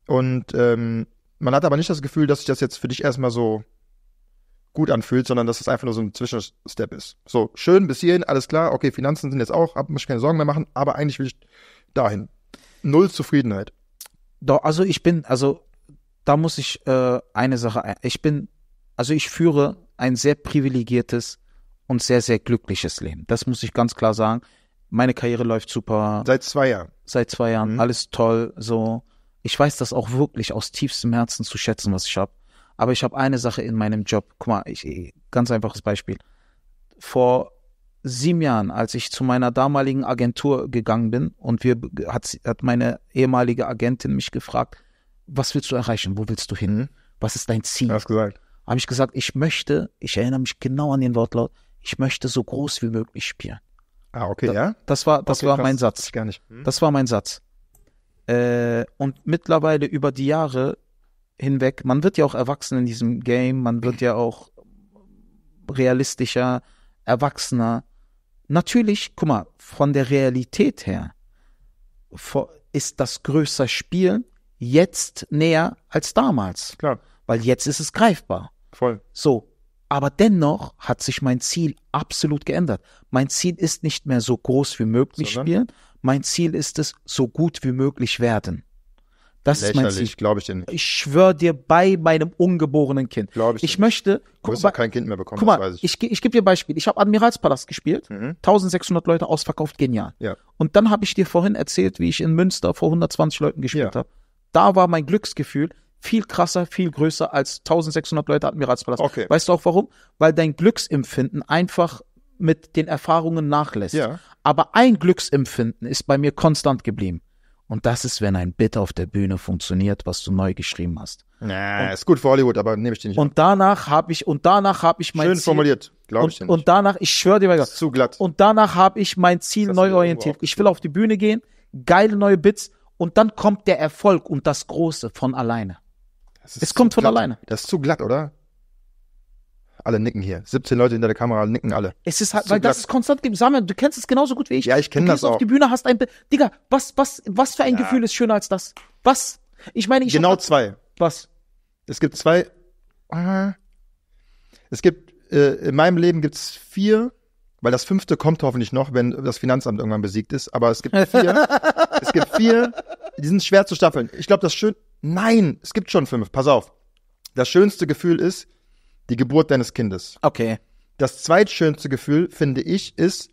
Und ähm, man hat aber nicht das Gefühl, dass sich das jetzt für dich erstmal so gut anfühlt, sondern dass es das einfach nur so ein Zwischenstep ist. So, schön bis hierhin, alles klar, okay, Finanzen sind jetzt auch, hab, muss ich keine Sorgen mehr machen, aber eigentlich will ich dahin. Null Zufriedenheit. Doch, also ich bin, also da muss ich äh, eine Sache, ich bin, also ich führe ein sehr privilegiertes und sehr, sehr glückliches Leben. Das muss ich ganz klar sagen meine Karriere läuft super. Seit zwei Jahren. Seit zwei Jahren, mhm. alles toll, so. Ich weiß das auch wirklich aus tiefstem Herzen zu schätzen, was ich habe. Aber ich habe eine Sache in meinem Job. Guck mal, ich, ganz einfaches Beispiel. Vor sieben Jahren, als ich zu meiner damaligen Agentur gegangen bin und wir hat, hat meine ehemalige Agentin mich gefragt, was willst du erreichen? Wo willst du hin? Mhm. Was ist dein Ziel? Hast gesagt. Habe ich gesagt, ich möchte, ich erinnere mich genau an den Wortlaut, ich möchte so groß wie möglich spielen. Ah, okay, da, ja. Das war, das okay, war krass. mein Satz. Das gar nicht. Hm? Das war mein Satz. Äh, und mittlerweile über die Jahre hinweg, man wird ja auch erwachsen in diesem Game, man wird ja auch realistischer, erwachsener. Natürlich, guck mal, von der Realität her ist das größere Spiel jetzt näher als damals. Klar. Weil jetzt ist es greifbar. Voll. So, aber dennoch hat sich mein Ziel absolut geändert. Mein Ziel ist nicht mehr so groß wie möglich Sondern? spielen. Mein Ziel ist es, so gut wie möglich werden. Das Lächerlich, ist mein Ziel. glaube ich dir nicht. Ich schwöre dir bei meinem ungeborenen Kind. Glaube ich. Ich möchte. Du wirst kein Kind mehr bekommen, guck mal, ich. Ich, ich gebe dir ein Beispiel. Ich habe Admiralspalast gespielt. Mhm. 1600 Leute ausverkauft, genial. Ja. Und dann habe ich dir vorhin erzählt, wie ich in Münster vor 120 Leuten gespielt ja. habe. Da war mein Glücksgefühl, viel krasser, viel größer als 1600 Leute Admiralspalast. Okay. Weißt du auch warum? Weil dein Glücksempfinden einfach mit den Erfahrungen nachlässt. Ja. Aber ein Glücksempfinden ist bei mir konstant geblieben. Und das ist, wenn ein Bit auf der Bühne funktioniert, was du neu geschrieben hast. Nah, und, ist gut für Hollywood, aber nehme ich dir nicht. Und an. danach habe ich und danach habe ich mein schön Ziel, formuliert, glaube ich dir nicht. Und danach, ich schwöre dir, ist zu glatt. Und danach habe ich mein Ziel neu orientiert. Ich will auf die Bühne gehen, geile neue Bits und dann kommt der Erfolg und das Große von alleine. Es kommt von alleine. Das ist zu glatt, oder? Alle nicken hier. 17 Leute hinter der Kamera nicken alle. Es ist halt, ist weil das ist konstant gegeben. Samuel, du kennst es genauso gut wie ich. Ja, ich kenne das auch. Du auf die Bühne, hast ein, Be Digga, was, was, was für ein ja. Gefühl ist schöner als das? Was? Ich meine, ich Genau zwei. Was? Es gibt zwei, äh, es gibt, äh, in meinem Leben gibt es vier, weil das fünfte kommt hoffentlich noch, wenn das Finanzamt irgendwann besiegt ist, aber es gibt vier, es gibt vier, die sind schwer zu staffeln. Ich glaube, das schön, Nein, es gibt schon fünf. Pass auf. Das schönste Gefühl ist die Geburt deines Kindes. Okay. Das zweitschönste Gefühl, finde ich, ist,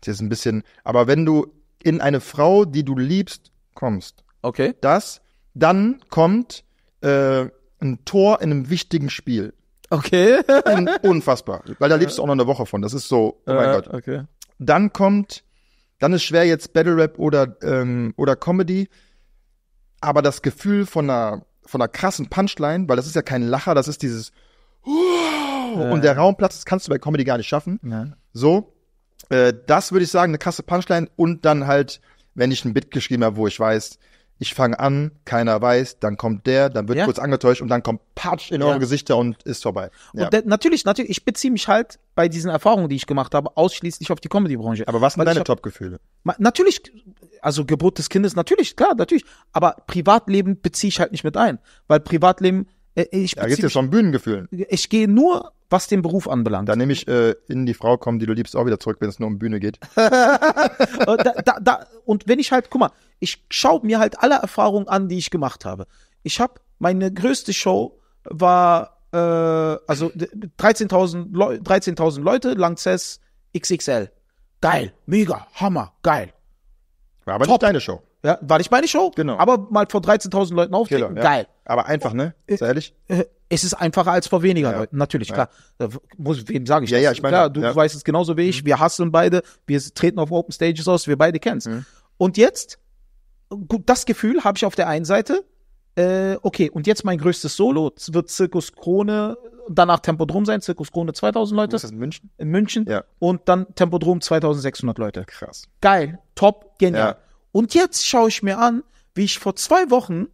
das ist ein bisschen, aber wenn du in eine Frau, die du liebst, kommst. Okay. Das, dann kommt äh, ein Tor in einem wichtigen Spiel. Okay. unfassbar. Weil da lebst du auch noch eine Woche von. Das ist so, oh mein äh, Gott. Okay. Dann kommt, dann ist schwer jetzt Battle Rap oder, ähm, oder Comedy aber das Gefühl von einer, von einer krassen Punchline, weil das ist ja kein Lacher, das ist dieses und der Raumplatz, das kannst du bei Comedy gar nicht schaffen. Ja. So, äh, das würde ich sagen, eine krasse Punchline und dann halt, wenn ich ein Bit geschrieben habe, wo ich weiß, ich fange an, keiner weiß, dann kommt der, dann wird ja. kurz angetäuscht und dann kommt Patsch in eure Gesichter und ist vorbei. Ja. Und natürlich, natürlich, ich beziehe mich halt bei diesen Erfahrungen, die ich gemacht habe, ausschließlich auf die Comedy-Branche. Aber was sind deine Top-Gefühle? Natürlich, also Geburt des Kindes, natürlich, klar, natürlich. Aber Privatleben beziehe ich halt nicht mit ein, weil Privatleben äh, äh, ich da geht es schon Bühnengefühlen. Ich gehe nur, was den Beruf anbelangt. Da nehme ich äh, in die Frau kommen, die du liebst, auch wieder zurück, wenn es nur um Bühne geht. Äh, da, da, da, und wenn ich halt, guck mal, ich schaue mir halt alle Erfahrungen an, die ich gemacht habe. Ich habe meine größte Show war äh, also 13.000 Leu 13 Leute, Lanxess XXL. Geil, mega, Hammer, geil. War aber Top. nicht deine Show. Ja, war nicht meine Show, genau. aber mal vor 13.000 Leuten auftreten, ja. geil. Aber einfach, ne? Äh, ist ehrlich? Äh, es ist einfacher als vor weniger ja. Leuten, natürlich, ja. klar. Muss, wem sage ich ja, das? Ja, ich meine, klar, du weißt es genauso wie ich, mhm. wir hasseln beide, wir treten auf Open Stages aus, wir beide kennen mhm. Und jetzt gut, das Gefühl habe ich auf der einen Seite. Äh, okay, und jetzt mein größtes Solo wird Zirkus Krone, danach Tempodrom sein, Zirkus Krone 2000 Leute. Ist das in München? In München. Ja. Und dann Tempodrom 2600 Leute. Krass. Geil, top, genial. Ja. Und jetzt schaue ich mir an, wie ich vor zwei Wochen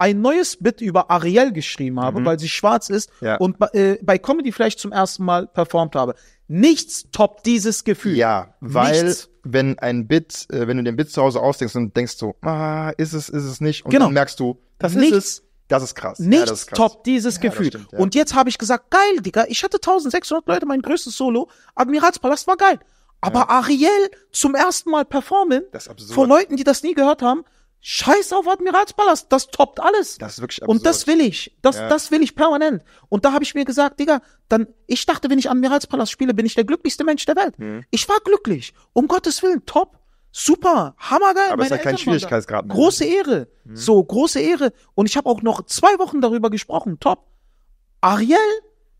ein neues Bit über Ariel geschrieben habe, mhm. weil sie schwarz ist ja. und äh, bei Comedy vielleicht zum ersten Mal performt habe. Nichts toppt dieses Gefühl. Ja, weil Nichts. wenn ein Bit, äh, wenn du den Bit zu Hause ausdenkst und denkst so, ah, ist es, ist es nicht, und genau. dann merkst du, das Nichts. ist es. Das ist krass. Nichts ja, ist krass. toppt dieses ja, Gefühl. Stimmt, ja. Und jetzt habe ich gesagt, geil, Digga, ich hatte 1600 Leute, mein größtes Solo, Admiralspalast war geil. Aber Ariel zum ersten Mal performen, vor Leuten, die das nie gehört haben, Scheiß auf Admiralspalast, das toppt alles. Das ist wirklich absurd. Und das will ich. Das, ja. das will ich permanent. Und da habe ich mir gesagt, Digga, dann, ich dachte, wenn ich Admiralspalast spiele, bin ich der glücklichste Mensch der Welt. Hm. Ich war glücklich. Um Gottes Willen, top. Super, hammergeil. Aber es ja kein Schwierigkeitsgrad mehr. Ne? Große Ehre. Hm. So, große Ehre. Und ich habe auch noch zwei Wochen darüber gesprochen. Top. Ariel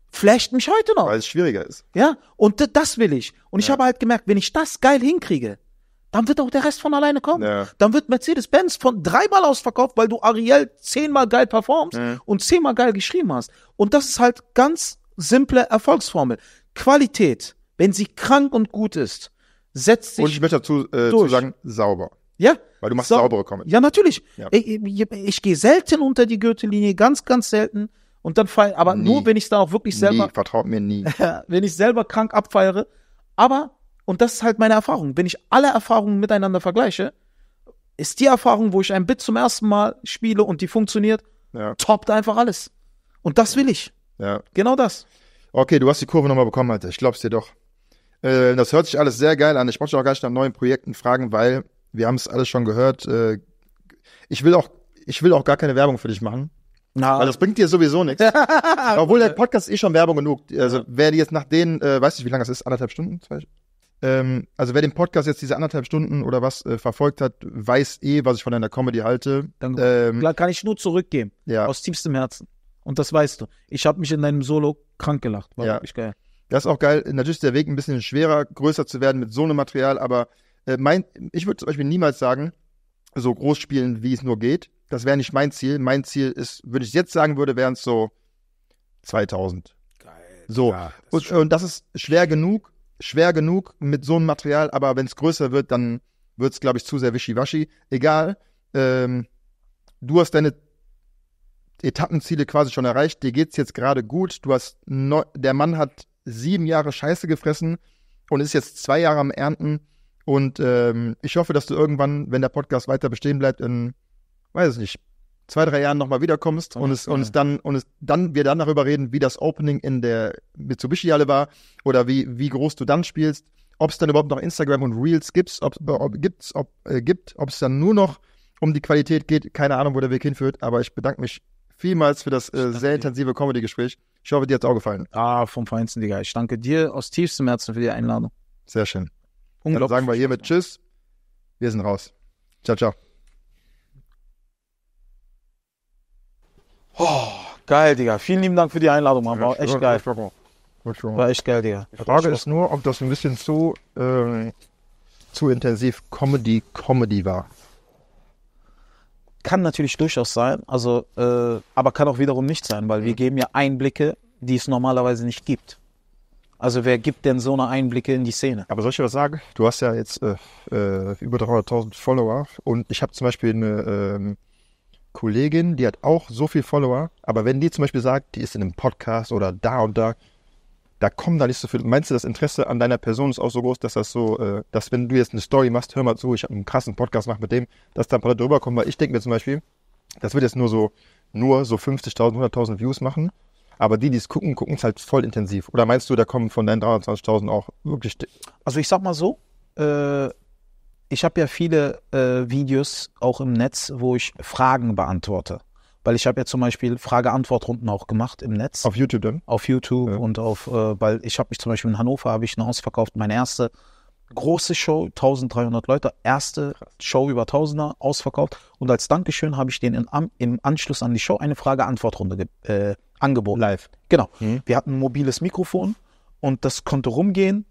flasht mich heute noch. Weil es schwieriger ist. Ja, und das will ich. Und ja. ich habe halt gemerkt, wenn ich das geil hinkriege, dann wird auch der Rest von alleine kommen. Ja. Dann wird Mercedes-Benz von dreimal ausverkauft, weil du Ariel zehnmal geil performst mhm. und zehnmal geil geschrieben hast. Und das ist halt ganz simple Erfolgsformel. Qualität, wenn sie krank und gut ist, setzt sich. Und ich möchte dazu äh, zu sagen, sauber. Ja. Weil du machst Sau saubere Comics. Ja, natürlich. Ja. Ich, ich, ich gehe selten unter die Gürtellinie, ganz, ganz selten. Und dann fall, aber nie. nur wenn ich es da auch wirklich selber. Nie, vertraut mir nie. wenn ich selber krank abfeiere. Aber und das ist halt meine Erfahrung. Wenn ich alle Erfahrungen miteinander vergleiche, ist die Erfahrung, wo ich ein Bit zum ersten Mal spiele und die funktioniert, ja. toppt einfach alles. Und das will ich. Ja. Genau das. Okay, du hast die Kurve nochmal bekommen, Alter. Ich glaub's dir doch. Äh, das hört sich alles sehr geil an. Ich brauche auch gar nicht nach neuen Projekten fragen, weil wir haben es alles schon gehört. Äh, ich will auch, ich will auch gar keine Werbung für dich machen. Na. Weil das bringt dir sowieso nichts. Obwohl der Podcast eh schon Werbung genug. Also wer die jetzt nach denen, äh, weiß ich, wie lange das ist, anderthalb Stunden, zwei, ähm, also wer den Podcast jetzt diese anderthalb Stunden oder was äh, verfolgt hat, weiß eh, was ich von deiner Comedy halte. Dann ähm, kann ich nur zurückgeben. Ja. Aus tiefstem Herzen. Und das weißt du. Ich habe mich in deinem Solo krank gelacht. War ja. wirklich geil. Das ist auch geil. Natürlich ist der Weg ein bisschen schwerer, größer zu werden mit so einem Material, aber äh, mein, ich würde zum Beispiel niemals sagen, so groß spielen, wie es nur geht. Das wäre nicht mein Ziel. Mein Ziel ist, würde ich jetzt sagen würde, wären es so 2000. Geil. So. Ja, das und, und das ist schwer genug, schwer genug mit so einem Material, aber wenn es größer wird, dann wird es, glaube ich, zu sehr wischiwaschi. Egal, ähm, du hast deine Etappenziele quasi schon erreicht, dir geht's jetzt gerade gut, du hast, neu, der Mann hat sieben Jahre Scheiße gefressen und ist jetzt zwei Jahre am Ernten und ähm, ich hoffe, dass du irgendwann, wenn der Podcast weiter bestehen bleibt, in, weiß ich nicht, zwei, drei Jahren nochmal wiederkommst oh, und, es, und, es dann, und es dann, wir dann darüber reden, wie das Opening in der Mitsubishi-Halle war oder wie, wie groß du dann spielst, ob es dann überhaupt noch Instagram und Reels gibt's, ob, ob, gibt's, ob, äh, gibt, ob es dann nur noch um die Qualität geht. Keine Ahnung, wo der Weg hinführt, aber ich bedanke mich vielmals für das äh, sehr intensive Comedy-Gespräch. Ich hoffe, dir hat es auch gefallen. Ah, vom Feinsten, Digga. Ich danke dir aus tiefstem Herzen für die Einladung. Sehr schön. Unglaublich. Dann sagen wir hiermit Tschüss. Wir sind raus. Ciao, ciao. Oh, geil, Digga. Vielen lieben Dank für die Einladung, Mann. War echt geil. War echt geil, Digga. Die Frage ist nur, ob das ein bisschen zu, äh, zu intensiv Comedy-Comedy war. Kann natürlich durchaus sein, also, äh, aber kann auch wiederum nicht sein, weil wir mhm. geben ja Einblicke, die es normalerweise nicht gibt. Also wer gibt denn so eine Einblicke in die Szene? Aber soll ich was sagen? Du hast ja jetzt äh, äh, über 300.000 Follower und ich habe zum Beispiel eine, ähm, Kollegin, die hat auch so viel Follower, aber wenn die zum Beispiel sagt, die ist in einem Podcast oder da und da, da kommen da nicht so viele. Meinst du, das Interesse an deiner Person ist auch so groß, dass das so, äh, dass wenn du jetzt eine Story machst, hör mal zu, ich habe einen krassen Podcast gemacht mit dem, dass da ein paar Leute rüberkommen, weil ich denke mir zum Beispiel, das wird jetzt nur so, nur so 50.000, 100.000 Views machen, aber die, die es gucken, gucken es halt voll intensiv. Oder meinst du, da kommen von deinen 320.000 auch wirklich... Also ich sag mal so, äh, ich habe ja viele äh, Videos auch im Netz, wo ich Fragen beantworte. Weil ich habe ja zum Beispiel Frage-Antwort-Runden auch gemacht im Netz. Auf YouTube dann? Auf YouTube ja. und auf, äh, weil ich habe mich zum Beispiel in Hannover, habe ich ein Haus verkauft, meine erste große Show, 1300 Leute, erste Show über Tausender ausverkauft. Und als Dankeschön habe ich denen in, im Anschluss an die Show eine Frage-Antwort-Runde äh, angeboten. Live. Genau. Mhm. Wir hatten ein mobiles Mikrofon und das konnte rumgehen.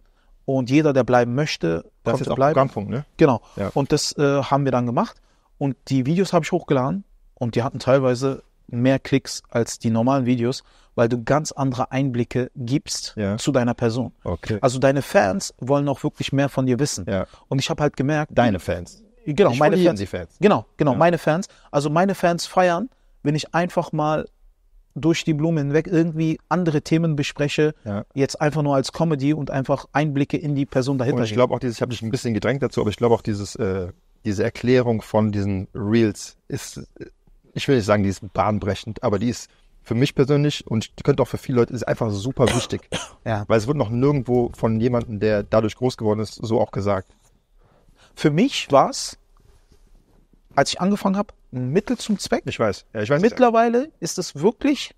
Und jeder, der bleiben möchte, das kommt ist auch bleiben. Programmpunkt, ne? Genau. Ja. Und das äh, haben wir dann gemacht. Und die Videos habe ich hochgeladen und die hatten teilweise mehr Klicks als die normalen Videos, weil du ganz andere Einblicke gibst ja. zu deiner Person. Okay. Also deine Fans wollen auch wirklich mehr von dir wissen. Ja. Und ich habe halt gemerkt. Deine Fans. Genau, ich meine Fans. Fans. Genau, genau, ja. meine Fans. Also meine Fans feiern, wenn ich einfach mal durch die Blumen weg irgendwie andere Themen bespreche, ja. jetzt einfach nur als Comedy und einfach Einblicke in die Person dahinter. Und ich glaube auch dieses, ich habe dich ein bisschen gedrängt dazu, aber ich glaube auch dieses, äh, diese Erklärung von diesen Reels ist, äh, ich will nicht sagen, die ist bahnbrechend, aber die ist für mich persönlich und ich könnte auch für viele Leute ist einfach super wichtig. Ja. Weil es wird noch nirgendwo von jemandem, der dadurch groß geworden ist, so auch gesagt. Für mich war es als ich angefangen habe, ein Mittel zum Zweck. Ich weiß. Ja, ich weiß Mittlerweile ja. ist es wirklich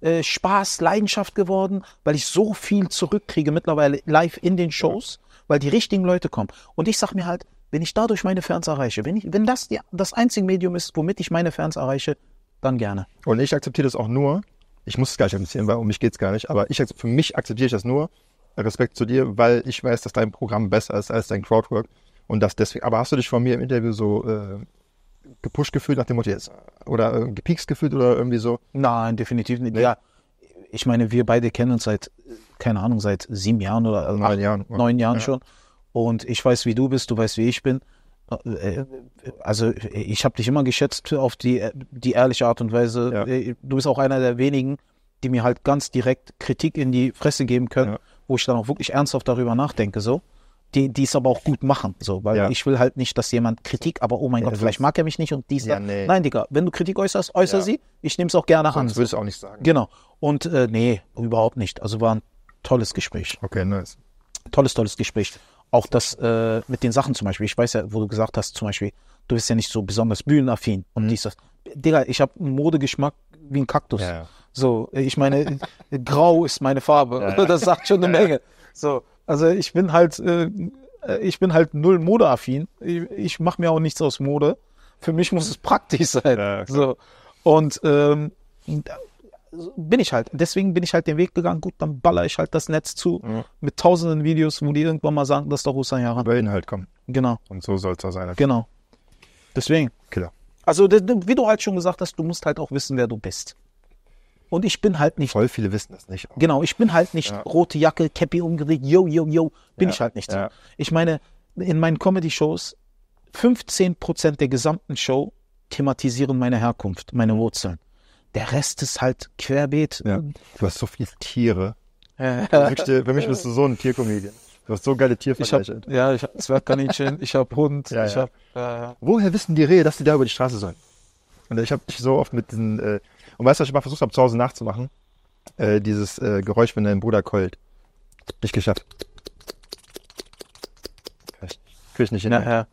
äh, Spaß, Leidenschaft geworden, weil ich so viel zurückkriege mittlerweile live in den Shows, ja. weil die richtigen Leute kommen. Und ich sage mir halt, wenn ich dadurch meine Fans erreiche, wenn, ich, wenn das die, das einzige Medium ist, womit ich meine Fans erreiche, dann gerne. Und ich akzeptiere das auch nur, ich muss es gar nicht akzeptieren, weil um mich geht es gar nicht, aber ich, für mich akzeptiere ich das nur, Respekt zu dir, weil ich weiß, dass dein Programm besser ist als dein Crowdwork und das deswegen. Aber hast du dich von mir im Interview so äh, gepusht gefühlt nach dem Motto jetzt oder äh, gepiekst gefühlt oder irgendwie so? Nein, definitiv nicht. Nee. Ja, ich meine, wir beide kennen uns seit, keine Ahnung, seit sieben Jahren oder neun acht, Jahren, neun Jahren ja. schon. Und ich weiß, wie du bist, du weißt, wie ich bin. Äh, äh, also ich habe dich immer geschätzt auf die, äh, die ehrliche Art und Weise. Ja. Du bist auch einer der wenigen, die mir halt ganz direkt Kritik in die Fresse geben können, ja. wo ich dann auch wirklich ernsthaft darüber nachdenke. So die, die es aber auch gut machen. So, weil ja. ich will halt nicht, dass jemand Kritik, aber oh mein ja, Gott, vielleicht mag er mich nicht und dies. Ja, nee. Nein, Digga, wenn du Kritik äußerst, äußer sie. Ich nehme es auch gerne Sonst an. Das würde ich auch nicht sagen. Genau. Und äh, nee, überhaupt nicht. Also war ein tolles Gespräch. Okay, nice. Tolles, tolles Gespräch. Auch das äh, mit den Sachen zum Beispiel. Ich weiß ja, wo du gesagt hast, zum Beispiel, du bist ja nicht so besonders bühnenaffin und mhm. dies, das. Digga, ich habe einen Modegeschmack wie ein Kaktus. So, ich meine, grau ist meine Farbe. Das sagt schon eine Menge. So, also ich bin halt, äh, äh, ich bin halt null modeaffin. Ich, ich mache mir auch nichts aus Mode. Für mich muss es praktisch sein. Ja, so. Und ähm, bin ich halt. Deswegen bin ich halt den Weg gegangen. Gut, dann baller ich halt das Netz zu ja. mit tausenden Videos, wo die irgendwann mal sagen, dass ist doch Hussein Jahre. Über Inhalt kommen. Genau. Und so soll es da sein. Genau. Deswegen. Killer. Also, wie du halt schon gesagt hast, du musst halt auch wissen, wer du bist. Und ich bin halt nicht. Voll viele wissen das nicht. Auch. Genau, ich bin halt nicht ja. rote Jacke, Käppi umgeregt, yo, yo, yo, bin ja. ich halt nicht. Ja. Ich meine, in meinen Comedy-Shows, 15 Prozent der gesamten Show thematisieren meine Herkunft, meine Wurzeln. Der Rest ist halt querbeet. Du hast so viele Tiere. Für mich bist du so ein Tierkomedian. Du hast so geile Tiervergleiche. ja, ich habe Zwergkaninchen, ich habe Hund. ja, Ich hab, äh, Woher wissen die Rehe, dass sie da über die Straße sollen? Und ich habe dich so oft mit diesen äh, und weißt du, was ich mal versucht habe, zu Hause nachzumachen? Äh, dieses äh, Geräusch, wenn dein Bruder keult. Nicht geschafft. Krieg ich nicht hin. Ja, ja.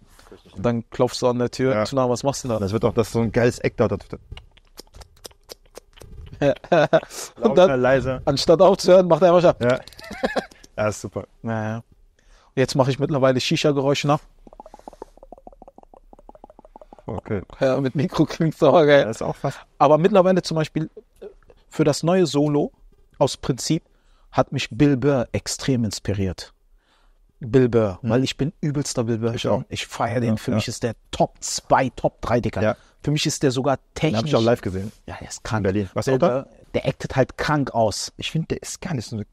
Und dann klopfst du an der Tür. Ja. Tuna, was machst du da? Das wird doch, das ist so ein geiles Eck da. und dann, leise. anstatt aufzuhören, macht er einfach Ja. ja, ist super. Naja. Jetzt mache ich mittlerweile Shisha-Geräusche nach. Ne? Okay. Ja, mit Mikro klingt es auch geil. Das ist auch was. Aber mittlerweile zum Beispiel äh, für das neue Solo aus Prinzip hat mich Bill Burr extrem inspiriert. Bill Burr, hm. weil ich bin übelster Bill Burr. Ich, auch. ich feiere den. Ja, für ja. mich ist der Top 2, Top 3 Dicker. Ja. Für mich ist der sogar technisch. Den habe ich auch live gesehen. Ja, der ist krank. In Berlin. Was ist der? Der actet halt krank aus. Ich finde, der ist gar nicht so eine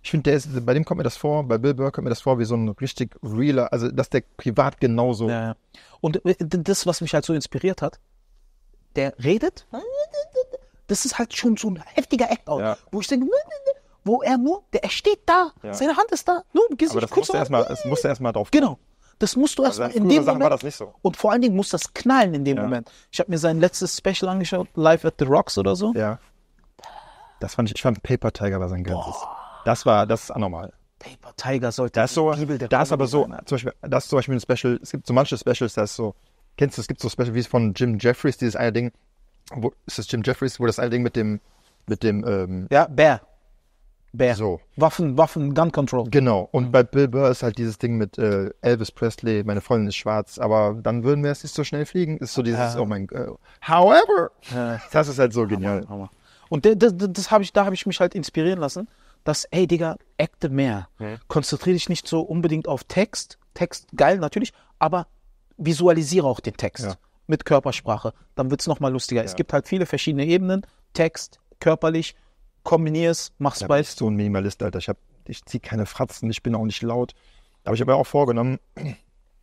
ich finde, bei dem kommt mir das vor, bei Bill Burr kommt mir das vor wie so ein richtig realer, also dass der privat genauso. Ja, ja. Und äh, das, was mich halt so inspiriert hat, der redet, das ist halt schon so ein heftiger Act-Out, ja. wo ich denke, wo er nur, der, er steht da, ja. seine Hand ist da, nur im Gesicht. Aber das musst, erst mal, das musst du erstmal drauf Genau. Das musst du also erstmal in dem Moment. Sachen nicht So. Und vor allen Dingen muss das knallen in dem ja. Moment. Ich habe mir sein letztes Special angeschaut, Live at the Rocks oder so. Ja. Das fand ich, ich fand Paper Tiger war sein ganzes. Boah. Das war, das ist anormal. Paper Tiger sollte das so, die Bibel der Das ist aber so, zum Beispiel, das ist zum Beispiel ein Special, es gibt so manche Specials, das ist so, kennst du, es gibt so Specials wie von Jim Jeffries, dieses eine Ding, wo, ist das Jim Jeffries, wo das eine Ding mit dem, mit dem, ähm, Ja, Bär. Bär. So. Waffen, Waffen, Gun Control. Genau. Und bei Bill Burr ist halt dieses Ding mit äh, Elvis Presley, meine Freundin ist schwarz, aber dann würden wir es nicht so schnell fliegen. Ist so dieses, äh, oh mein Gott. However! Äh, das ist halt so genial. Hammer, Hammer. Und das, das, das hab ich, da habe ich mich halt inspirieren lassen dass, ey Digga, acte mehr. Mhm. Konzentriere dich nicht so unbedingt auf Text. Text geil natürlich, aber visualisiere auch den Text ja. mit Körpersprache. Dann wird es nochmal lustiger. Ja. Es gibt halt viele verschiedene Ebenen. Text, körperlich, kombinierst, machst ja, bald. Ich bin so ein Minimalist, Alter. Ich, ich ziehe keine Fratzen, ich bin auch nicht laut. Aber ich habe mir auch vorgenommen,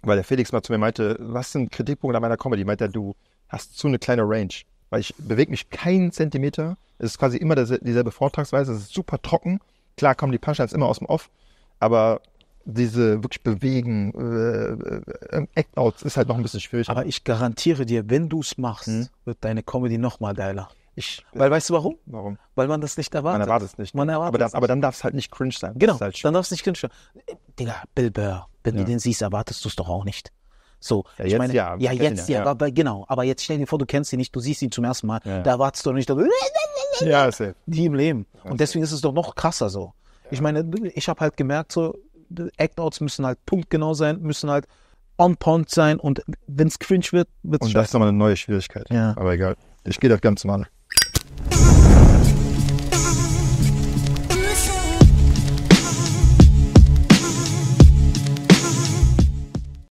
weil der Felix mal zu mir meinte, was sind Kritikpunkte an meiner Comedy? Meint er, du hast zu eine kleine Range weil ich bewege mich keinen Zentimeter. Es ist quasi immer dieselbe Vortragsweise, es ist super trocken. Klar kommen die Punchlines immer aus dem Off, aber diese wirklich bewegen, äh, äh Act-Outs ist halt noch ein bisschen schwierig. Aber ich garantiere dir, wenn du es machst, hm? wird deine Comedy noch mal geiler. Ich, Weil weißt du warum? Warum? Weil man das nicht erwartet. Man erwartet es nicht. Man erwartet aber, das, aber dann darf es halt nicht cringe sein. Genau, halt dann darf es nicht cringe sein. Digga, Bill Burr, wenn ja. du den siehst, erwartest du es doch auch nicht. So, ja, ich jetzt meine, ja, ja jetzt ja, ja, aber genau. Aber jetzt stell dir vor, du kennst ihn nicht, du siehst ihn zum ersten Mal, da wartest du nicht, dass, ja, safe. die im Leben. Und deswegen ist es doch noch krasser so. Ich meine, ich habe halt gemerkt, so Act-Outs müssen halt punktgenau sein, müssen halt on point sein und wenn es cringe wird, wird es Und scheiße. das ist nochmal eine neue Schwierigkeit. Ja. Aber egal. Ich gehe das ganz normal.